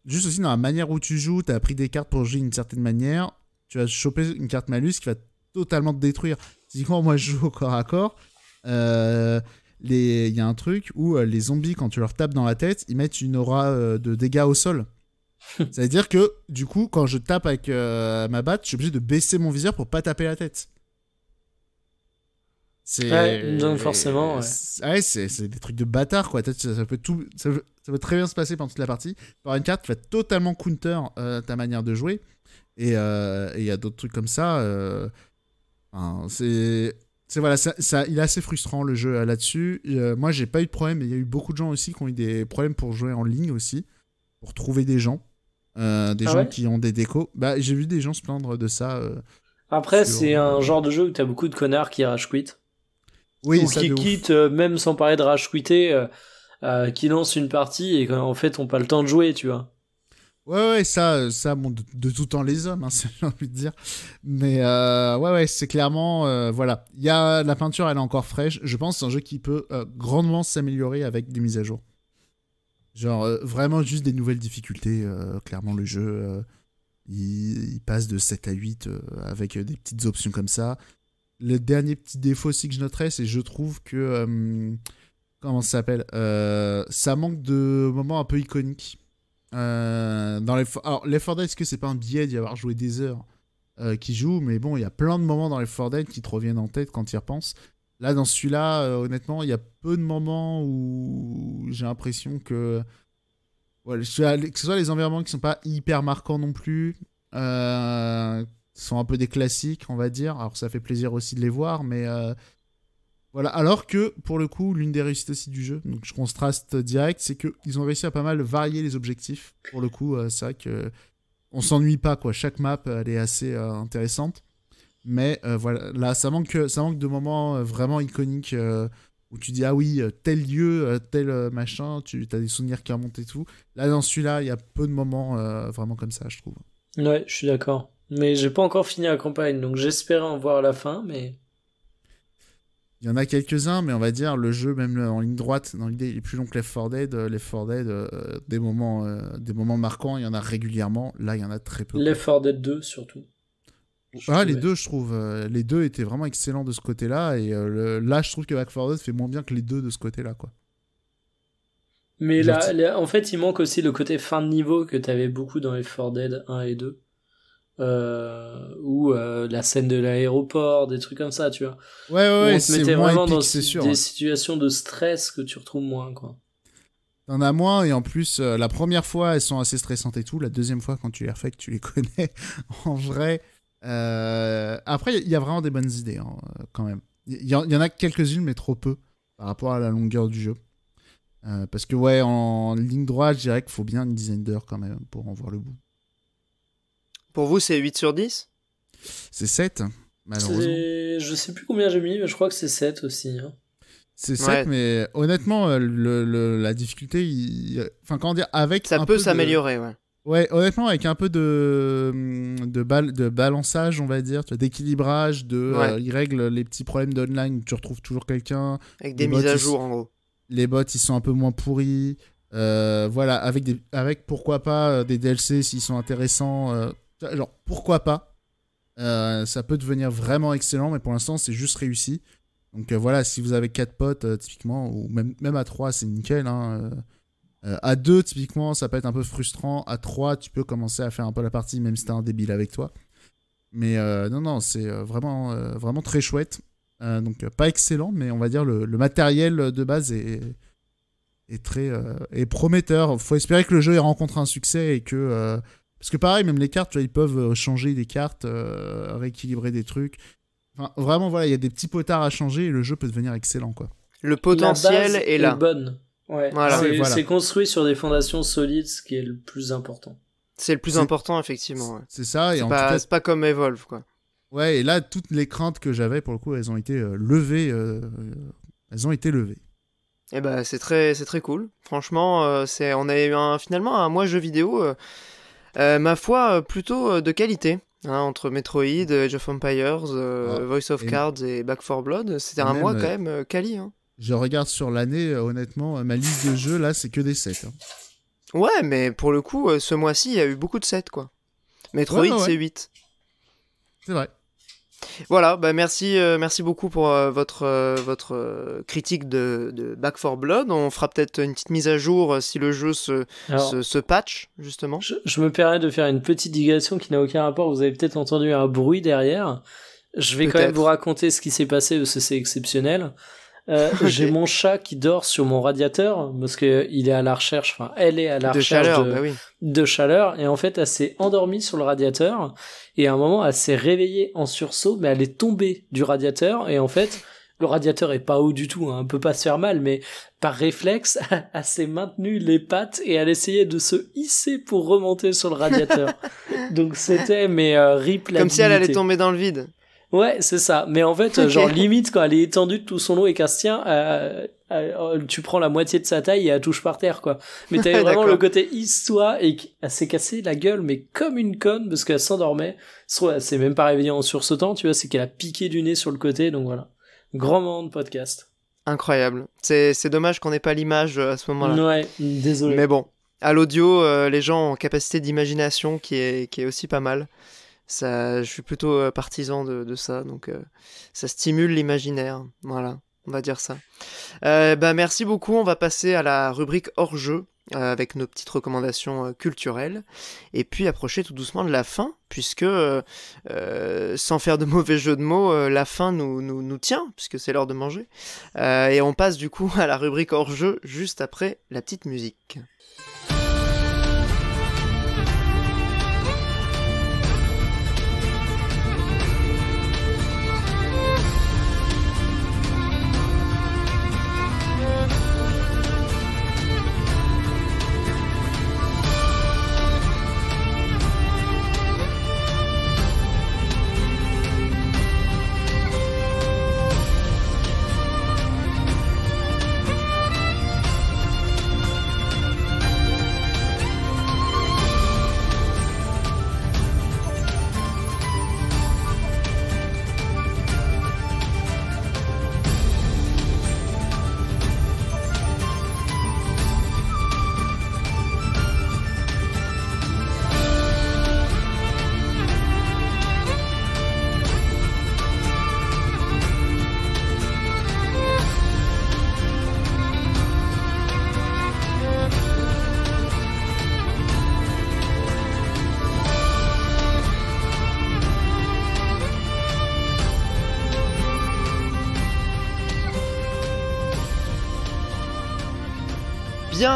juste aussi dans la manière où tu joues, tu as pris des cartes pour jouer d'une certaine manière, tu as choper une carte malus qui va totalement te détruire. Typiquement, moi je joue au corps à corps. Euh, il y a un truc où euh, les zombies, quand tu leur tapes dans la tête, ils mettent une aura euh, de dégâts au sol. cest à dire que, du coup, quand je tape avec ma batte, je suis obligé de baisser mon viseur pour pas taper la tête. C'est donc forcément. Ouais. ouais c'est des trucs de bâtard quoi. Ça, ça peut tout, ça, ça, très bien se passer pendant toute la partie. Par une carte, tu vas totalement counter euh, ta manière de jouer. Euh, et il y a d'autres trucs comme ça. Euh, c'est voilà, ça, il est assez frustrant le jeu là-dessus. moi, j'ai pas eu de problème. Il y a eu beaucoup de gens aussi qui ont eu des problèmes pour jouer en ligne aussi, pour trouver des gens, des ah gens qui ont des décos. Bah, j'ai vu des gens se plaindre de ça. Après, c'est un genre de jeu où t'as beaucoup de connards qui rage quit ou qui quitte euh, même sans parler de rage quitter, euh, euh, qui lance une partie et en fait on pas le temps de jouer, tu vois. Ouais, ouais, ça, ça bon, de, tout temps les hommes, hein, j'ai envie de dire. Mais ouais, ouais, c'est clairement, voilà. Il y a la peinture, elle est encore fraîche. Je pense c'est un jeu qui peut grandement s'améliorer avec des mises à jour. Genre vraiment juste des nouvelles difficultés. clairement, le jeu, il, il, passe de 7 à 8 avec des petites options comme ça. Le dernier petit défaut aussi que je noterais, c'est je trouve que. Euh, comment ça s'appelle euh, Ça manque de moments un peu iconiques. Euh, dans les, alors, les Fortnite, est-ce que c'est pas un biais d'y avoir joué des heures qui joue Mais bon, il y a plein de moments dans les Fortnite qui te reviennent en tête quand tu y repenses. Là, dans celui-là, honnêtement, il y a peu de moments où j'ai l'impression que. que ce soit les environnements qui sont pas hyper marquants non plus, sont un peu des classiques, on va dire. Alors ça fait plaisir aussi de les voir, mais euh, voilà. Alors que pour le coup, l'une des réussites aussi du jeu, donc je contraste direct, c'est qu'ils ont réussi à pas mal varier les objectifs. Pour le coup, euh, c'est vrai que on s'ennuie pas quoi. Chaque map elle est assez euh, intéressante, mais voilà, là ça manque, ça manque de moments vraiment iconiques. où tu dis, ah oui, tel lieu, tel machin, tu as des souvenirs qui remontent et tout. Là, dans celui-là, il y a peu de moments vraiment comme ça, je trouve. Ouais, je suis d'accord. Mais j'ai pas encore fini la campagne, donc j'espérais en voir la fin, mais. Il y en a quelques-uns, mais on va dire le jeu, même en ligne droite, dans l'idée, il est plus long que Left 4 Dead. Euh, Left 4 Dead, euh, des, moments, euh, des moments marquants, il y en a régulièrement. Là, il y en a très peu. Left 4 Dead 2, surtout. ah, les deux, je trouve. les deux étaient vraiment excellents de ce côté-là. Et là, je trouve que Back 4 Dead fait moins bien que les deux de ce côté-là, quoi. Mais là, en fait, il manque aussi le côté fin de niveau que tu avais beaucoup dans Left 4 Dead 1 et 2. Euh, ou euh, la scène de l'aéroport, des trucs comme ça, tu vois. Ouais, ouais, ouais on se mettait vraiment dans des hein. situations de stress que tu retrouves moins, quoi. T'en as moins, et en plus, euh, la première fois, elles sont assez stressantes et tout. La deuxième fois, quand tu les refais, que tu les connais, en vrai. Après, il y a vraiment des bonnes idées, hein, quand même. Il y, y, en a quelques-unes, mais trop peu, par rapport à la longueur du jeu. parce que, ouais, en ligne droite, je dirais qu'il faut bien une dizaine d'heures quand même pour en voir le bout. Pour vous, c'est 8 sur 10 C'est 7, malheureusement. Je sais plus combien j'ai mis, mais je crois que c'est 7 aussi. Hein. C'est 7, mais honnêtement, euh, la difficulté, enfin, comment dire, avec. Ça peut s'améliorer, ouais. Ouais, honnêtement, avec un peu de, hum, de, bal... de balançage, on va dire, d'équilibrage, de. Euh, il règle les petits problèmes d'online, tu retrouves toujours quelqu'un. Avec des mises à jour, en gros. Les bots, ils sont un peu moins pourris. Euh, voilà, avec, des, avec pourquoi pas des DLC s'ils sont intéressants. Genre, pourquoi pas euh, Ça peut devenir vraiment excellent, mais pour l'instant, c'est juste réussi. Donc euh, voilà, si vous avez 4 potes, euh, typiquement, ou même, même à 3, c'est nickel. Hein, à 2, typiquement, ça peut être un peu frustrant. À 3, tu peux commencer à faire un peu la partie, même si t'es un débile avec toi. Mais non, non, c'est vraiment, vraiment très chouette. donc pas excellent, mais on va dire le, le matériel de base est, est très est prometteur. Faut espérer que le jeu rencontre un succès et que parce que pareil, même les cartes, ils peuvent euh, changer des cartes, euh, rééquilibrer des trucs. vraiment, voilà, il y a des petits potards à changer et le jeu peut devenir excellent, quoi. Le potentiel est là. bonne. C'est construit sur des fondations solides, ce qui est le plus important. C'est le plus important, effectivement. C'est ça. Et C'est pas, cas... pas comme Evolve, quoi. Ouais, et là, toutes les craintes que j'avais, pour le coup, elles ont été euh, levées. elles ont été levées. Et eh ben, c'est très, très cool. Franchement, c'est, on a eu finalement un mois jeu vidéo euh, ma foi, euh, plutôt euh, de qualité. Hein, entre Metroid, Age of Empires, ah, Voice of Cards et Back 4 Blood, c'était un mois quand même quali. Hein. Je regarde sur l'année, honnêtement, ma liste de jeux là, c'est que des 7. Hein. Ouais, mais pour le coup, ce mois-ci, il y a eu beaucoup de 7 quoi. Metroid, c'est 8. C'est vrai. Voilà, bah merci, euh, merci beaucoup pour euh, votre, euh, votre critique de, de, Back for Blood. On fera peut-être une petite mise à jour si le jeu se, se, se, patch, justement. Je, je, me permets de faire une petite digression qui n'a aucun rapport. Vous avez peut-être entendu un bruit derrière. Je vais quand même vous raconter ce qui s'est passé parce que c'est exceptionnel. Euh, j'ai mon chat qui dort sur mon radiateur parce qu'il est à la recherche, enfin elle est à la recherche bah de, chaleur et en fait elle s'est endormie sur le radiateur et à un moment elle s'est réveillée en sursaut mais elle est tombée du radiateur et en fait le radiateur est pas haut du tout, hein, peut pas se faire mal mais par réflexe elle s'est maintenue les pattes et elle essayait de se hisser pour remonter sur le radiateur. Donc c'était mais euh, replays. Comme si elle allait tomber dans le vide. Ouais, c'est ça. Mais en fait, euh, genre limite quand elle est étendue de tout son long et qu'elle se tient, euh, euh, tu prends la moitié de sa taille et elle touche par terre, quoi. Mais t'as vraiment le côté histoire et elle s'est cassée la gueule, mais comme une conne parce qu'elle s'endormait. Soit c'est même pas sur en sursautant, tu vois, c'est qu'elle a piqué du nez sur le côté, donc voilà. Grand moment de podcast. Incroyable. C'est dommage qu'on n'ait pas l'image à ce moment-là. Ouais, désolé. Mais bon, à l'audio, les gens ont capacité d'imagination qui est, qui est aussi pas mal je suis plutôt euh, partisan de, ça, donc euh, ça stimule l'imaginaire. Voilà, on va dire ça. Euh, bah, merci beaucoup, on va passer à la rubrique hors jeu avec nos petites recommandations culturelles, et puis approcher tout doucement de la fin, puisque sans faire de mauvais jeu de mots, la fin nous, nous tient, puisque c'est l'heure de manger. et on passe du coup à la rubrique hors jeu juste après la petite musique.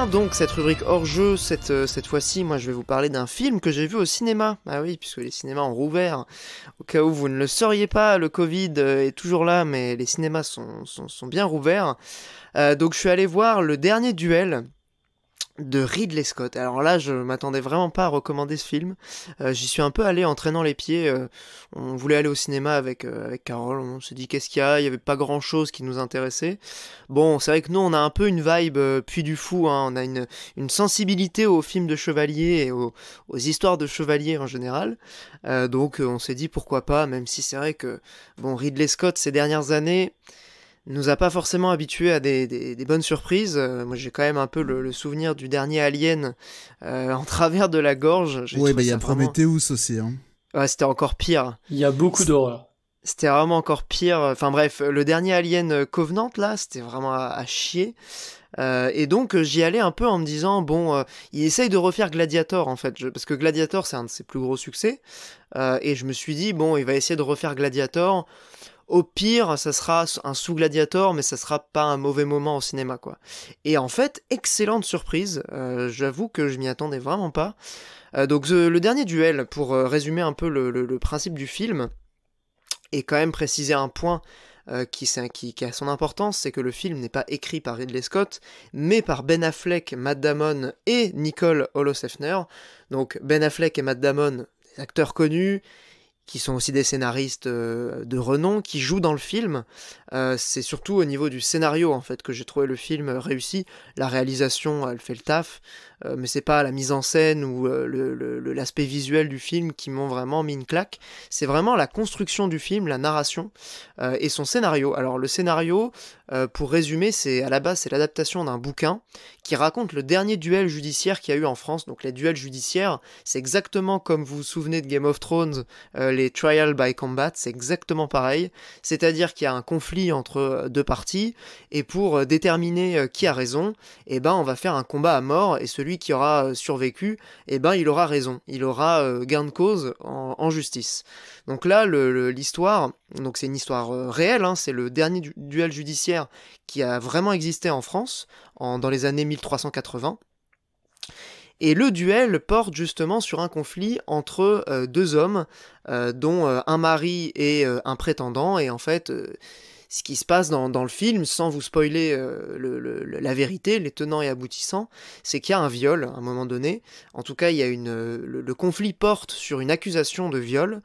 donc cette rubrique hors-jeu, cette, euh, cette fois-ci, moi je vais vous parler d'un film que j'ai vu au cinéma. Ah oui, puisque les cinémas ont rouvert. Au cas où vous ne le sauriez pas, le Covid euh, est toujours là, mais les cinémas sont, bien rouverts. Euh, donc je suis allé voir Le Dernier Duel, de Ridley Scott. Alors là, je m'attendais vraiment pas à recommander ce film. Euh, j'y suis un peu allé en traînant les pieds. Euh, on voulait aller au cinéma avec, euh, Carole. On se dit qu'est-ce qu'il y a Il y avait pas grand-chose qui nous intéressait. Bon, c'est vrai que nous, on a un peu une vibe puis du fou. Hein. On a une, sensibilité aux films de chevaliers et aux, histoires de chevaliers en général. donc on s'est dit pourquoi pas, même si c'est vrai que bon Ridley Scott ces dernières années nous a pas forcément habitué à des, bonnes surprises. Euh, moi, j'ai quand même un peu le, souvenir du dernier Alien euh, en travers de la gorge. Oui, bah, il y a Prometheus aussi. Hein. c'était encore pire. Il y a beaucoup d'horreurs. C'était vraiment encore pire. Enfin bref, le dernier Alien euh, Covenant, là, c'était vraiment à, chier. et donc j'y allais un peu en me disant bon, il essaye de refaire Gladiator en fait, parce que Gladiator c'est un de ses plus gros succès, et je me suis dit bon, il va essayer de refaire Gladiator. Au pire, ça sera un sous-gladiator, mais ça sera pas un mauvais moment au cinéma, quoi. Et en fait, excellente surprise. Euh, j'avoue que je m'y attendais vraiment pas. Euh, donc, le dernier duel, pour euh, résumer un peu le, principe du film, et quand même préciser un point qui, a son importance, c'est que le film n'est pas écrit par Ridley Scott, mais par Ben Affleck, Matt Damon et Nicole Holosefner. Donc Ben Affleck et Matt Damon, acteurs connus, qui sont aussi des scénaristes euh, de renom, qui jouent dans le film. Euh, c'est surtout au niveau du scénario en fait que j'ai trouvé le film euh, réussi. La réalisation, elle fait le taf. Euh, mais c'est pas la mise en scène ou euh, l'aspect visuel du film qui m'ont vraiment mis une claque. C'est vraiment la construction du film, la narration euh, et son scénario. Alors le scénario, pour résumer, c'est à la base c'est l'adaptation d'un bouquin qui raconte le dernier duel judiciaire qu'il y a eu en France. Donc les duels judiciaires, c'est exactement comme vous vous souvenez de Game of Thrones, les trials by combat, c'est exactement pareil. C'est-à-dire qu'il y a un conflit entre deux parties et pour déterminer qui a raison, eh ben on va faire un combat à mort et celui celui qui aura euh, survécu, eh ben, il aura raison, il aura euh, gain de cause en, justice. Donc là, l'histoire, donc c'est une histoire euh, réelle, hein, c'est le dernier duel judiciaire qui a vraiment existé en France en, dans les années 1380. Et le duel porte justement sur un conflit entre deux hommes, dont un mari et un prétendant, et en fait ce qui se passe dans, le film, sans vous spoiler euh, la vérité, les tenants et aboutissants, c'est qu'il y a un viol à un moment donné. En tout cas, il y a une, euh, le, conflit porte sur une accusation de viol.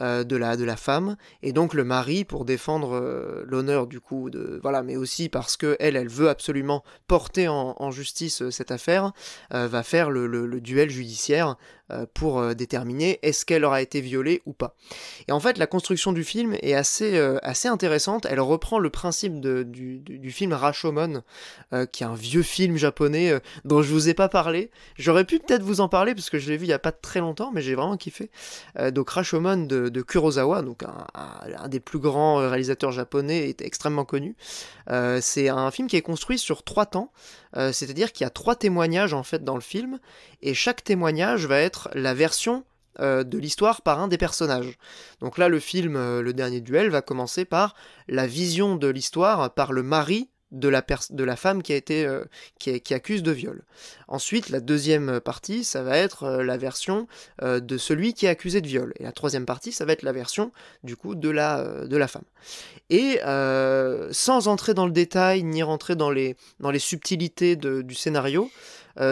Euh, de, la, de la femme et donc le mari pour défendre l'honneur du coup de voilà mais aussi parce que elle elle veut absolument porter en, justice cette affaire va faire le duel judiciaire euh, pour euh, déterminer est-ce qu'elle aura été violée ou pas. Et en fait, la construction du film est assez, euh, assez intéressante. Elle reprend le principe du, film Rashomon, qui est un vieux film japonais dont je vous ai pas parlé. J'aurais pu peut-être vous en parler parce que je l'ai vu il n'y a pas très longtemps, mais j'ai vraiment kiffé. donc Rashomon de, Kurosawa, donc un, des plus grands réalisateurs japonais, est extrêmement connu. c'est un film qui est construit sur trois temps. Euh, c'est-à-dire qu'il y a trois témoignages en fait dans le film, et chaque témoignage va être la version euh, de l'histoire par un des personnages. Donc là, le film euh, Le Dernier Duel va commencer par la vision de l'histoire par le mari de la, femme qui, a été, euh, qui, accuse de viol. Ensuite, la deuxième euh, partie, ça va être euh, la version de celui qui est accusé de viol. Et la troisième partie, ça va être la version du coup de la, de la femme. Et sans entrer dans le détail, ni rentrer dans les, dans les subtilités du scénario,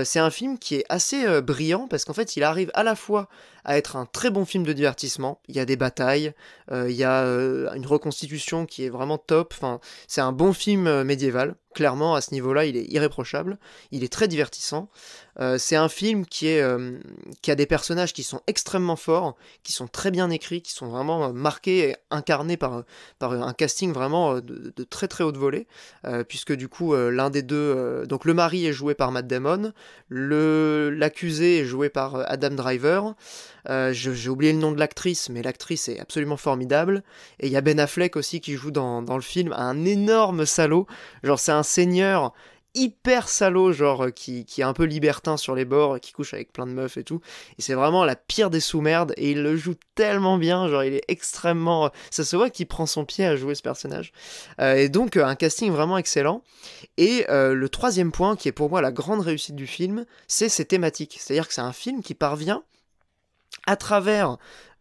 c'est un film qui est assez brillant parce qu'en fait, il arrive à la fois à être un très bon film de divertissement. Il y a des batailles, euh, il y a euh, une reconstitution qui est vraiment top. Enfin, c'est un bon film euh, médiéval. Clairement, à ce niveau-là, il est irréprochable. Il est très divertissant. c'est un film qui, est, qui a des personnages qui sont extrêmement forts, qui sont très bien écrits, qui sont vraiment marqués et incarnés par, par un casting vraiment de, de très très haute volée. puisque du coup, l'un des deux. donc le mari est joué par Matt Damon, l'accusé est joué par Adam Driver. Euh, j'ai oublié le nom de l'actrice, mais l'actrice est absolument formidable. Et il y a Ben Affleck aussi qui joue dans, le film, un énorme salaud. Genre, c'est un seigneur hyper salaud, genre euh, qui, est un peu libertin sur les bords, qui couche avec plein de meufs et tout. Et c'est vraiment la pire des sous-merdes, et il le joue tellement bien, genre il est extrêmement... Euh, ça se voit qu'il prend son pied à jouer ce personnage. et donc un casting vraiment excellent. Et le troisième point, qui est pour moi la grande réussite du film, c'est ses thématiques. C'est-à-dire que c'est un film qui parvient à travers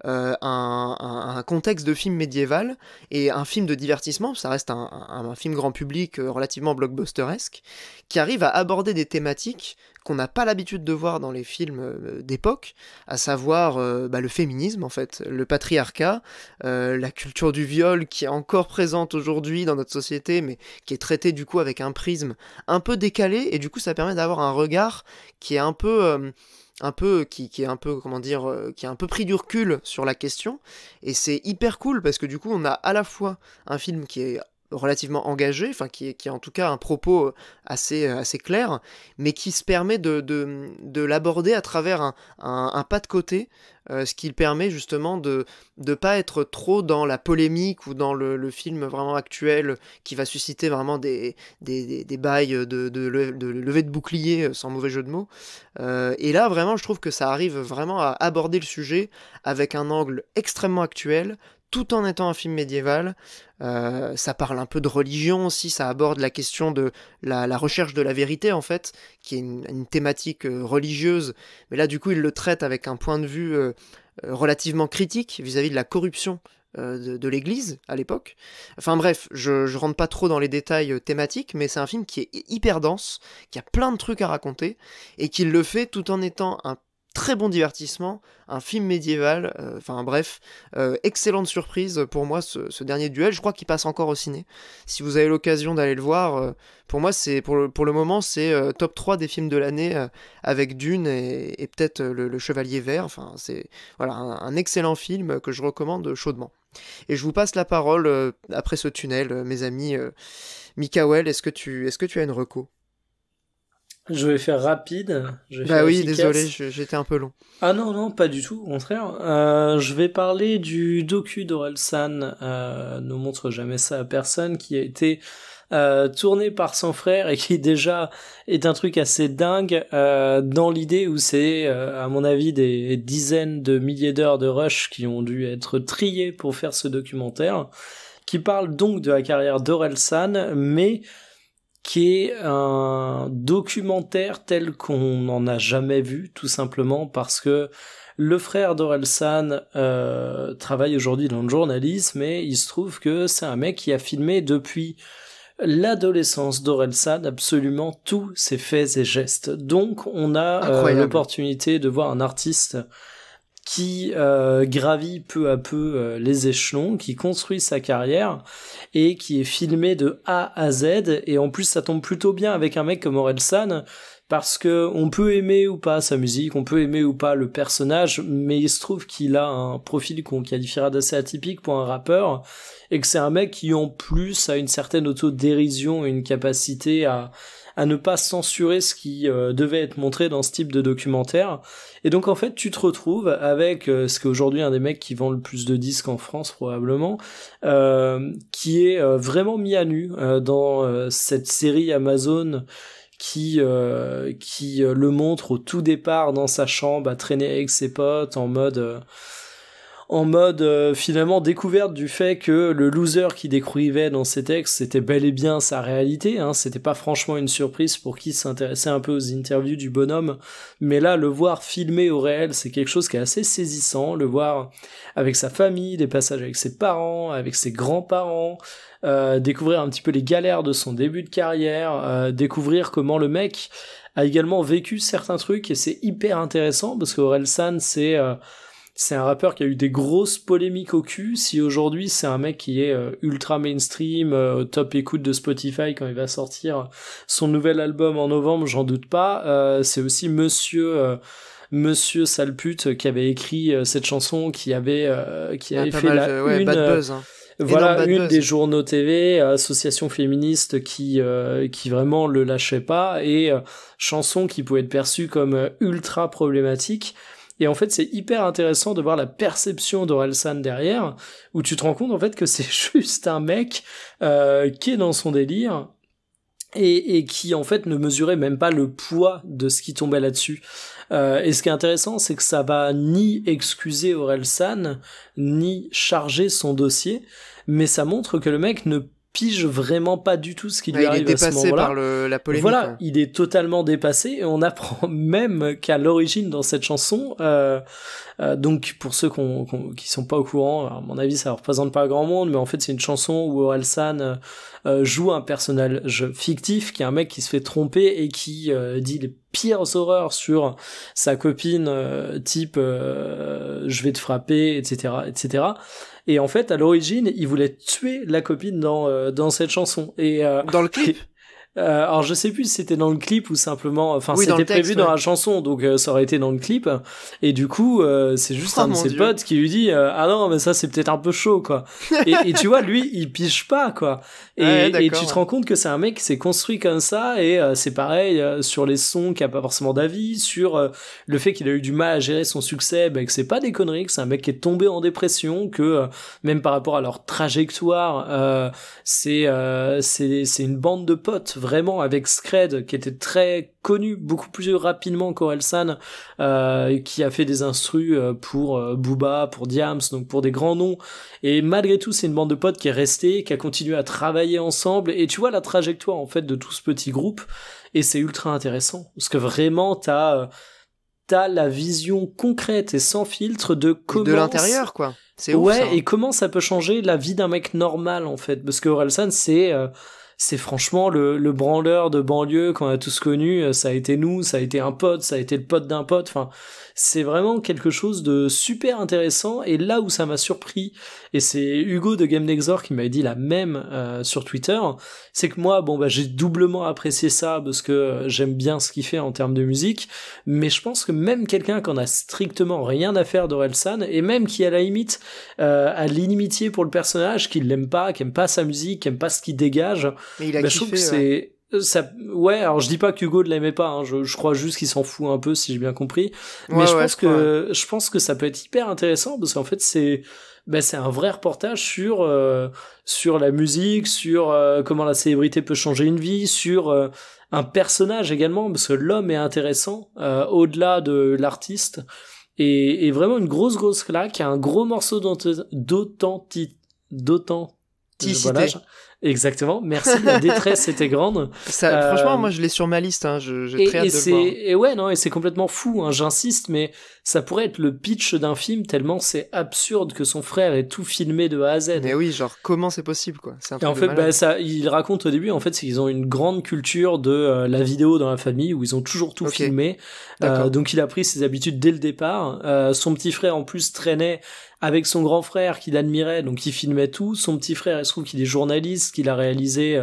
euh, un, contexte de film médiéval et un film de divertissement, ça reste un, film grand public euh, relativement blockbusteresque, qui arrive à aborder des thématiques qu'on n'a pas l'habitude de voir dans les films euh, d'époque, à savoir bah, le féminisme en fait, le patriarcat, la culture du viol qui est encore présente aujourd'hui dans notre société, mais qui est traitée du coup avec un prisme un peu décalé, et du coup ça permet d'avoir un regard qui est un peu un peu euh, qui, est un peu comment dire euh, qui a un peu pris du recul sur la question et c'est hyper cool parce que du coup on a à la fois un film qui est relativement engagé, enfin qui, qui, a en tout cas un propos euh, assez, euh, assez clair, mais qui se permet de, l'aborder à travers un, pas de côté, euh, ce qui permet justement de ne pas être trop dans la polémique ou dans le, film vraiment actuel qui va susciter vraiment des, des, bails de, de, de levée de bouclier sans mauvais jeu de mots. et là vraiment je trouve que ça arrive vraiment à aborder le sujet avec un angle extrêmement actuel, tout en étant un film médiéval. Euh, ça parle un peu de religion aussi, ça aborde la question de la, recherche de la vérité en fait, qui est une, thématique euh, religieuse. Mais là du coup, il le traite avec un point de vue euh, relativement critique vis-à-vis de la corruption de, l'Église à l'époque. Enfin bref, je, je rentre pas trop dans les détails thématiques, mais c'est un film qui est hyper dense, qui a plein de trucs à raconter, et qui le fait tout en étant un très bon divertissement, un film médiéval, euh, enfin bref, euh, excellente surprise pour moi ce, dernier duel, je crois qu'il passe encore au ciné. Si vous avez l'occasion d'aller le voir, euh, pour moi c'est pour le, moment c'est top 3 des films de l'année avec Dune et, peut-être le, Chevalier Vert, enfin c'est voilà un, excellent film que je recommande chaudement. Et je vous passe la parole après ce tunnel, mes amis. Mikael, est-ce que, tu, est-ce que tu as une reco je vais faire rapide. bah oui, désolé, j'étais un peu long. Ah non, non, pas du tout, au contraire. Euh, je vais parler du docu d'Orelsan, euh, ne montre jamais ça à personne, qui a été euh, tourné par son frère et qui déjà est un truc assez dingue dans l'idée où c'est à mon avis des dizaines de milliers d'heures de rush qui ont dû être triées pour faire ce documentaire qui parle donc de la carrière d'Orelsan mais qui est un documentaire tel qu'on n'en a jamais vu, tout simplement parce que le frère d'Orelsan euh, travaille aujourd'hui dans le journalisme et il se trouve que c'est un mec qui a filmé depuis l'adolescence d'Orelsan absolument tous ses faits et gestes. Donc on a euh, l'opportunité de voir un artiste qui euh, gravit peu à peu euh, les échelons, qui construit sa carrière et qui est filmé de A à Z. Et en plus, ça tombe plutôt bien avec un mec comme Orelsan parce que on peut aimer ou pas sa musique, on peut aimer ou pas le personnage, mais il se trouve qu'il a un profil qu'on qualifiera d'assez atypique pour un rappeur et que c'est un mec qui en plus a une certaine autodérision et une capacité à ne pas censurer ce qui euh, devait être montré dans ce type de documentaire et donc en fait, tu te retrouves avec euh, ce qu'aujourd'hui un des mecs qui vend le plus de disques en France probablement, euh, qui est euh, vraiment mis à nu dans cette série Amazon qui qui le montre au tout départ dans sa chambre à traîner avec ses potes en mode en mode euh, finalement découverte du fait que le loser qui décrivait dans ses textes c'était bel et bien sa réalité, hein, c'était pas franchement une surprise pour qui s'intéressait un peu aux interviews du bonhomme, mais là le voir filmé au réel c'est quelque chose qui est assez saisissant, le voir avec sa famille, des passages avec ses parents, avec ses grands-parents, euh, découvrir un petit peu les galères de son début de carrière, euh, découvrir comment le mec a également vécu certains trucs et c'est hyper intéressant parce que San c'est c'est un rappeur qui a eu des grosses polémiques au cul. Si aujourd'hui c'est un mec qui est euh, ultra mainstream, euh, top écoute de Spotify quand il va sortir son nouvel album en novembre, j'en doute pas. Euh, c'est aussi Monsieur. Monsieur Salpute qui avait écrit cette chanson, qui avait qui ah, avait fait la une, hein. voilà une des journaux TV, association féministe qui qui vraiment le lâchait pas et chanson qui pouvait être perçue comme ultra problématique. Et en fait, c'est hyper intéressant de voir la perception d'Orelsan derrière, où tu te rends compte en fait que c'est juste un mec euh, qui est dans son délire, et, qui en fait ne mesurait même pas le poids de ce qui tombait là-dessus. Euh, et ce qui est intéressant, c'est que ça va ni excuser Orelsan, ni charger son dossier, mais ça montre que le mec ne pige vraiment pas du tout ce qui bah, lui arrive à ce moment-là. Il est dépassé par la polémique. Voilà, il est totalement dépassé et on apprend même qu'à l'origine dans cette chanson, euh, euh, donc pour ceux qui sont pas au courant, à mon avis ça représente pas grand monde, mais en fait c'est une chanson où Orelsan euh, joue un personnage fictif qui est un mec qui se fait tromper et qui dit les pires horreurs sur sa copine type je vais te frapper, etc., etc. Et en fait, à l'origine, il voulait tuer la copine dans, euh, dans cette chanson. Et, euh, dans le clip Euh, alors je sais plus si c'était dans le clip ou simplement, enfin c'était prévu dans la chanson, donc euh, ça aurait été dans le clip. Et du coup, euh, c'est juste oh un de ses potes qui lui dit ah non mais ça c'est peut-être un peu chaud quoi. et, tu vois lui il piche pas quoi. Et, tu te rends compte que c'est un mec qui s'est construit comme ça et c'est pareil sur les sons qui a pas forcément d'avis, sur le fait qu'il a eu du mal à gérer son succès, bah, que c'est pas des conneries, que c'est un mec qui est tombé en dépression, que même par rapport à leur trajectoire, c'est c'est une bande de potes vraiment avec Scred qui était très connu beaucoup plus rapidement qu'Orelsan euh, qui a fait des instrus euh, pour euh, Booba, pour Diams, donc pour des grands noms et malgré tout c'est une bande de potes qui est restée, qui a continué à travailler ensemble et tu vois la trajectoire en fait de tout ce petit groupe et c'est ultra intéressant parce que vraiment t'as t'as la vision concrète et sans filtre de comment de l'intérieur quoi c'est ouais hein. et comment ça peut changer la vie d'un mec normal en fait parce que Orelsan c'est c'est franchement le, le branleur de banlieue qu'on a tous connu. Euh, ça a été nous, ça a été un pote, ça a été le pote d'un pote. Enfin, c'est vraiment quelque chose de super intéressant et là où ça m'a surpris et c'est Hugo de Game qui m'avait dit la même euh, sur Twitter, c'est que moi bon bah j'ai doublement apprécié ça parce que j'aime bien ce qu'il fait en termes de musique, mais je pense que même quelqu'un qui en a strictement rien à faire d'Orelsan et même qui à la limite euh, a l'inimitié pour le personnage, qui l'aime pas, qui aime pas sa musique, qui aime pas ce qu'il dégage, il a bah, je trouve que c'est ça, ouais, alors je dis pas qu'Hugo ne l'aimait pas, hein, je, je, crois juste qu'il s'en fout un peu si j'ai bien compris. mais je pense que je pense que ça peut être hyper intéressant parce qu'en fait c'est bah, c'est un vrai reportage sur euh, sur la musique, sur euh, comment la célébrité peut changer une vie, sur euh, un personnage également parce que l'homme est intéressant au-delà de l'artiste et, et, vraiment une grosse grosse claque, un gros morceau d'authenticité. D'authenticité. Exactement. Merci. La détresse était grande. Ça, Franchement, euh, moi, je l'ai sur ma liste. Hein. j'ai et, très hâte de voir. Et ouais, non, et c'est complètement fou. Hein. J'insiste, mais ça pourrait être le pitch d'un film tellement c'est absurde que son frère ait tout filmé de A à Z. Mais oui, genre comment c'est possible quoi un Et en fait, bah, ça, il raconte au début en fait, qu'ils ont une grande culture de euh, la vidéo dans la famille où ils ont toujours tout filmé. Euh, donc il a pris ses habitudes dès le départ. Euh, son petit frère en plus traînait avec son grand frère qu'il admirait, donc il filmait tout. Son petit frère, est se trouve qu'il est journaliste, qu'il a réalisé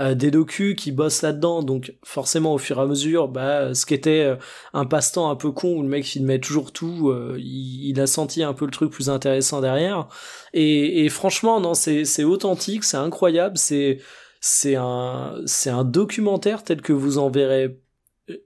euh, des docus qui bossent là-dedans, donc forcément au fur et à mesure, bah, ce qui était euh, un passe-temps un peu con où le mec filmait toujours tout, euh, il, a senti un peu le truc plus intéressant derrière. Et, et franchement, non, c'est authentique, c'est incroyable, c'est c'est un c'est un documentaire tel que vous en verrez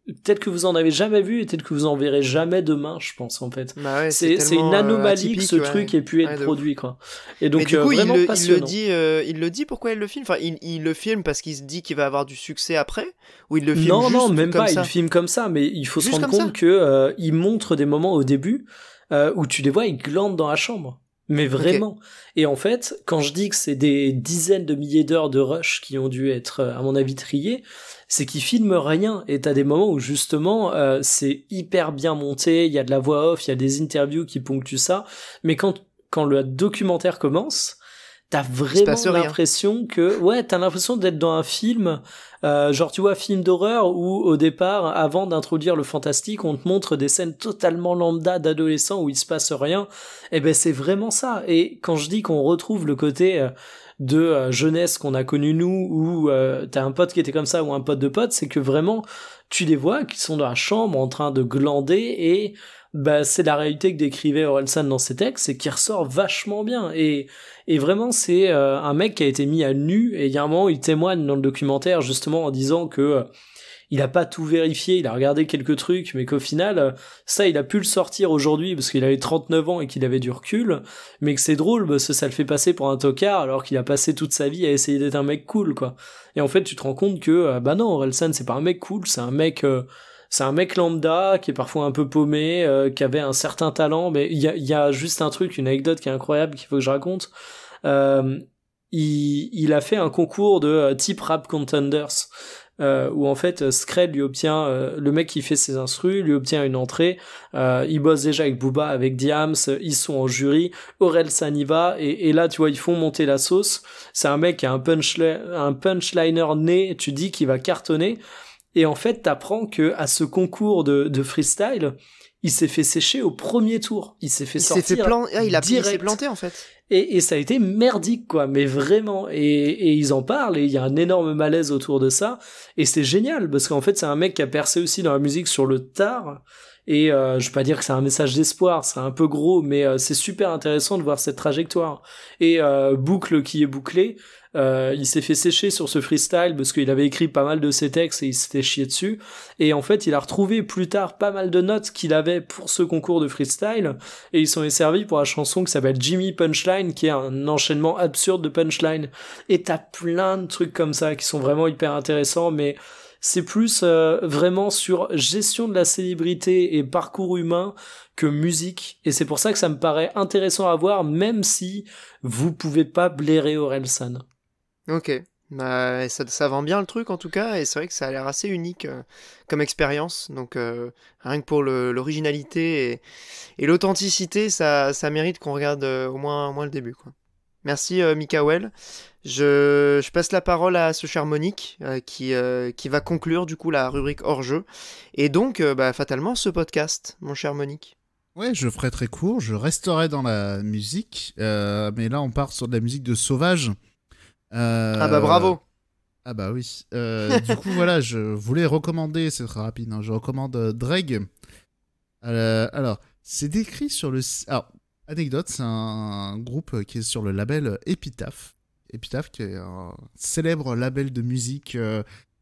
peut-être que vous en avez jamais vu et peut-être que vous en verrez jamais demain, je pense en fait. Bah c'est une euh, anomalie que ce truc ait pu être produit quoi. Et donc Mais euh, il, le, dit, euh, il le dit pourquoi il le filme. Enfin, il, le filme parce qu'il se dit qu'il va avoir du succès après, ou il le filme non, ça non, même pas. il Il filme comme ça, mais il faut se rendre compte que il montre des moments au début où tu les vois, ils glande dans la chambre. Mais vraiment. Et en fait, quand je dis que c'est des dizaines de milliers d'heures de rush qui ont dû être, à mon avis, triées, c'est qu'il filme rien et t'as des moments où justement euh, c'est hyper bien monté, il y a de la voix off, il y a des interviews qui ponctuent ça, mais quand quand le documentaire commence, t'as vraiment l'impression que ouais t'as l'impression d'être dans un film euh, genre tu vois film d'horreur où au départ avant d'introduire le fantastique on te montre des scènes totalement lambda d'adolescents où il se passe rien et eh ben c'est vraiment ça et quand je dis qu'on retrouve le côté euh, de euh, jeunesse qu'on a connu nous, ou euh, t'as un pote qui était comme ça ou un pote de pote, c'est que vraiment tu les vois qui sont dans la chambre en train de glander et bah, c'est la réalité que décrivait Orelsan dans ses textes et qui ressort vachement bien. Et, et vraiment, c'est euh, un mec qui a été mis à nu et il y a un moment, il témoigne dans le documentaire justement en disant que il a pas tout vérifié, il a regardé quelques trucs, mais qu'au final, ça, il a pu le sortir aujourd'hui parce qu'il avait 39 ans et qu'il avait du recul, mais que c'est drôle parce que ça le fait passer pour un tocard alors qu'il a passé toute sa vie à essayer d'être un mec cool, quoi. Et en fait, tu te rends compte que, ah bah non, Relsan c'est pas un mec cool, c'est un mec... Euh, c'est un mec lambda qui est parfois un peu paumé, euh, qui avait un certain talent, mais il y a, juste un truc, une anecdote qui est incroyable qu'il faut que je raconte. Euh, il, a fait un concours de type rap contenders euh, où en fait euh, Skred lui obtient euh, le mec qui fait ses instrus lui obtient une entrée euh, il bosse déjà avec Booba avec Diams ils sont en jury Aurel Saniva va et là tu vois ils font monter la sauce c'est un mec qui a un, punch, un punchliner né tu dis qu'il va cartonner et en fait t'apprends que à ce concours de, freestyle il s'est fait sécher au premier tour il s'est fait il sortir fait ah, il, a... planté en fait et, ça a été merdique, quoi, mais vraiment. Et, et ils en parlent, et il y a un énorme malaise autour de ça. Et c'est génial, parce qu'en fait, c'est un mec qui a percé aussi dans la musique sur le tard. Et euh, je vais pas dire que c'est un message d'espoir, c'est un peu gros, mais euh, c'est super intéressant de voir cette trajectoire. Et euh, boucle qui est bouclée, euh, il s'est fait sécher sur ce freestyle parce qu'il avait écrit pas mal de ses textes et il s'était chié dessus. Et en fait, il a retrouvé plus tard pas mal de notes qu'il avait pour ce concours de freestyle et ils sont servis pour la chanson qui s'appelle Jimmy Punchline qui est un enchaînement absurde de punchline. Et t'as plein de trucs comme ça qui sont vraiment hyper intéressants mais c'est plus euh, vraiment sur gestion de la célébrité et parcours humain que musique. Et c'est pour ça que ça me paraît intéressant à voir, même si vous pouvez pas blairer Orelsan. Ok. Bah, ça, vend bien le truc en tout cas, et c'est vrai que ça a l'air assez unique euh, comme expérience. Donc euh, rien que pour l'originalité et, l'authenticité, ça, ça, mérite qu'on regarde euh, au, moins, au moins le début. Quoi. Merci Mikael. Je, passe la parole à ce cher Monique qui, va conclure du coup la rubrique hors-jeu. Et donc bah, fatalement ce podcast, mon cher Monique. Ouais, je ferai très court, je resterai dans la musique, mais là on part sur de la musique de Sauvage. Euh, ah bah bravo ah bah oui. Euh, du coup, voilà, je voulais recommander, c'est très rapide, hein, je recommande euh, Dreg. alors, c'est décrit sur le... Alors, anecdote, c'est un groupe qui est sur le label Epitaph. Epitaph, qui est un célèbre label de musique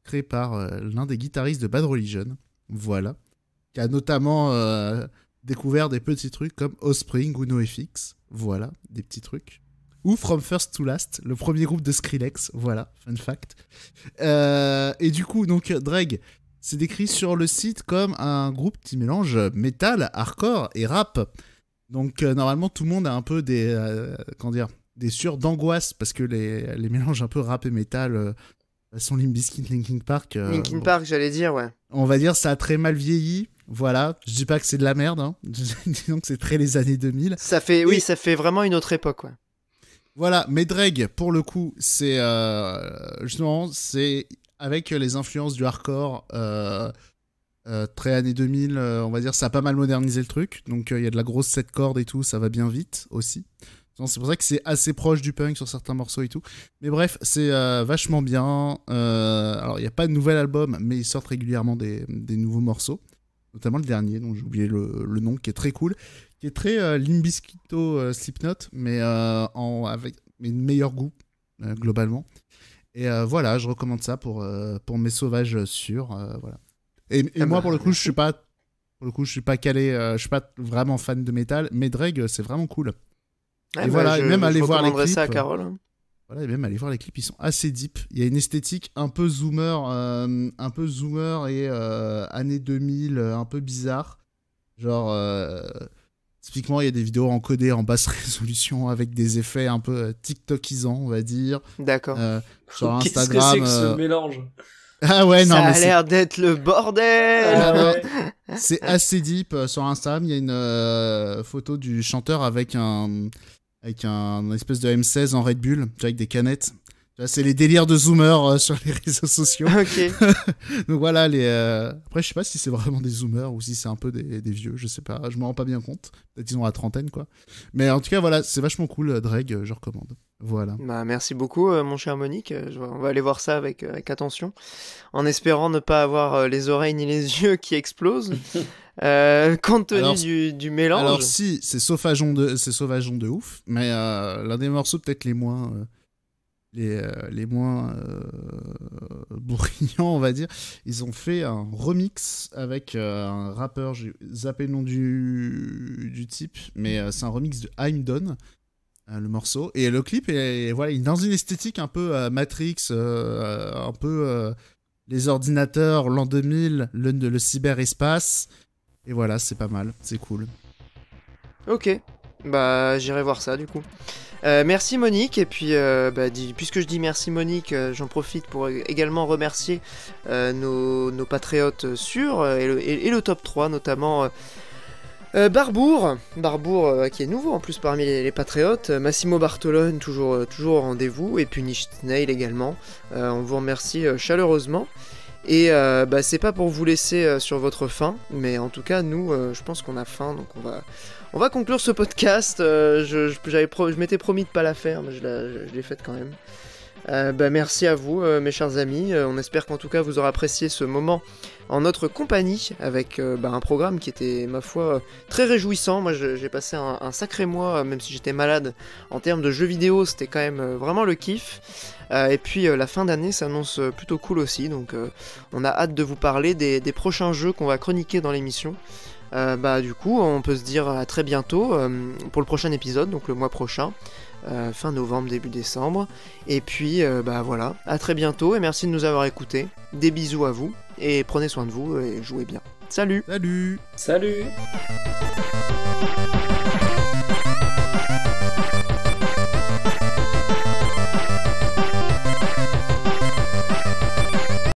créé par l'un des guitaristes de Bad Religion. Voilà. Qui a notamment découvert des petits trucs comme Offspring ou NoFX. Voilà, des petits trucs ou From First to Last, le premier groupe de Skrillex. Voilà, fun fact. Euh, et du coup, donc Dreg, c'est décrit sur le site comme un groupe qui mélange métal, hardcore et rap. Donc euh, normalement, tout le monde a un peu des, euh, comment dire, des sueurs d'angoisse parce que les, mélanges un peu rap et métal. sont Limp Bizkit, Linkin Park. Linkin Park, j'allais dire, ouais. On va dire, ça a très mal vieilli. Voilà, je dis pas que c'est de la merde, hein. disons que c'est très les années 2000. Ça fait, oui, ça fait vraiment une autre époque, ouais. Voilà, mais Dreg, pour le coup, c'est euh, justement, c'est avec les influences du hardcore euh, euh, très années 2000, on va dire, ça a pas mal modernisé le truc. Donc il y a de la grosse 7 cordes et tout, ça va bien vite aussi. C'est pour ça que c'est assez proche du punk sur certains morceaux et tout. Mais bref, c'est vachement bien. alors il n'y a pas de nouvel album, mais ils sortent régulièrement des nouveaux morceaux notamment le dernier, dont j'ai oublié le, nom, qui est très cool, qui est très euh, Limbiskito euh, Slipknot, mais euh, en, avec mais meilleur goût globalement. Et voilà, je recommande ça pour, pour mes sauvages sûrs. voilà. Et, ah moi, bah, pour le coup, je suis pas pour le coup, je suis pas calé, je suis pas vraiment fan de métal, mais Dreg, c'est vraiment cool. Ah et bah, voilà, même aller voir les clips. Hein et même aller voir les clips, ils sont assez deep. Il y a une esthétique un peu zoomer, euh, un peu zoomer et euh, années 2000, euh, un peu bizarre. Genre, euh, typiquement, il y a des vidéos encodées en basse résolution avec des effets un peu TikTokisants, on va dire. D'accord. sur Instagram. Qu'est-ce que c'est que ce mélange ah ouais, non, ça a l'air d'être le bordel. Ah c'est assez deep sur Instagram. Il y a une photo du chanteur avec un, avec un, espèce de M16 en Red Bull, avec des canettes. C'est les délires de zoomers euh, sur les réseaux sociaux. Okay. Donc voilà, les, euh, après je sais pas si c'est vraiment des zoomers ou si c'est un peu des, vieux, je sais pas, je m'en rends pas bien compte. Peut-être la trentaine quoi. Mais en tout cas voilà, c'est vachement cool, euh, Dreg, je recommande. Voilà. Bah, merci beaucoup mon cher Monique, on va aller voir ça avec, avec, attention, en espérant ne pas avoir les oreilles ni les yeux qui explosent compte euh, tenu du, mélange. Alors si, c'est sauvageon de, c'est sauvageon de ouf, mais euh, l'un des morceaux peut-être les moins, euh, les, les moins bruyants, on va dire. Ils ont fait un remix avec un rappeur, j'ai zappé le nom du, du type, mais c'est un remix de I'm Done. Le morceau et le clip est voilà, dans une esthétique un peu Matrix, un peu les ordinateurs, l'an 2000, le, le cyberespace. Et voilà, c'est pas mal, c'est cool. Ok, bah j'irai voir ça du coup. Euh, merci Monique, et puis euh, bah, puisque je dis merci Monique, euh, j'en profite pour également remercier euh, nos, patriotes sûrs et le, top 3 notamment. Barbour, Barbour qui est nouveau en plus parmi les, patriotes, Massimo Bartolone toujours, toujours au rendez-vous, et puis également. on vous remercie chaleureusement. Et euh, bah, c'est pas pour vous laisser euh, sur votre faim, mais en tout cas, nous, euh, je pense qu'on a faim, donc on va, on va conclure ce podcast. je, m'étais promis de pas la faire, mais je l'ai faite quand même. Euh, bah, merci à vous, euh, mes chers amis. Euh, on espère qu'en tout cas vous aurez apprécié ce moment en notre compagnie avec bah, un programme qui était, ma foi, très réjouissant. Moi, j'ai passé un, sacré mois, même si j'étais malade. En termes de jeux vidéo, c'était quand même vraiment le kiff. et puis la fin d'année s'annonce plutôt cool aussi. Donc, on a hâte de vous parler des, des prochains jeux qu'on va chroniquer dans l'émission. bah, du coup, on peut se dire à très bientôt pour le prochain épisode, donc le mois prochain. Euh, fin novembre, début décembre. Et puis, euh, bah voilà, à très bientôt et merci de nous avoir écoutés. Des bisous à vous et prenez soin de vous et jouez bien. Salut Salut Salut